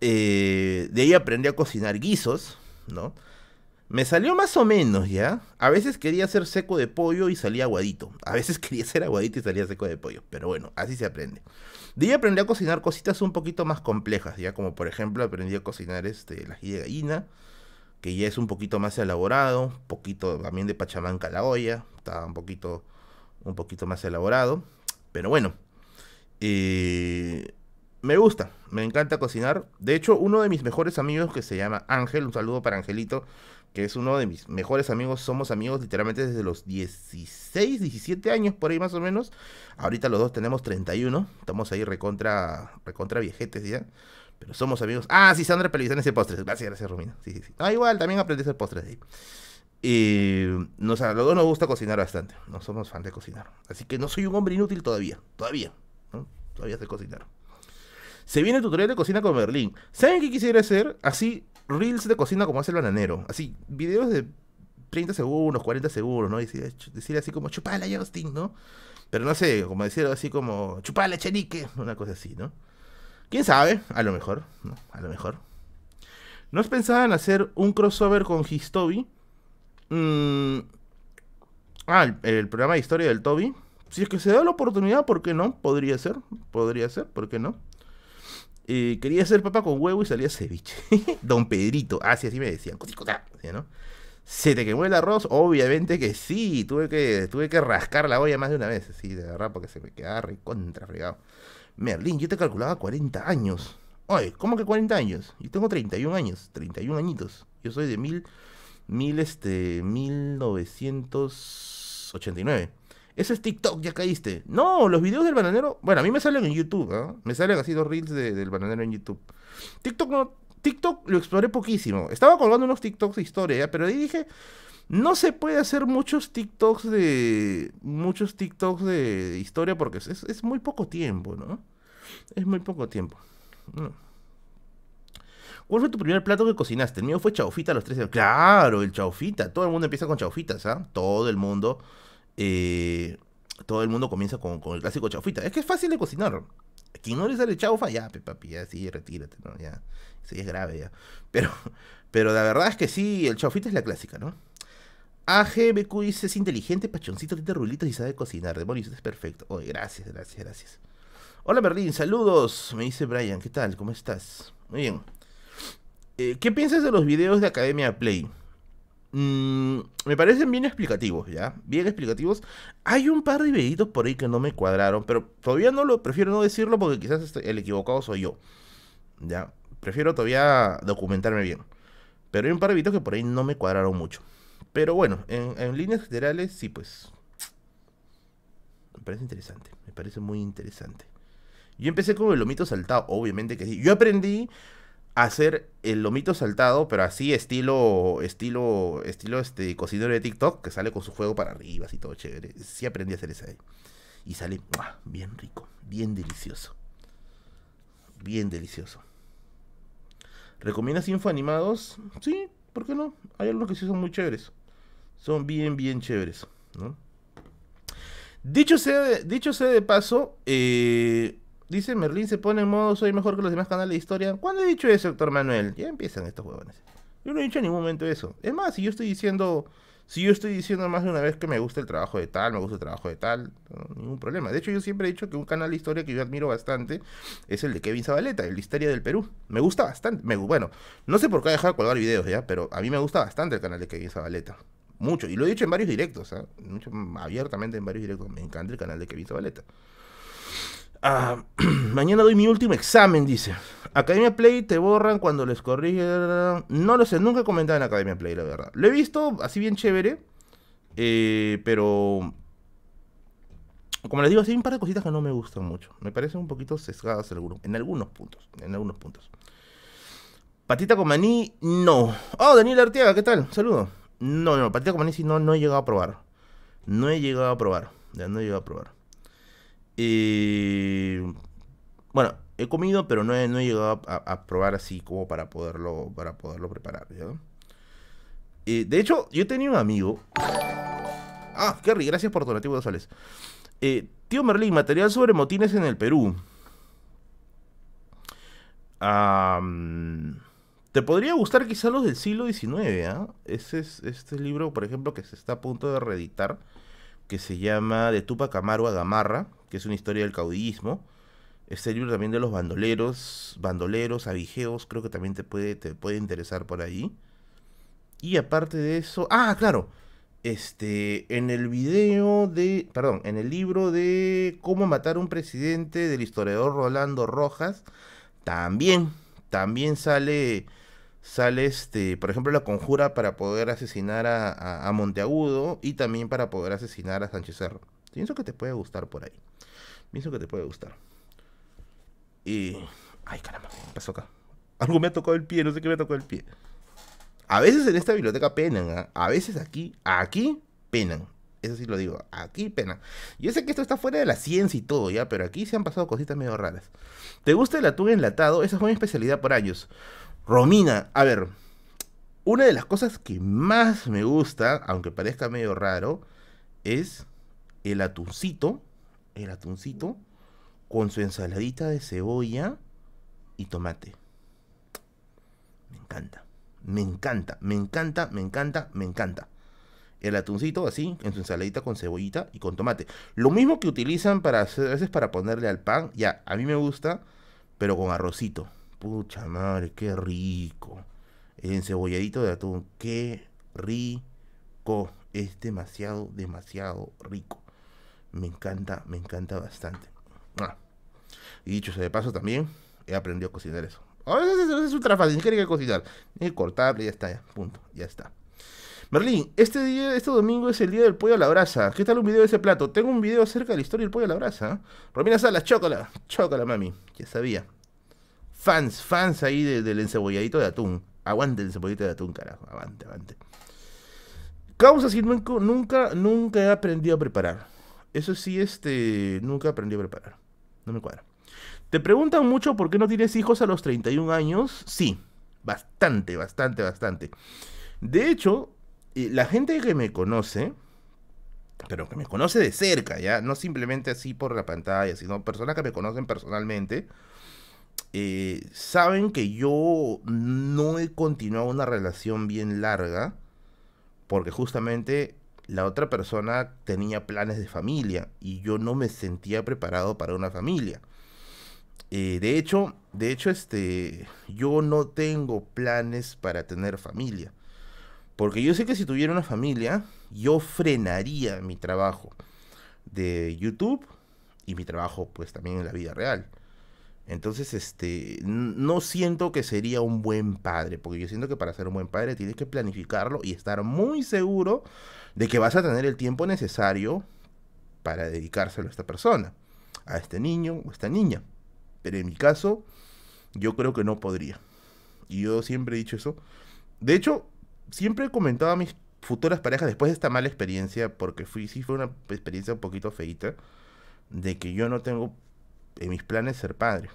Eh, de ahí aprendí a cocinar guisos, ¿no? Me salió más o menos, ¿ya? A veces quería hacer seco de pollo y salía aguadito. A veces *laughs* quería hacer aguadito y salía seco de pollo. Pero bueno, así se aprende. De ahí aprendí a cocinar cositas un poquito más complejas, ya como por ejemplo aprendí a cocinar este, la de gallina, que ya es un poquito más elaborado, un poquito también de pachamanca la olla, está un poquito, un poquito más elaborado, pero bueno, eh, me gusta, me encanta cocinar. De hecho, uno de mis mejores amigos que se llama Ángel, un saludo para Angelito, que es uno de mis mejores amigos, somos amigos literalmente desde los 16, 17 años, por ahí más o menos. Ahorita los dos tenemos 31, estamos ahí recontra, recontra viejetes ya. Pero somos amigos. Ah, sí, Sandra en ese postres. Gracias, gracias, Romina. Sí, sí, Ah, igual, también aprendí a hacer postres ahí. Y nos, a los dos nos gusta cocinar bastante. No somos fan de cocinar. Así que no soy un hombre inútil todavía. Todavía. Todavía sé cocinar. Se viene el tutorial de cocina con Berlín. ¿Saben qué quisiera hacer? Así, reels de cocina como hace el bananero. Así, videos de 30 segundos, 40 segundos, ¿no? Decir, así como, chupala, Justin, ¿no? Pero no sé, como decir así como, chupala, chenique, una cosa así, ¿no? ¿Quién sabe? A lo mejor, ¿no? A lo mejor. ¿No ¿Nos en hacer un crossover con Histobi? Mm. Ah, el, el, programa de historia del Toby. Si es que se da la oportunidad, ¿por qué no? Podría ser, podría ser, ¿por qué no? Eh, quería ser papá con huevo y salía ceviche. *laughs* Don Pedrito, así ah, así me decían, ¿Se te quemó el arroz? Obviamente que sí, tuve que, tuve que rascar la olla más de una vez, sí, de verdad, porque se me quedaba recontra fregado. Merlín, yo te calculaba 40 años. ¿cómo que 40 años? Yo tengo 31 años, 31 añitos. Yo soy de mil, este, 1989. Ese es TikTok, ya caíste. No, los videos del bananero. Bueno, a mí me salen en YouTube, ¿no? Me salen así dos reels del bananero en YouTube. TikTok no. TikTok lo exploré poquísimo. Estaba colgando unos TikToks de historia, pero ahí dije. No se puede hacer muchos TikToks de. Muchos TikToks de historia porque es, muy poco tiempo, ¿no? Es muy poco tiempo. Mm. ¿Cuál fue tu primer plato que cocinaste? El mío fue chaufita a los 13 años. Claro, el chaufita. Todo el mundo empieza con chaufitas, ¿ah? Todo el mundo. Eh, todo el mundo comienza con, el clásico chaufita. Es que es fácil de cocinar. Quien no le sale chaufa, ya, papi, ya sí, retírate, ¿no? Ya, sí, es grave ya. Pero, *laughs* pero la verdad es que sí, el chaufita es la clásica, ¿no? AGBQ dice, es inteligente, pachoncito, tiene rulitos y sabe cocinar. Demonios, es perfecto. gracias, gracias, gracias. Hola Berlín, saludos. Me dice Brian, ¿qué tal? ¿Cómo estás? Muy bien. Eh, ¿Qué piensas de los videos de Academia Play? Mm, me parecen bien explicativos, ¿ya? Bien explicativos. Hay un par de videitos por ahí que no me cuadraron, pero todavía no lo prefiero no decirlo porque quizás este, el equivocado soy yo. ¿Ya? Prefiero todavía documentarme bien. Pero hay un par de videitos que por ahí no me cuadraron mucho. Pero bueno, en, en líneas generales, sí, pues. Me parece interesante. Me parece muy interesante. Yo empecé con el lomito saltado, obviamente que sí. Yo aprendí hacer el lomito saltado, pero así estilo, estilo, estilo este cocinero de TikTok que sale con su fuego para arriba, así todo chévere. Sí aprendí a hacer esa ahí. Y sale bien rico, bien delicioso. Bien delicioso. ¿Recomiendas info animados? Sí, ¿por qué no? Hay algunos que sí son muy chéveres. Son bien, bien chéveres, Dicho sea, dicho sea de paso, eh, Dice Merlín se pone en modo soy mejor que los demás canales de historia. ¿Cuándo he dicho eso, doctor Manuel? Ya empiezan estos huevones. Yo no he dicho en ningún momento eso. Es más, si yo estoy diciendo, si yo estoy diciendo más de una vez que me gusta el trabajo de tal, me gusta el trabajo de tal, ningún problema. De hecho, yo siempre he dicho que un canal de historia que yo admiro bastante es el de Kevin Zabaleta, el de Historia del Perú. Me gusta bastante. Me, bueno, no sé por qué ha dejado de colgar videos ya, pero a mí me gusta bastante el canal de Kevin Zabaleta. Mucho. Y lo he dicho en varios directos, ¿ah? Mucho, abiertamente en varios directos. Me encanta el canal de Kevin Zabaleta. Ah, *clears throat* mañana doy mi último examen, dice. Academia Play te borran cuando les corrige. No lo sé, nunca he comentado en Academia Play, la verdad. Lo he visto así bien chévere. Eh, pero. Como les digo, hay un par de cositas que no me gustan mucho. Me parecen un poquito sesgadas en algunos, en algunos puntos. En algunos puntos. Patita con maní, no. Oh, Daniel Arteaga, ¿qué tal? Saludo. No, no, patita con maní sí no, no he llegado a probar. No he llegado a probar. Ya no he llegado a probar bueno, he comido, pero no he, llegado a, probar así como para poderlo, para poderlo preparar. de hecho, yo he tenido un amigo. Ah, Kerry, gracias por donativo de eh, tío Merlin, material sobre motines en el Perú. Te podría gustar quizá los del siglo XIX. Este es este libro, por ejemplo, que se está a punto de reeditar, que se llama De Tupac Amaru a Gamarra que es una historia del caudillismo. Este libro también de los bandoleros, bandoleros, avigeos, creo que también te puede, te puede interesar por ahí. Y aparte de eso, ah, claro, este, en el video de, perdón, en el libro de Cómo matar un presidente del historiador Rolando Rojas, también, también sale, sale este, por ejemplo, la conjura para poder asesinar a, Monteagudo y también para poder asesinar a Sánchez Cerro. Pienso que te puede gustar por ahí pienso que te puede gustar. Y... Mm. Ay, caramba, pasó acá? Algo me ha tocado el pie, no sé qué me ha tocado el pie. A veces en esta biblioteca penan, ¿ah? a veces aquí, aquí penan. Eso sí lo digo, aquí penan. Yo sé que esto está fuera de la ciencia y todo, ¿ya? Pero aquí se han pasado cositas medio raras. ¿Te gusta el atún enlatado? Esa fue mi especialidad por años. Romina, a ver, una de las cosas que más me gusta, aunque parezca medio raro, es el atuncito el atuncito con su ensaladita de cebolla y tomate. Me encanta, me encanta, me encanta, me encanta, me encanta. El atuncito así, en su ensaladita con cebollita y con tomate. Lo mismo que utilizan para a veces para ponerle al pan. Ya, a mí me gusta, pero con arrocito. Pucha madre, qué rico. El encebolladito de atún, qué rico. Es demasiado, demasiado rico me encanta, me encanta bastante. Ah. Y dicho sea de paso también, he aprendido a cocinar eso. A es ultra fácil, ni que cocinar. Ni que ya está, punto, ya está. Merlín, este día, este domingo es el día del pollo a la brasa. ¿Qué tal un video de ese plato? Tengo un video acerca de la historia del pollo a la brasa. ¿eh? Romina Salas, chócala, chócala, mami. Ya sabía. Fans, fans ahí del encebolladito de atún. Aguante el encebolladito de atún, carajo. Aguante, aguante. Causa sin nunca, nunca he aprendido a preparar. Eso sí, este, nunca aprendí a preparar. No me cuadra. ¿Te preguntan mucho por qué no tienes hijos a los 31 años? Sí, bastante, bastante, bastante. De hecho, eh, la gente que me conoce, pero que me conoce de cerca, ya, no simplemente así por la pantalla, sino personas que me conocen personalmente, eh, saben que yo no he continuado una relación bien larga, porque justamente la otra persona tenía planes de familia y yo no me sentía preparado para una familia. Eh, de hecho, de hecho, este, yo no tengo planes para tener familia. Porque yo sé que si tuviera una familia, yo frenaría mi trabajo de YouTube y mi trabajo pues también en la vida real. Entonces, este, no siento que sería un buen padre, porque yo siento que para ser un buen padre tienes que planificarlo y estar muy seguro de que vas a tener el tiempo necesario para dedicárselo a esta persona, a este niño o a esta niña. Pero en mi caso, yo creo que no podría. Y yo siempre he dicho eso. De hecho, siempre he comentado a mis futuras parejas después de esta mala experiencia, porque sí fue una experiencia un poquito feita, de que yo no tengo en mis planes ser padre.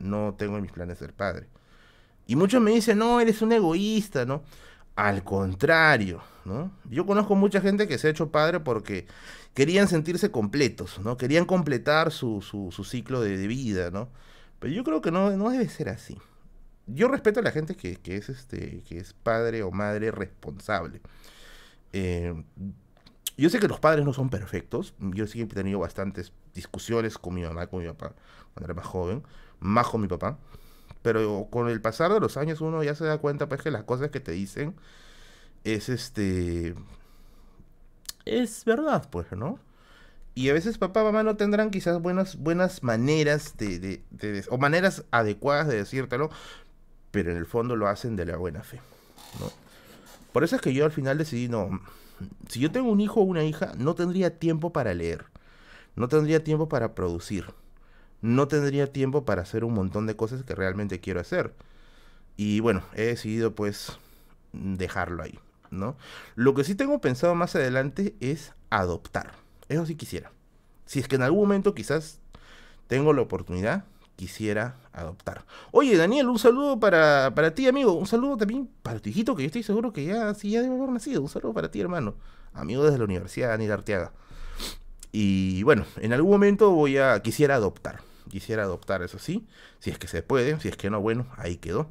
no tengo en mis planes ser padre. Y muchos me dicen, no, eres un egoísta, ¿no? Al contrario, ¿no? Yo conozco mucha gente que se ha hecho padre porque querían sentirse completos, ¿no? Querían completar su, ciclo de, vida, ¿no? Pero yo creo que no, debe ser así. Yo respeto a la gente que, es, este, que es padre o madre responsable. Eh, yo sé que los padres no son perfectos. Yo siempre he tenido bastantes discusiones con mi mamá, con mi papá, cuando era más joven, más con mi papá. Pero con el pasar de los años uno ya se da cuenta pues que las cosas que te dicen es este... Es verdad, pues, ¿no? Y a veces papá, mamá no tendrán quizás buenas, buenas maneras de, o maneras adecuadas de decírtelo, pero en el fondo lo hacen de la buena fe. Por eso es que yo al final decidí, no, si yo tengo un hijo o una hija, no tendría tiempo para leer, no tendría tiempo para producir, no tendría tiempo para hacer un montón de cosas que realmente quiero hacer. Y bueno, he decidido pues dejarlo ahí, ¿no? Lo que sí tengo pensado más adelante es adoptar. Eso sí quisiera. Si es que en algún momento quizás tengo la oportunidad, quisiera adoptar. Oye, Daniel, un saludo para, ti, amigo. Un saludo también para tu hijito, que yo estoy seguro que ya, sí, ya debe haber nacido. Un saludo para ti, hermano. Amigo desde la universidad, Daniel Arteaga. Y bueno, en algún momento voy a. Quisiera adoptar. Quisiera adoptar, eso sí. Si es que se puede. Si es que no, bueno, ahí quedó.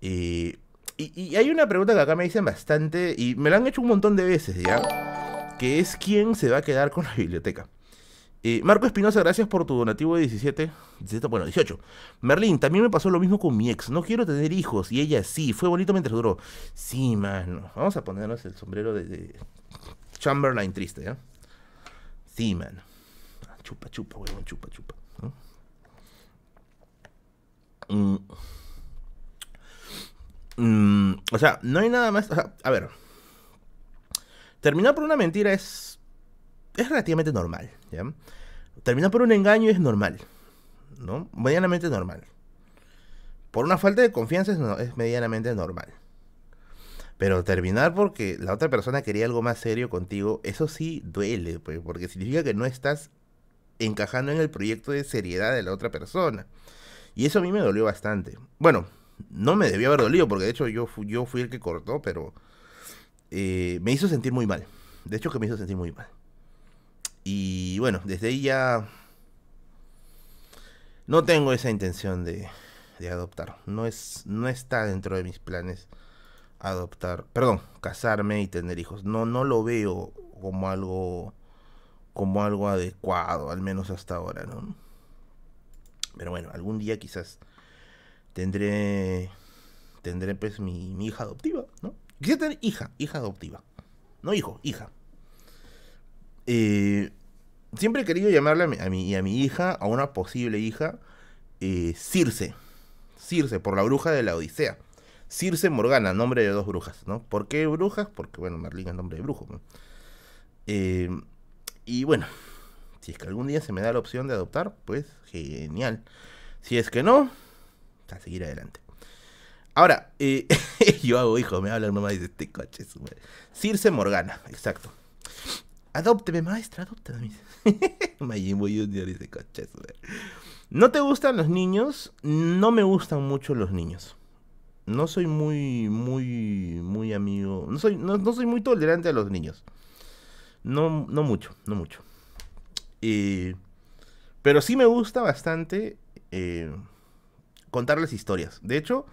Eh, y, hay una pregunta que acá me dicen bastante. Y me la han hecho un montón de veces ya. Que es quién se va a quedar con la biblioteca. Eh, Marco Espinosa, gracias por tu donativo de 17, bueno, 18. Merlín, también me pasó lo mismo con mi ex. No quiero tener hijos. Y ella sí, fue bonito mientras duró. Sí, mano. Vamos a ponernos el sombrero de, Chamberlain triste, ya man. Ah, chupa, chupa, huevón, chupa, chupa. Mm. Mm, o sea, no hay nada más. a ver. Terminar por una mentira es. Es relativamente normal. Terminar por un engaño es normal. ¿No? Medianamente normal. Por una falta de confianza es medianamente normal. Pero terminar porque la otra persona quería algo más serio contigo, eso sí duele, pues, porque significa que no estás encajando en el proyecto de seriedad de la otra persona. Y eso a mí me dolió bastante. Bueno, no me debió haber dolido, porque de hecho yo, fui, yo fui el que cortó, pero eh, me hizo sentir muy mal. De hecho que me hizo sentir muy mal. Y bueno, desde ahí ya no tengo esa intención de, adoptar. No, es, no está dentro de mis planes adoptar, perdón, casarme y tener hijos. No, no lo veo como algo, como algo adecuado, al menos hasta ahora, ¿no? Pero bueno, algún día quizás tendré, tendré pues mi, hija adoptiva, ¿no? Quisiera tener hija, hija adoptiva. No hijo, hija. Eh, siempre he querido llamarle a mi, a mi hija, a una posible hija, eh, Circe. Circe, por la bruja de la Odisea. Circe Morgana, nombre de dos brujas, ¿no? ¿Por qué brujas? Porque, bueno, Merlín es nombre de brujo. ¿no? Eh, y bueno, si es que algún día se me da la opción de adoptar, pues genial. Si es que no, a seguir adelante. Ahora, eh, *laughs* yo hago hijo, me mamá nomás de este coche. Super. Circe Morgana, exacto. Adópteme, maestra, adóptame. Jimbo *laughs* dice coche. No te gustan los niños, no me gustan mucho los niños no soy muy, muy, muy amigo. No soy, no, soy muy tolerante a los niños. No, no mucho, no mucho. pero sí me gusta bastante eh, contarles historias. De hecho,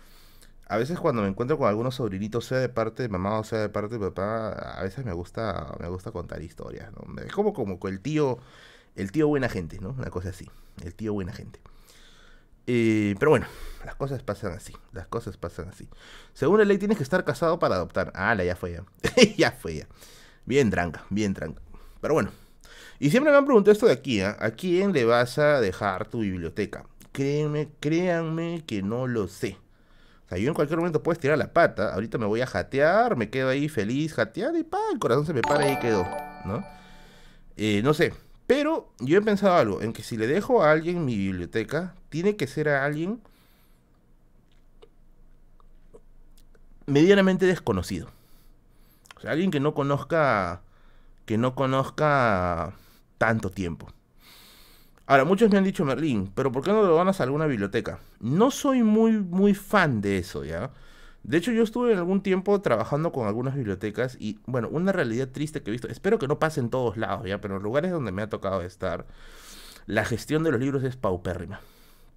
a veces cuando me encuentro con algunos sobrinitos, sea de parte de mamá o sea de parte de papá, a veces me gusta, me gusta contar historias. ¿no? Es como, como el tío, el tío buena gente, ¿no? Una cosa así. El tío buena gente pero bueno, las cosas pasan así. Las cosas pasan así. Según la ley, tienes que estar casado para adoptar. Ah, la ya fue ya. *laughs* ya fue ya. Bien tranca, bien tranca. Pero bueno. Y siempre me han preguntado esto de aquí, ¿eh? ¿A quién le vas a dejar tu biblioteca? Créanme, créanme que no lo sé. O sea, yo en cualquier momento puedo tirar la pata. Ahorita me voy a jatear, me quedo ahí feliz, jatear y pa, el corazón se me para y quedó, ¿no? Eh, no sé, pero yo he pensado algo, en que si le dejo a alguien mi biblioteca, tiene que ser a alguien medianamente desconocido. O sea, alguien que no conozca que no conozca tanto tiempo. Ahora, muchos me han dicho Merlín, pero ¿por qué no lo donas a alguna biblioteca? No soy muy muy fan de eso, ¿ya? De hecho, yo estuve en algún tiempo trabajando con algunas bibliotecas y, bueno, una realidad triste que he visto, espero que no pase en todos lados, ¿ya? Pero en lugares donde me ha tocado estar, la gestión de los libros es paupérrima.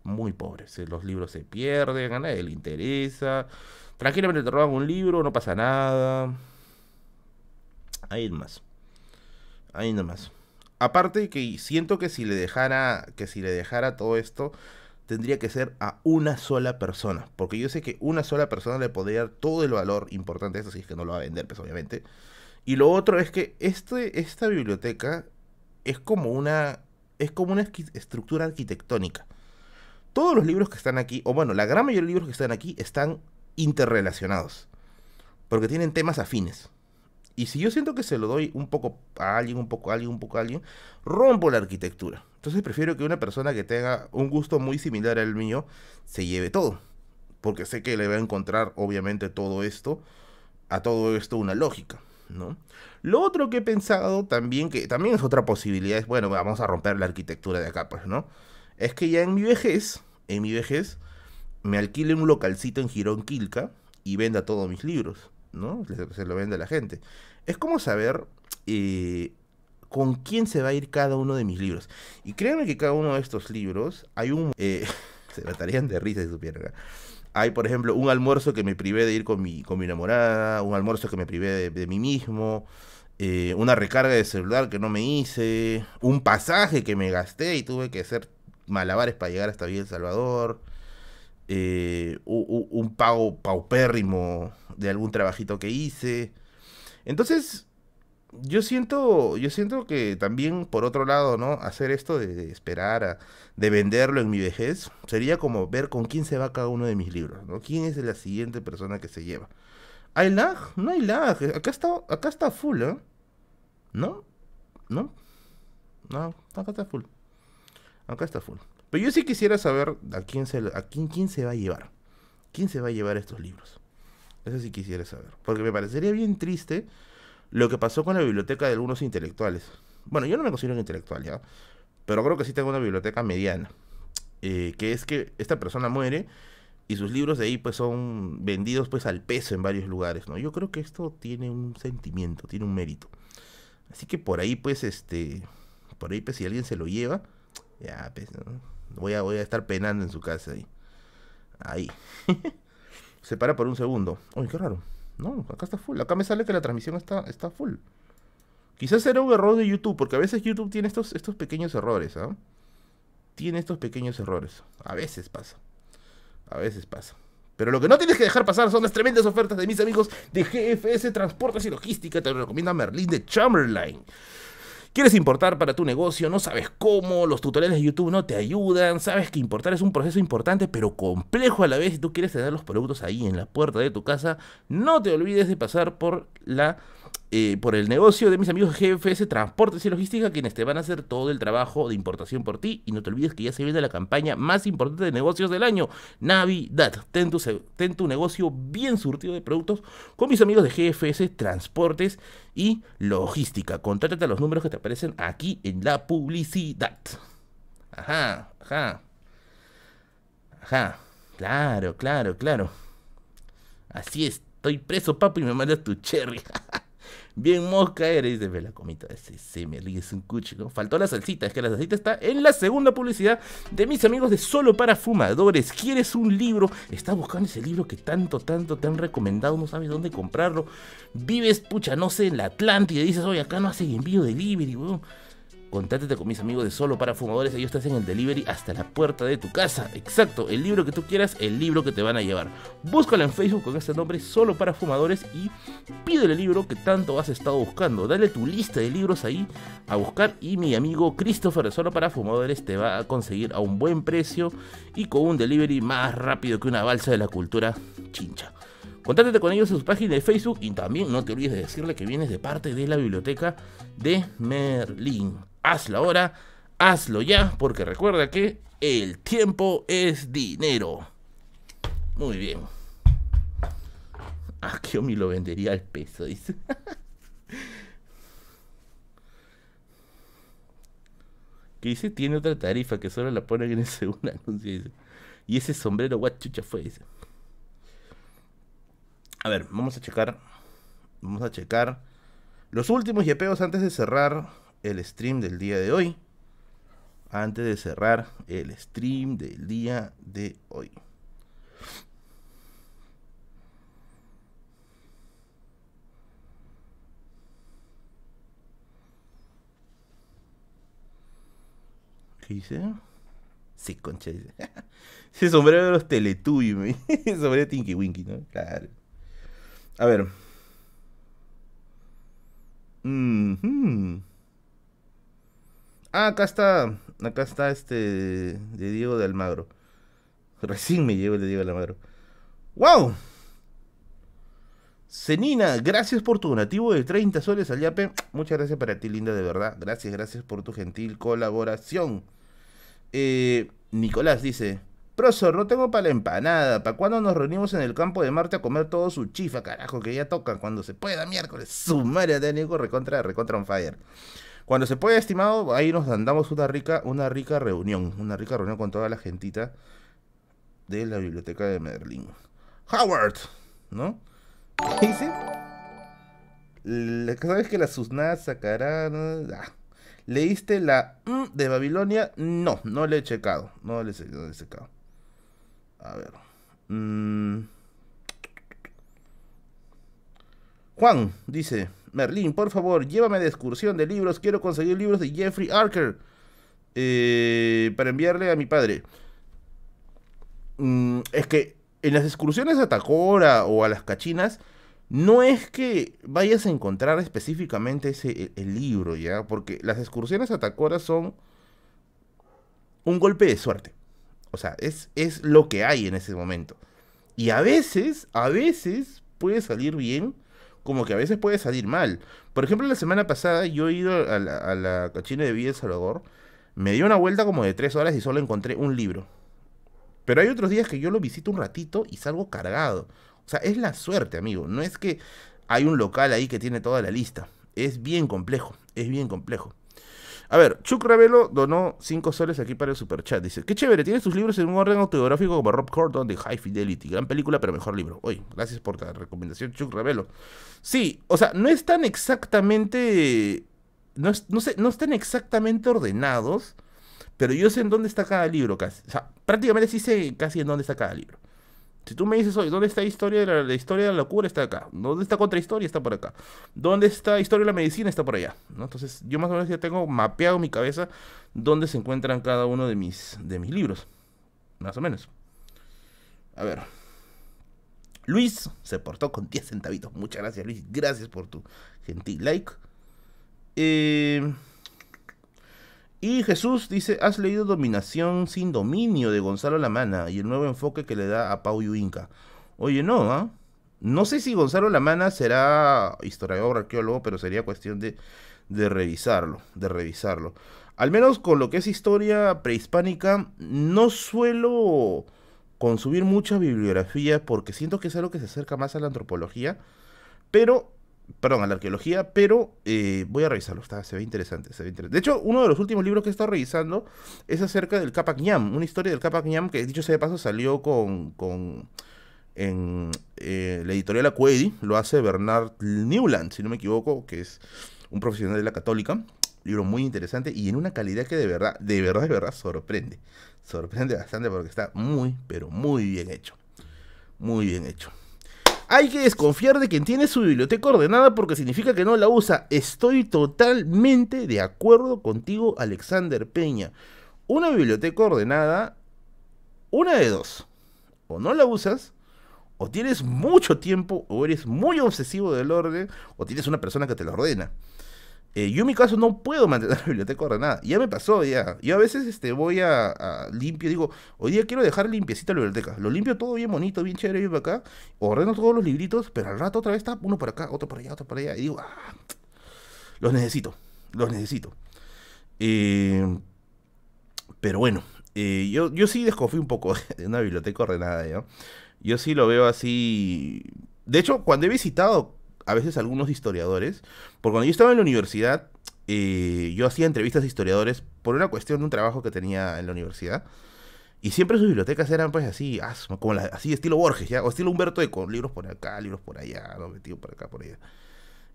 Muy pobre. Los libros se pierden, a nadie le interesa. Tranquilamente te roban un libro, no pasa nada. Ahí más. Ahí nomás. Aparte que siento que si le dejara, que si le dejara todo esto, tendría que ser a una sola persona. Porque yo sé que una sola persona le podría dar todo el valor importante a eso, si es que no lo va a vender, pues obviamente. Y lo otro es que este, esta biblioteca es como una, es como una estructura arquitectónica. Todos los libros que están aquí, o bueno, la gran mayoría de libros que están aquí, están interrelacionados. Porque tienen temas afines. Y si yo siento que se lo doy un poco a alguien, un poco a alguien, un poco a alguien, rompo la arquitectura. Entonces prefiero que una persona que tenga un gusto muy similar al mío se lleve todo. Porque sé que le va a encontrar, obviamente, todo esto, a todo esto una lógica. ¿No? Lo otro que he pensado también, que también es otra posibilidad, es, bueno, vamos a romper la arquitectura de acá, pues, ¿no? Es que ya en mi vejez, en mi vejez, me alquile un localcito en Girón Quilca y venda todos mis libros, ¿no? Se lo vende a la gente es como saber eh, con quién se va a ir cada uno de mis libros. Y créanme que cada uno de estos libros hay un... Eh, *laughs* se tratarían de risa de su pierna. ¿eh? Hay, por ejemplo, un almuerzo que me privé de ir con mi, con mi enamorada, un almuerzo que me privé de, mí mismo, eh, una recarga de celular que no me hice, un pasaje que me gasté y tuve que hacer malabares para llegar hasta Villa El Salvador, un, un, pago paupérrimo de algún trabajito que hice, entonces, yo siento, yo siento que también, por otro lado, ¿no? Hacer esto de, esperar, a, de venderlo en mi vejez, sería como ver con quién se va cada uno de mis libros, ¿no? ¿Quién es la siguiente persona que se lleva? ¿Hay lag? No hay lag. Acá está, acá está full, ¿eh? ¿No? ¿No? No, acá está full. Acá está full. Pero yo sí quisiera saber a quién se, a quién, quién se va a llevar. ¿Quién se va a llevar estos libros? Eso sí quisiera saber. Porque me parecería bien triste lo que pasó con la biblioteca de algunos intelectuales. Bueno, yo no me considero un intelectual, ¿ya? Pero creo que sí tengo una biblioteca mediana. Eh, que es que esta persona muere y sus libros de ahí pues son vendidos pues al peso en varios lugares, ¿no? Yo creo que esto tiene un sentimiento, tiene un mérito. Así que por ahí pues este, por ahí pues si alguien se lo lleva, ya pues, voy, a, voy a estar penando en su casa ahí. Ahí. *laughs* Se para por un segundo. Uy, qué raro. No, acá está full. Acá me sale que la transmisión está, está full. Quizás será un error de YouTube, porque a veces YouTube tiene estos, estos pequeños errores, ¿ah? Tiene estos pequeños errores. A veces pasa. A veces pasa. Pero lo que no tienes que dejar pasar son las tremendas ofertas de mis amigos de GFS Transportes y Logística. Te recomiendo recomienda Merlin de Chamberlain. ¿Quieres importar para tu negocio? No sabes cómo, los tutoriales de YouTube no te ayudan, sabes que importar es un proceso importante pero complejo a la vez si tú quieres tener los productos ahí en la puerta de tu casa, no te olvides de pasar por la eh, por el negocio de mis amigos GFS Transportes y Logística, quienes te van a hacer todo el trabajo de importación por ti. Y no te olvides que ya se viene la campaña más importante de negocios del año, Navidad. Ten tu, tu negocio bien surtido de productos con mis amigos de GFS Transportes y Logística. Contrátate a los números que te aparecen aquí en la publicidad. Ajá, ajá. Ajá. Claro, claro, claro. Así es. Estoy preso, papi, y me mandas tu cherry. *laughs* Bien mosca eres, de la comita de ese me es un cuchi, Faltó la salsita, es que la salsita está en la segunda publicidad de mis amigos de Solo para Fumadores. ¿Quieres un libro? Estás buscando ese libro que tanto, tanto te han recomendado, no sabes dónde comprarlo. Vives, pucha, no sé, en la Atlántida y dices, oye, acá no hacen envío de delivery, weón. Contáctate con mis amigos de Solo para Fumadores, ellos te hacen el delivery hasta la puerta de tu casa. Exacto, el libro que tú quieras, el libro que te van a llevar. Búscalo en Facebook con este nombre Solo para Fumadores y pídele el libro que tanto has estado buscando. Dale tu lista de libros ahí a buscar y mi amigo Christopher de Solo para Fumadores te va a conseguir a un buen precio y con un delivery más rápido que una balsa de la cultura chincha. Contáctate con ellos en su página de Facebook y también no te olvides de decirle que vienes de parte de la biblioteca de Merlín. Hazlo ahora, hazlo ya, porque recuerda que el tiempo es dinero. Muy bien. yo ah, me lo vendería al peso, dice. *laughs* que dice tiene otra tarifa que solo la ponen en el segundo *laughs* anuncio. Dice. Y ese sombrero, guachucha fue, dice. A ver, vamos a checar. Vamos a checar. Los últimos yepeos antes de cerrar el stream del día de hoy. Antes de cerrar el stream del día de hoy. ¿Qué hice? Sí, concha. *laughs* ese. Se de los Teletubbies. *laughs* sombrero Tinky Winky, ¿no? Claro. A ver. Mm -hmm. Ah, acá está. Acá está este. De Diego de Almagro. Recién me llevo el de Diego de Almagro. ¡Wow! Cenina, gracias por tu donativo de 30 soles al Yape. Muchas gracias para ti, linda, de verdad. Gracias, gracias por tu gentil colaboración. Eh, Nicolás dice: Profesor, no tengo para la empanada. ¿Para cuándo nos reunimos en el campo de Marte a comer todo su chifa, carajo? Que ya toca cuando se pueda, miércoles. Sumaria técnico, recontra, recontra un fire. Cuando se puede, estimado, ahí nos andamos una rica, una rica reunión, una rica reunión con toda la gentita de la biblioteca de Merlín. Howard, ¿no? ¿Qué dice? ¿Sabes que la susna sacará? Ah, ¿Leíste la de Babilonia? No, no le he checado. No le he, checado. A ver. Mm. Juan dice. Merlín, por favor, llévame de excursión de libros. Quiero conseguir libros de Jeffrey Archer eh, para enviarle a mi padre. Mm, es que en las excursiones a Tacora o a las cachinas, no es que vayas a encontrar específicamente ese, e, libro, ¿ya? Porque las excursiones a Tacora son un golpe de suerte. O sea, es, es lo que hay en ese momento. Y a veces, a veces puede salir bien como que a veces puede salir mal. Por ejemplo, la semana pasada yo he ido a la, a cachina de Villa El Salvador, me di una vuelta como de tres horas y solo encontré un libro. Pero hay otros días que yo lo visito un ratito y salgo cargado. O sea, es la suerte, amigo. No es que hay un local ahí que tiene toda la lista. Es bien complejo, es bien complejo. A ver, Chuck Ravelo donó 5 soles aquí para el super chat. Dice, qué chévere, tiene sus libros en un orden autobiográfico como Rob Cordon de High Fidelity. Gran película, pero mejor libro. Oye, gracias por la recomendación, Chuck Ravelo. Sí, o sea, no están exactamente... No, no, sé, no están exactamente ordenados, pero yo sé en dónde está cada libro casi. O sea, prácticamente sí sé casi en dónde está cada libro. Si tú me dices hoy, ¿dónde está historia de la, historia de la locura? Está acá. ¿Dónde está contrahistoria? Está por acá. ¿Dónde está historia de la medicina? Está por allá. Entonces, yo más o menos ya tengo mapeado mi cabeza dónde se encuentran cada uno de mis, de mis libros. Más o menos. A ver. Luis se portó con 10 centavitos. Muchas gracias, Luis. Gracias por tu gentil like. Eh. Y Jesús dice, has leído Dominación sin dominio de Gonzalo Lamana y el nuevo enfoque que le da a Pau Inca. Oye, no, ¿ah? No sé si Gonzalo Lamana será historiador, arqueólogo, pero sería cuestión de, revisarlo, de revisarlo. Al menos con lo que es historia prehispánica, no suelo consumir mucha bibliografía porque siento que es algo que se acerca más a la antropología, pero perdón, a la arqueología, pero eh, voy a revisarlo, está, se ve interesante, se ve interesante. De hecho, uno de los últimos libros que he estado revisando es acerca del Capac Ñam, una historia del Capac Ñam que, dicho sea de paso, salió con, en eh, la editorial Acuedi, lo hace Bernard Newland, si no me equivoco, que es un profesional de la católica, libro muy interesante y en una calidad que de verdad, de verdad, de verdad sorprende, sorprende bastante porque está muy, pero muy bien hecho, muy bien hecho. Hay que desconfiar de quien tiene su biblioteca ordenada porque significa que no la usa. Estoy totalmente de acuerdo contigo, Alexander Peña. Una biblioteca ordenada, una de dos. O no la usas, o tienes mucho tiempo, o eres muy obsesivo del orden, o tienes una persona que te lo ordena. Eh, yo en mi caso no puedo mantener la *laughs* biblioteca ordenada. Ya me pasó, ya. Yo a veces este, voy a, limpio, digo, hoy día quiero dejar limpiecita la biblioteca. Lo limpio todo bien bonito, bien chévere, para acá. Ordeno todos los libritos, pero al rato otra vez está uno por acá, otro por allá, otro por allá. Y digo, ah, los necesito, los necesito. Eh, pero bueno, eh, yo, yo sí desconfío un poco *laughs* de una biblioteca ordenada, Yo sí lo veo así. De hecho, cuando he visitado a veces algunos historiadores, porque cuando yo estaba en la universidad, eh, yo hacía entrevistas a historiadores por una cuestión de un trabajo que tenía en la universidad. Y siempre sus bibliotecas eran pues así, ah, como así estilo Borges, ¿ya? O estilo Humberto Eco, libros por acá, libros por allá, ¿no? metido por acá, por allá.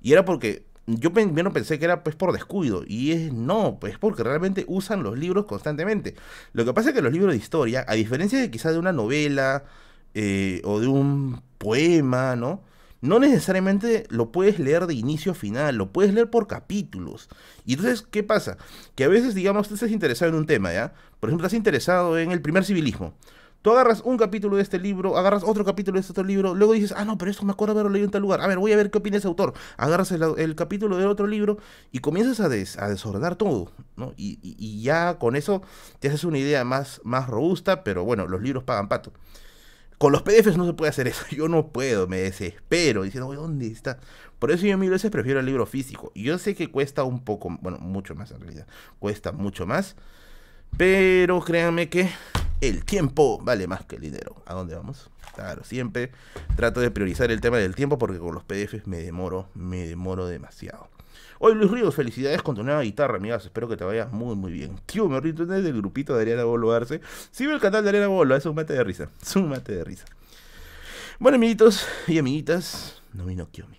Y era porque yo, primero pensé que era pues por descuido. Y es no, pues porque realmente usan los libros constantemente. Lo que pasa es que los libros de historia, a diferencia de quizás de una novela eh, o de un poema, ¿no? no necesariamente lo puedes leer de inicio a final, lo puedes leer por capítulos. Y entonces, ¿qué pasa? Que a veces, digamos, tú estás interesado en un tema, ¿ya? Por ejemplo, estás interesado en el primer civilismo. Tú agarras un capítulo de este libro, agarras otro capítulo de este otro libro, luego dices, ah, no, pero esto me acuerdo haberlo leído en tal lugar. A ver, voy a ver qué opina ese autor. Agarras el, capítulo del otro libro y comienzas a, desordenar todo, ¿no? Y, ya con eso te haces una idea más, más robusta, pero bueno, los libros pagan pato. Con los PDFs no se puede hacer eso. *laughs* Yo no puedo, me desespero diciendo, ¿dónde está? Por eso yo mil veces prefiero el libro físico. Yo sé que cuesta un poco, bueno, mucho más en realidad. Cuesta mucho más. Pero créanme que el tiempo vale más que el dinero. ¿A dónde vamos? Claro, siempre trato de priorizar el tema del tiempo porque con los PDFs me demoro, me demoro demasiado. Hoy Luis Ríos, felicidades con tu nueva guitarra, amigas. Espero que te vaya muy, muy bien. Tío, me río del grupito de Ariana Bolo Arce. Sigue el canal de Ariana Bolo, ¿eh? es un mate de risa. Es un mate de risa. Bueno, amiguitos y amiguitas, no vino Kiomi.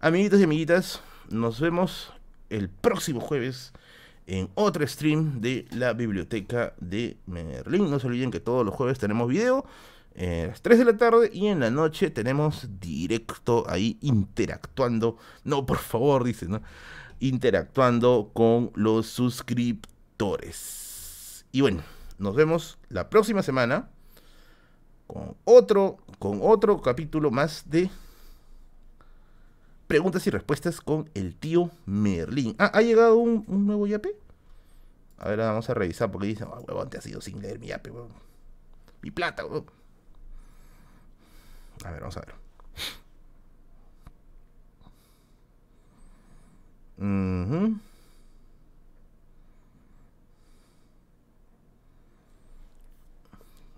Amiguitos y amiguitas, nos vemos el próximo jueves en otro stream de la biblioteca de Merlín. No se olviden que todos los jueves tenemos video. Eh, las 3 de la tarde y en la noche tenemos directo ahí interactuando. No, por favor, dice, ¿no? Interactuando con los suscriptores. Y bueno, nos vemos la próxima semana con otro, con otro capítulo más de preguntas y respuestas con el tío Merlín. Ah, ¿ha llegado un, nuevo yape? A ver, vamos a revisar porque dicen, ah, oh, huevón, te has ido sin leer mi yape, Mi plata, huevón. A ver, vamos a ver.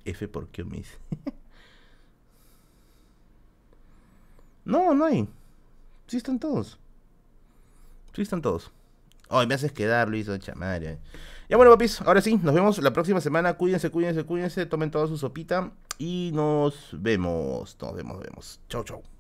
F por qué dice? *laughs* no, no hay. Sí están todos. Sí están todos. Ay, me haces quedar, Luis, ocha madre. Ya bueno, papis, ahora sí, nos vemos la próxima semana. Cuídense, cuídense, cuídense. Tomen toda su sopita y nos vemos. Nos vemos, nos vemos. Chau, chau.